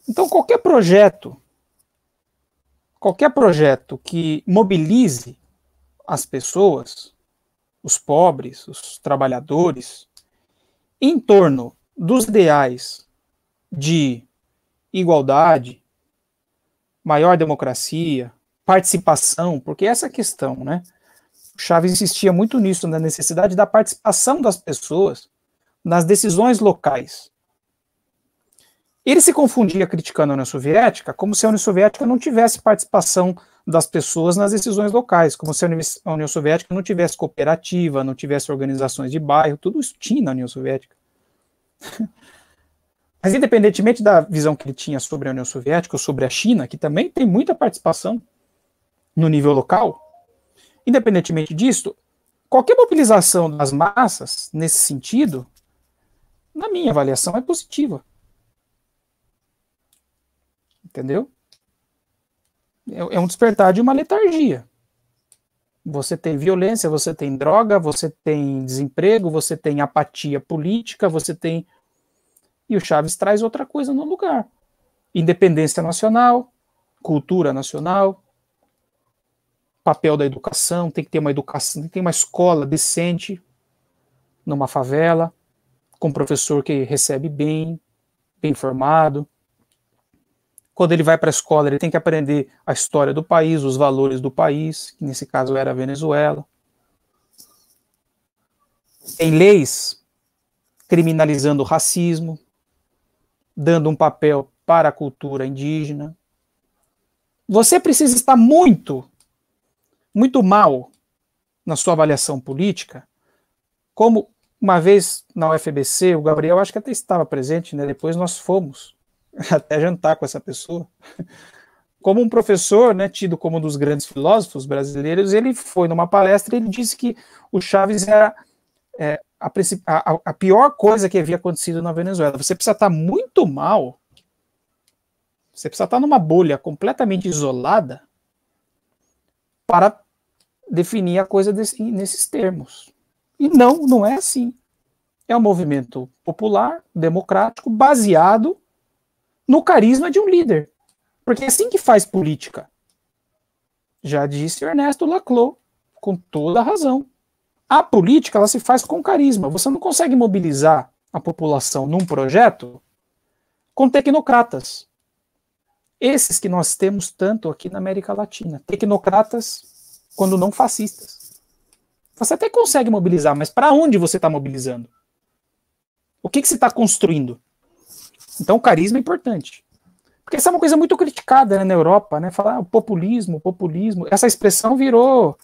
Então, qualquer projeto, qualquer projeto que mobilize as pessoas, os pobres, os trabalhadores, em torno dos ideais de igualdade, maior democracia, participação, porque essa questão, né? O Chaves insistia muito nisso, na necessidade da participação das pessoas nas decisões locais. Ele se confundia criticando a União Soviética como se a União Soviética não tivesse participação das pessoas nas decisões locais, como se a União Soviética não tivesse cooperativa, não tivesse organizações de bairro, tudo isso tinha na União Soviética. Mas independentemente da visão que ele tinha sobre a União Soviética ou sobre a China, que também tem muita participação, no nível local. Independentemente disso, qualquer mobilização das massas nesse sentido, na minha avaliação, é positiva. Entendeu? É, é, um despertar de uma letargia. Você tem violência, você tem droga, você tem desemprego, você tem apatia política, você tem. E o Chaves traz outra coisa no lugar: independência nacional, cultura nacional, papel da educação, tem que ter uma educação, tem que ter uma escola decente numa favela, com um professor que recebe bem, bem formado. Quando ele vai para a escola, ele tem que aprender a história do país, os valores do país, que nesse caso era a Venezuela. Tem leis criminalizando o racismo, dando um papel para a cultura indígena. Você precisa estar muito muito mal na sua avaliação política, como uma vez na UFBC, o Gabriel acho que até estava presente, né? Depois nós fomos até jantar com essa pessoa. Como um professor, né, tido como um dos grandes filósofos brasileiros, ele foi numa palestra e ele disse que o Chaves era é, a, a, a pior coisa que havia acontecido na Venezuela. Você precisa estar muito mal, você precisa estar numa bolha completamente isolada para definir a coisa desse, nesses termos. E não, não é assim. É um movimento popular, democrático, baseado no carisma de um líder. Porque é assim que faz política. Já disse Ernesto Laclau, com toda a razão. A política ela se faz com carisma. Você não consegue mobilizar a população num projeto com tecnocratas. Esses que nós temos tanto aqui na América Latina. Tecnocratas quando não fascistas. Você até consegue mobilizar, mas para onde você está mobilizando? O que, que você está construindo? Então, o carisma é importante. Porque essa é uma coisa muito criticada né, na Europa, né? Falar ah, populismo, populismo. Essa expressão virou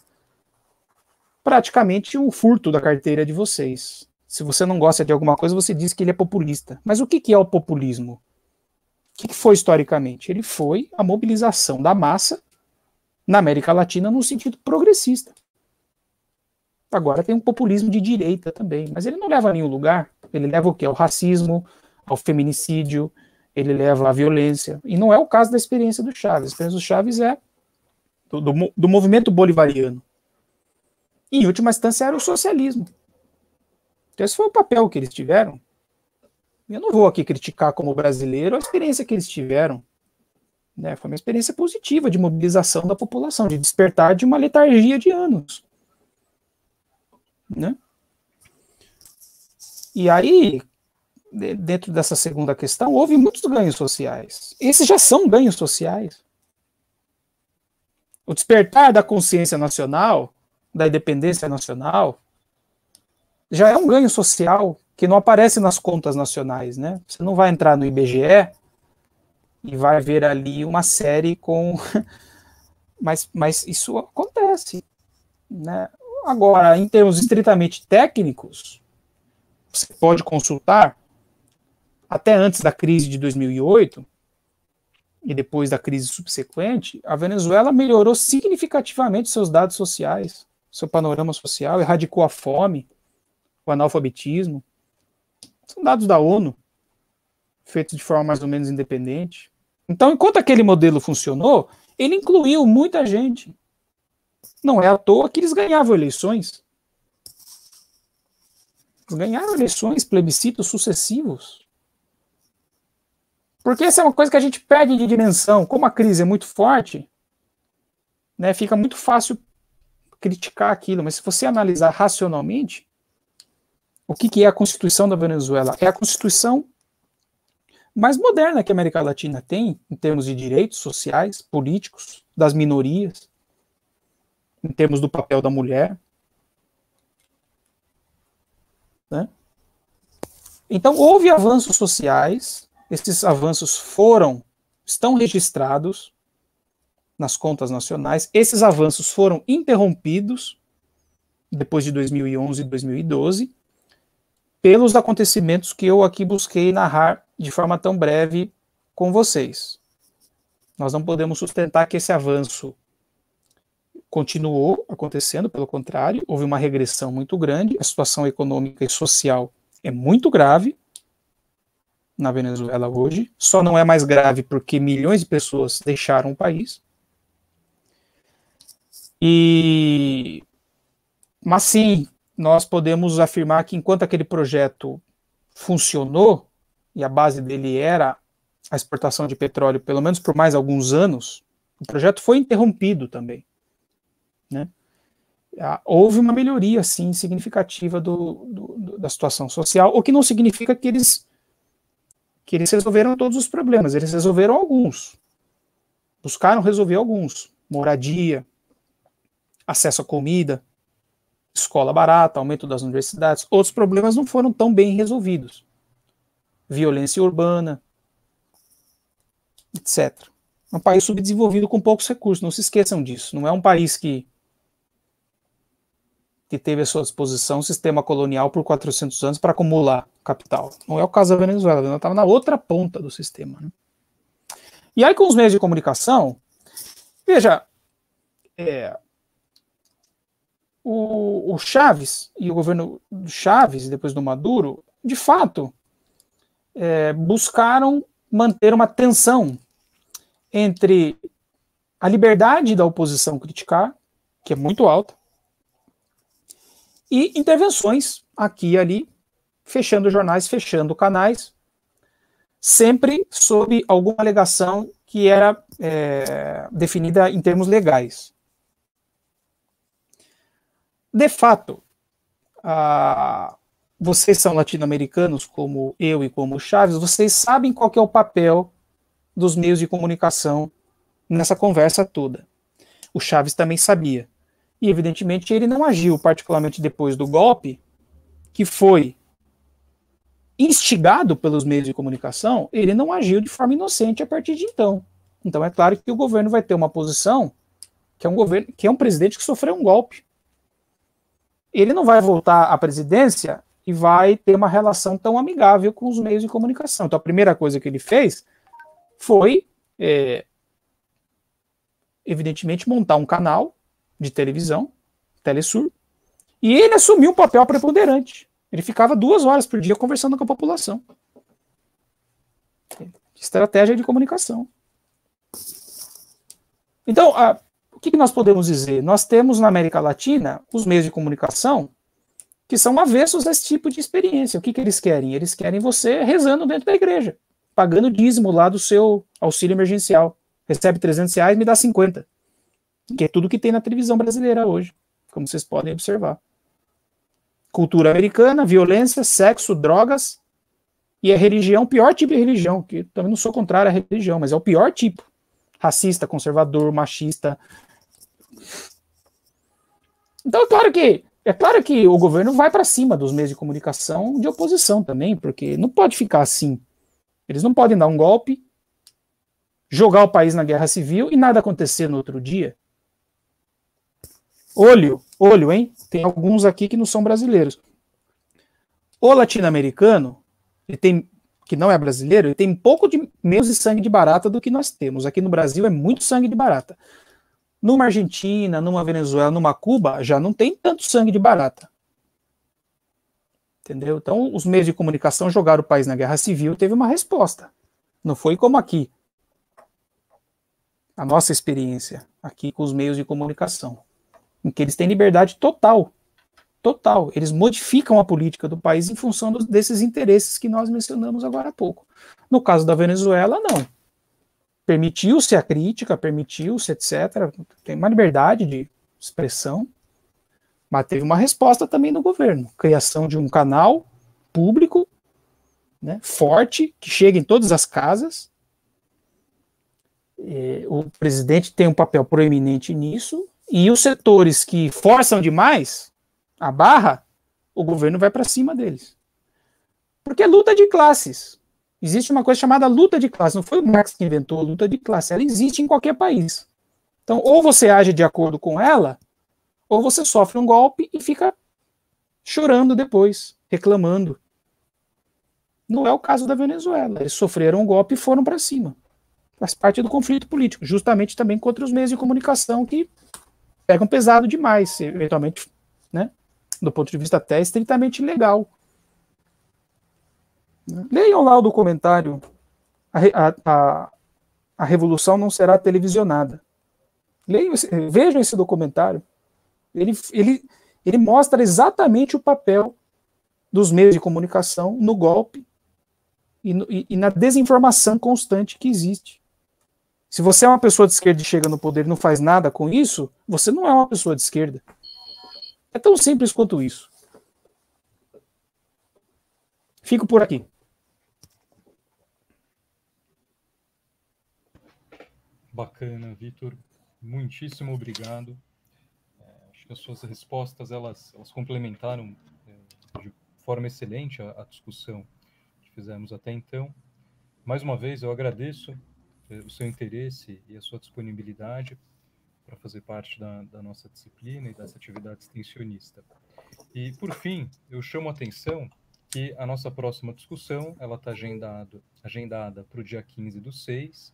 praticamente um furto da carteira de vocês. Se você não gosta de alguma coisa, você diz que ele é populista. Mas o que, que é o populismo? O que, que foi historicamente? Ele foi a mobilização da massa na América Latina no sentido progressista. Agora tem um populismo de direita também, mas ele não leva a nenhum lugar. Ele leva o quê? Ao racismo, ao feminicídio, ele leva à violência. E não é o caso da experiência do Chaves. A experiência do Chaves é do, do, do movimento bolivariano. E, em última instância, era o socialismo. Então, esse foi o papel que eles tiveram. Eu não vou aqui criticar como brasileiro a experiência que eles tiveram. Né? Foi uma experiência positiva de mobilização da população, de despertar de uma letargia de anos. Né? E aí, dentro dessa segunda questão, houve muitos ganhos sociais. Esses já são ganhos sociais. O despertar da consciência nacional, da independência nacional, já é um ganho social que não aparece nas contas nacionais, né? Você não vai entrar no IBGE e vai ver ali uma série com. mas, mas isso acontece. Né? Agora, em termos estritamente técnicos, você pode consultar até antes da crise de 2008 e depois da crise subsequente, a Venezuela melhorou significativamente seus dados sociais, seu panorama social, erradicou a fome, o analfabetismo. São dados da ONU, feitos de forma mais ou menos independente. Então, enquanto aquele modelo funcionou, ele incluiu muita gente. Não é à toa que eles ganhavam eleições. ganharam eleições, plebiscitos sucessivos. Porque essa é uma coisa que a gente perde de dimensão. Como a crise é muito forte, né, fica muito fácil criticar aquilo. Mas se você analisar racionalmente, o que, que é a Constituição da Venezuela? É a Constituição mais moderna que a América Latina tem, em termos de direitos sociais, políticos, das minorias, em termos do papel da mulher. Né? Então, houve avanços sociais, esses avanços foram, estão registrados nas contas nacionais, esses avanços foram interrompidos depois de 2011 e 2012 pelos acontecimentos que eu aqui busquei narrar de forma tão breve com vocês. Nós não podemos sustentar que esse avanço continuou acontecendo, pelo contrário, houve uma regressão muito grande, a situação econômica e social é muito grave na Venezuela hoje, só não é mais grave porque milhões de pessoas deixaram o país. E mas sim, nós podemos afirmar que enquanto aquele projeto funcionou, e a base dele era a exportação de petróleo, pelo menos por mais alguns anos, o projeto foi interrompido também. Né? Ah, houve uma melhoria, sim, significativa do, do, da situação social, o que não significa que eles, que eles resolveram todos os problemas, eles resolveram alguns. Buscaram resolver alguns. Moradia, acesso à comida, escola barata, aumento das universidades. Outros problemas não foram tão bem resolvidos violência urbana, etc. É um país subdesenvolvido com poucos recursos, não se esqueçam disso. Não é um país que, que teve à sua disposição um sistema colonial por 400 anos para acumular capital. Não é o caso da Venezuela, a Venezuela estava na outra ponta do sistema. Né? E aí, com os meios de comunicação, veja, é, o, o Chaves e o governo do Chaves, depois do Maduro, de fato, é, buscaram manter uma tensão entre a liberdade da oposição criticar, que é muito alta, e intervenções aqui e ali, fechando jornais, fechando canais, sempre sob alguma alegação que era é, definida em termos legais. De fato, a, vocês são latino-americanos, como eu e como o Chaves, vocês sabem qual é o papel dos meios de comunicação nessa conversa toda. O Chaves também sabia. E, evidentemente, ele não agiu, particularmente depois do golpe, que foi instigado pelos meios de comunicação, ele não agiu de forma inocente a partir de então. Então, é claro que o governo vai ter uma posição que é um governo, que é um presidente que sofreu um golpe. Ele não vai voltar à presidência e vai ter uma relação tão amigável com os meios de comunicação. Então, a primeira coisa que ele fez foi, é, evidentemente, montar um canal de televisão, Telesur, e ele assumiu um papel preponderante. Ele ficava duas horas por dia conversando com a população. Estratégia de comunicação. Então, a, o que, que nós podemos dizer? Nós temos na América Latina os meios de comunicação que são avessos a esse tipo de experiência. O que, que eles querem? Eles querem você rezando dentro da igreja, pagando dízimo lá do seu auxílio emergencial. Recebe 300 reais, me dá 50. Que é tudo que tem na televisão brasileira hoje, como vocês podem observar. Cultura americana, violência, sexo, drogas e a religião, pior tipo de religião, que também não sou contrário à religião, mas é o pior tipo. Racista, conservador, machista, então, é claro que é claro que o governo vai para cima dos meios de comunicação de oposição também, porque não pode ficar assim. Eles não podem dar um golpe, jogar o país na guerra civil e nada acontecer no outro dia. Olho, olho, hein? Tem alguns aqui que não são brasileiros. O latino-americano, que não é brasileiro, ele tem pouco de menos de sangue de barata do que nós temos. Aqui no Brasil é muito sangue de barata. Numa Argentina, numa Venezuela, numa Cuba, já não tem tanto sangue de barata. Entendeu? Então, os meios de comunicação jogaram o país na guerra civil, teve uma resposta. Não foi como aqui. A nossa experiência aqui com os meios de comunicação, em que eles têm liberdade total, total. Eles modificam a política do país em função dos, desses interesses que nós mencionamos agora há pouco. No caso da Venezuela, não permitiu-se a crítica, permitiu-se, etc. Tem uma liberdade de expressão, mas teve uma resposta também do governo. Criação de um canal público, né, forte, que chega em todas as casas. É, o presidente tem um papel proeminente nisso, e os setores que forçam demais a barra, o governo vai para cima deles. Porque é luta de classes. Existe uma coisa chamada luta de classe. Não foi o Marx que inventou a luta de classe. Ela existe em qualquer país. Então, ou você age de acordo com ela, ou você sofre um golpe e fica chorando depois, reclamando. Não é o caso da Venezuela. Eles sofreram um golpe e foram para cima. Faz parte do conflito político, justamente também contra os meios de comunicação que pegam pesado demais, eventualmente, né, do ponto de vista até estritamente legal. Leiam lá o documentário. A, a, a, a Revolução não será televisionada. Leiam vejam esse documentário. Ele, ele, ele mostra exatamente o papel dos meios de comunicação no golpe e, no, e, e, na desinformação constante que existe. Se você é uma pessoa de esquerda e chega no poder e não faz nada com isso, você não é uma pessoa de esquerda. É tão simples quanto isso. Fico por aqui. Bacana, Vitor. Muitíssimo obrigado. É, acho que as suas respostas elas, elas complementaram é, de forma excelente a, a, discussão que fizemos até então. Mais uma vez, eu agradeço é, o seu interesse e a sua disponibilidade para fazer parte da, da, nossa disciplina e dessa atividade extensionista. E, por fim, eu chamo a atenção que a nossa próxima discussão ela está agendada agendada para o dia 15 do 6,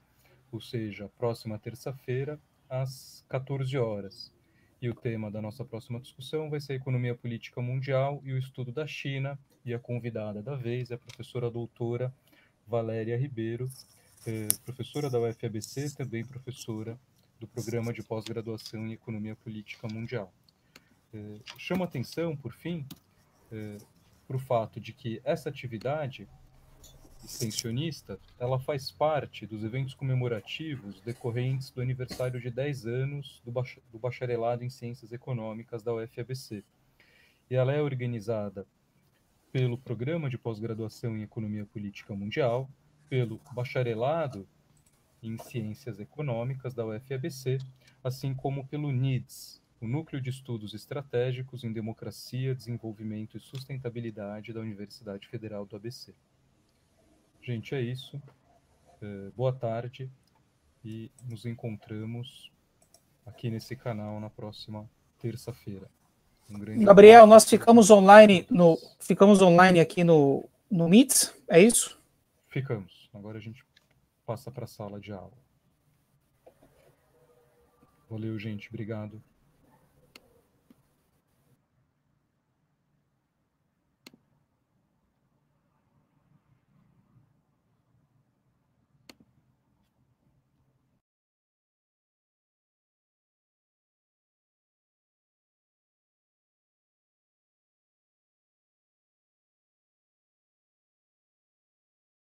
ou seja, próxima terça-feira, às 14 horas. E o tema da nossa próxima discussão vai ser a economia política mundial e o estudo da China. E a convidada da vez é a professora doutora Valéria Ribeiro, eh, professora da UFABC, também professora do programa de pós-graduação em economia política mundial. Eh, chama atenção, por fim, eh, para o fato de que essa atividade extensionista, ela faz parte dos eventos comemorativos decorrentes do aniversário de 10 anos do, bach do bacharelado em Ciências Econômicas da UFABC. E ela é organizada pelo Programa de Pós-Graduação em Economia Política Mundial, pelo Bacharelado em Ciências Econômicas da UFABC, assim como pelo NIDS, o Núcleo de Estudos Estratégicos em Democracia, Desenvolvimento e Sustentabilidade da Universidade Federal do ABC. Gente, é isso. É, boa tarde e nos encontramos aqui nesse canal na próxima terça-feira. Um Gabriel, abraço. nós ficamos online no ficamos online aqui no no Meet, é isso? Ficamos. Agora a gente passa para a sala de aula. Valeu, gente. Obrigado.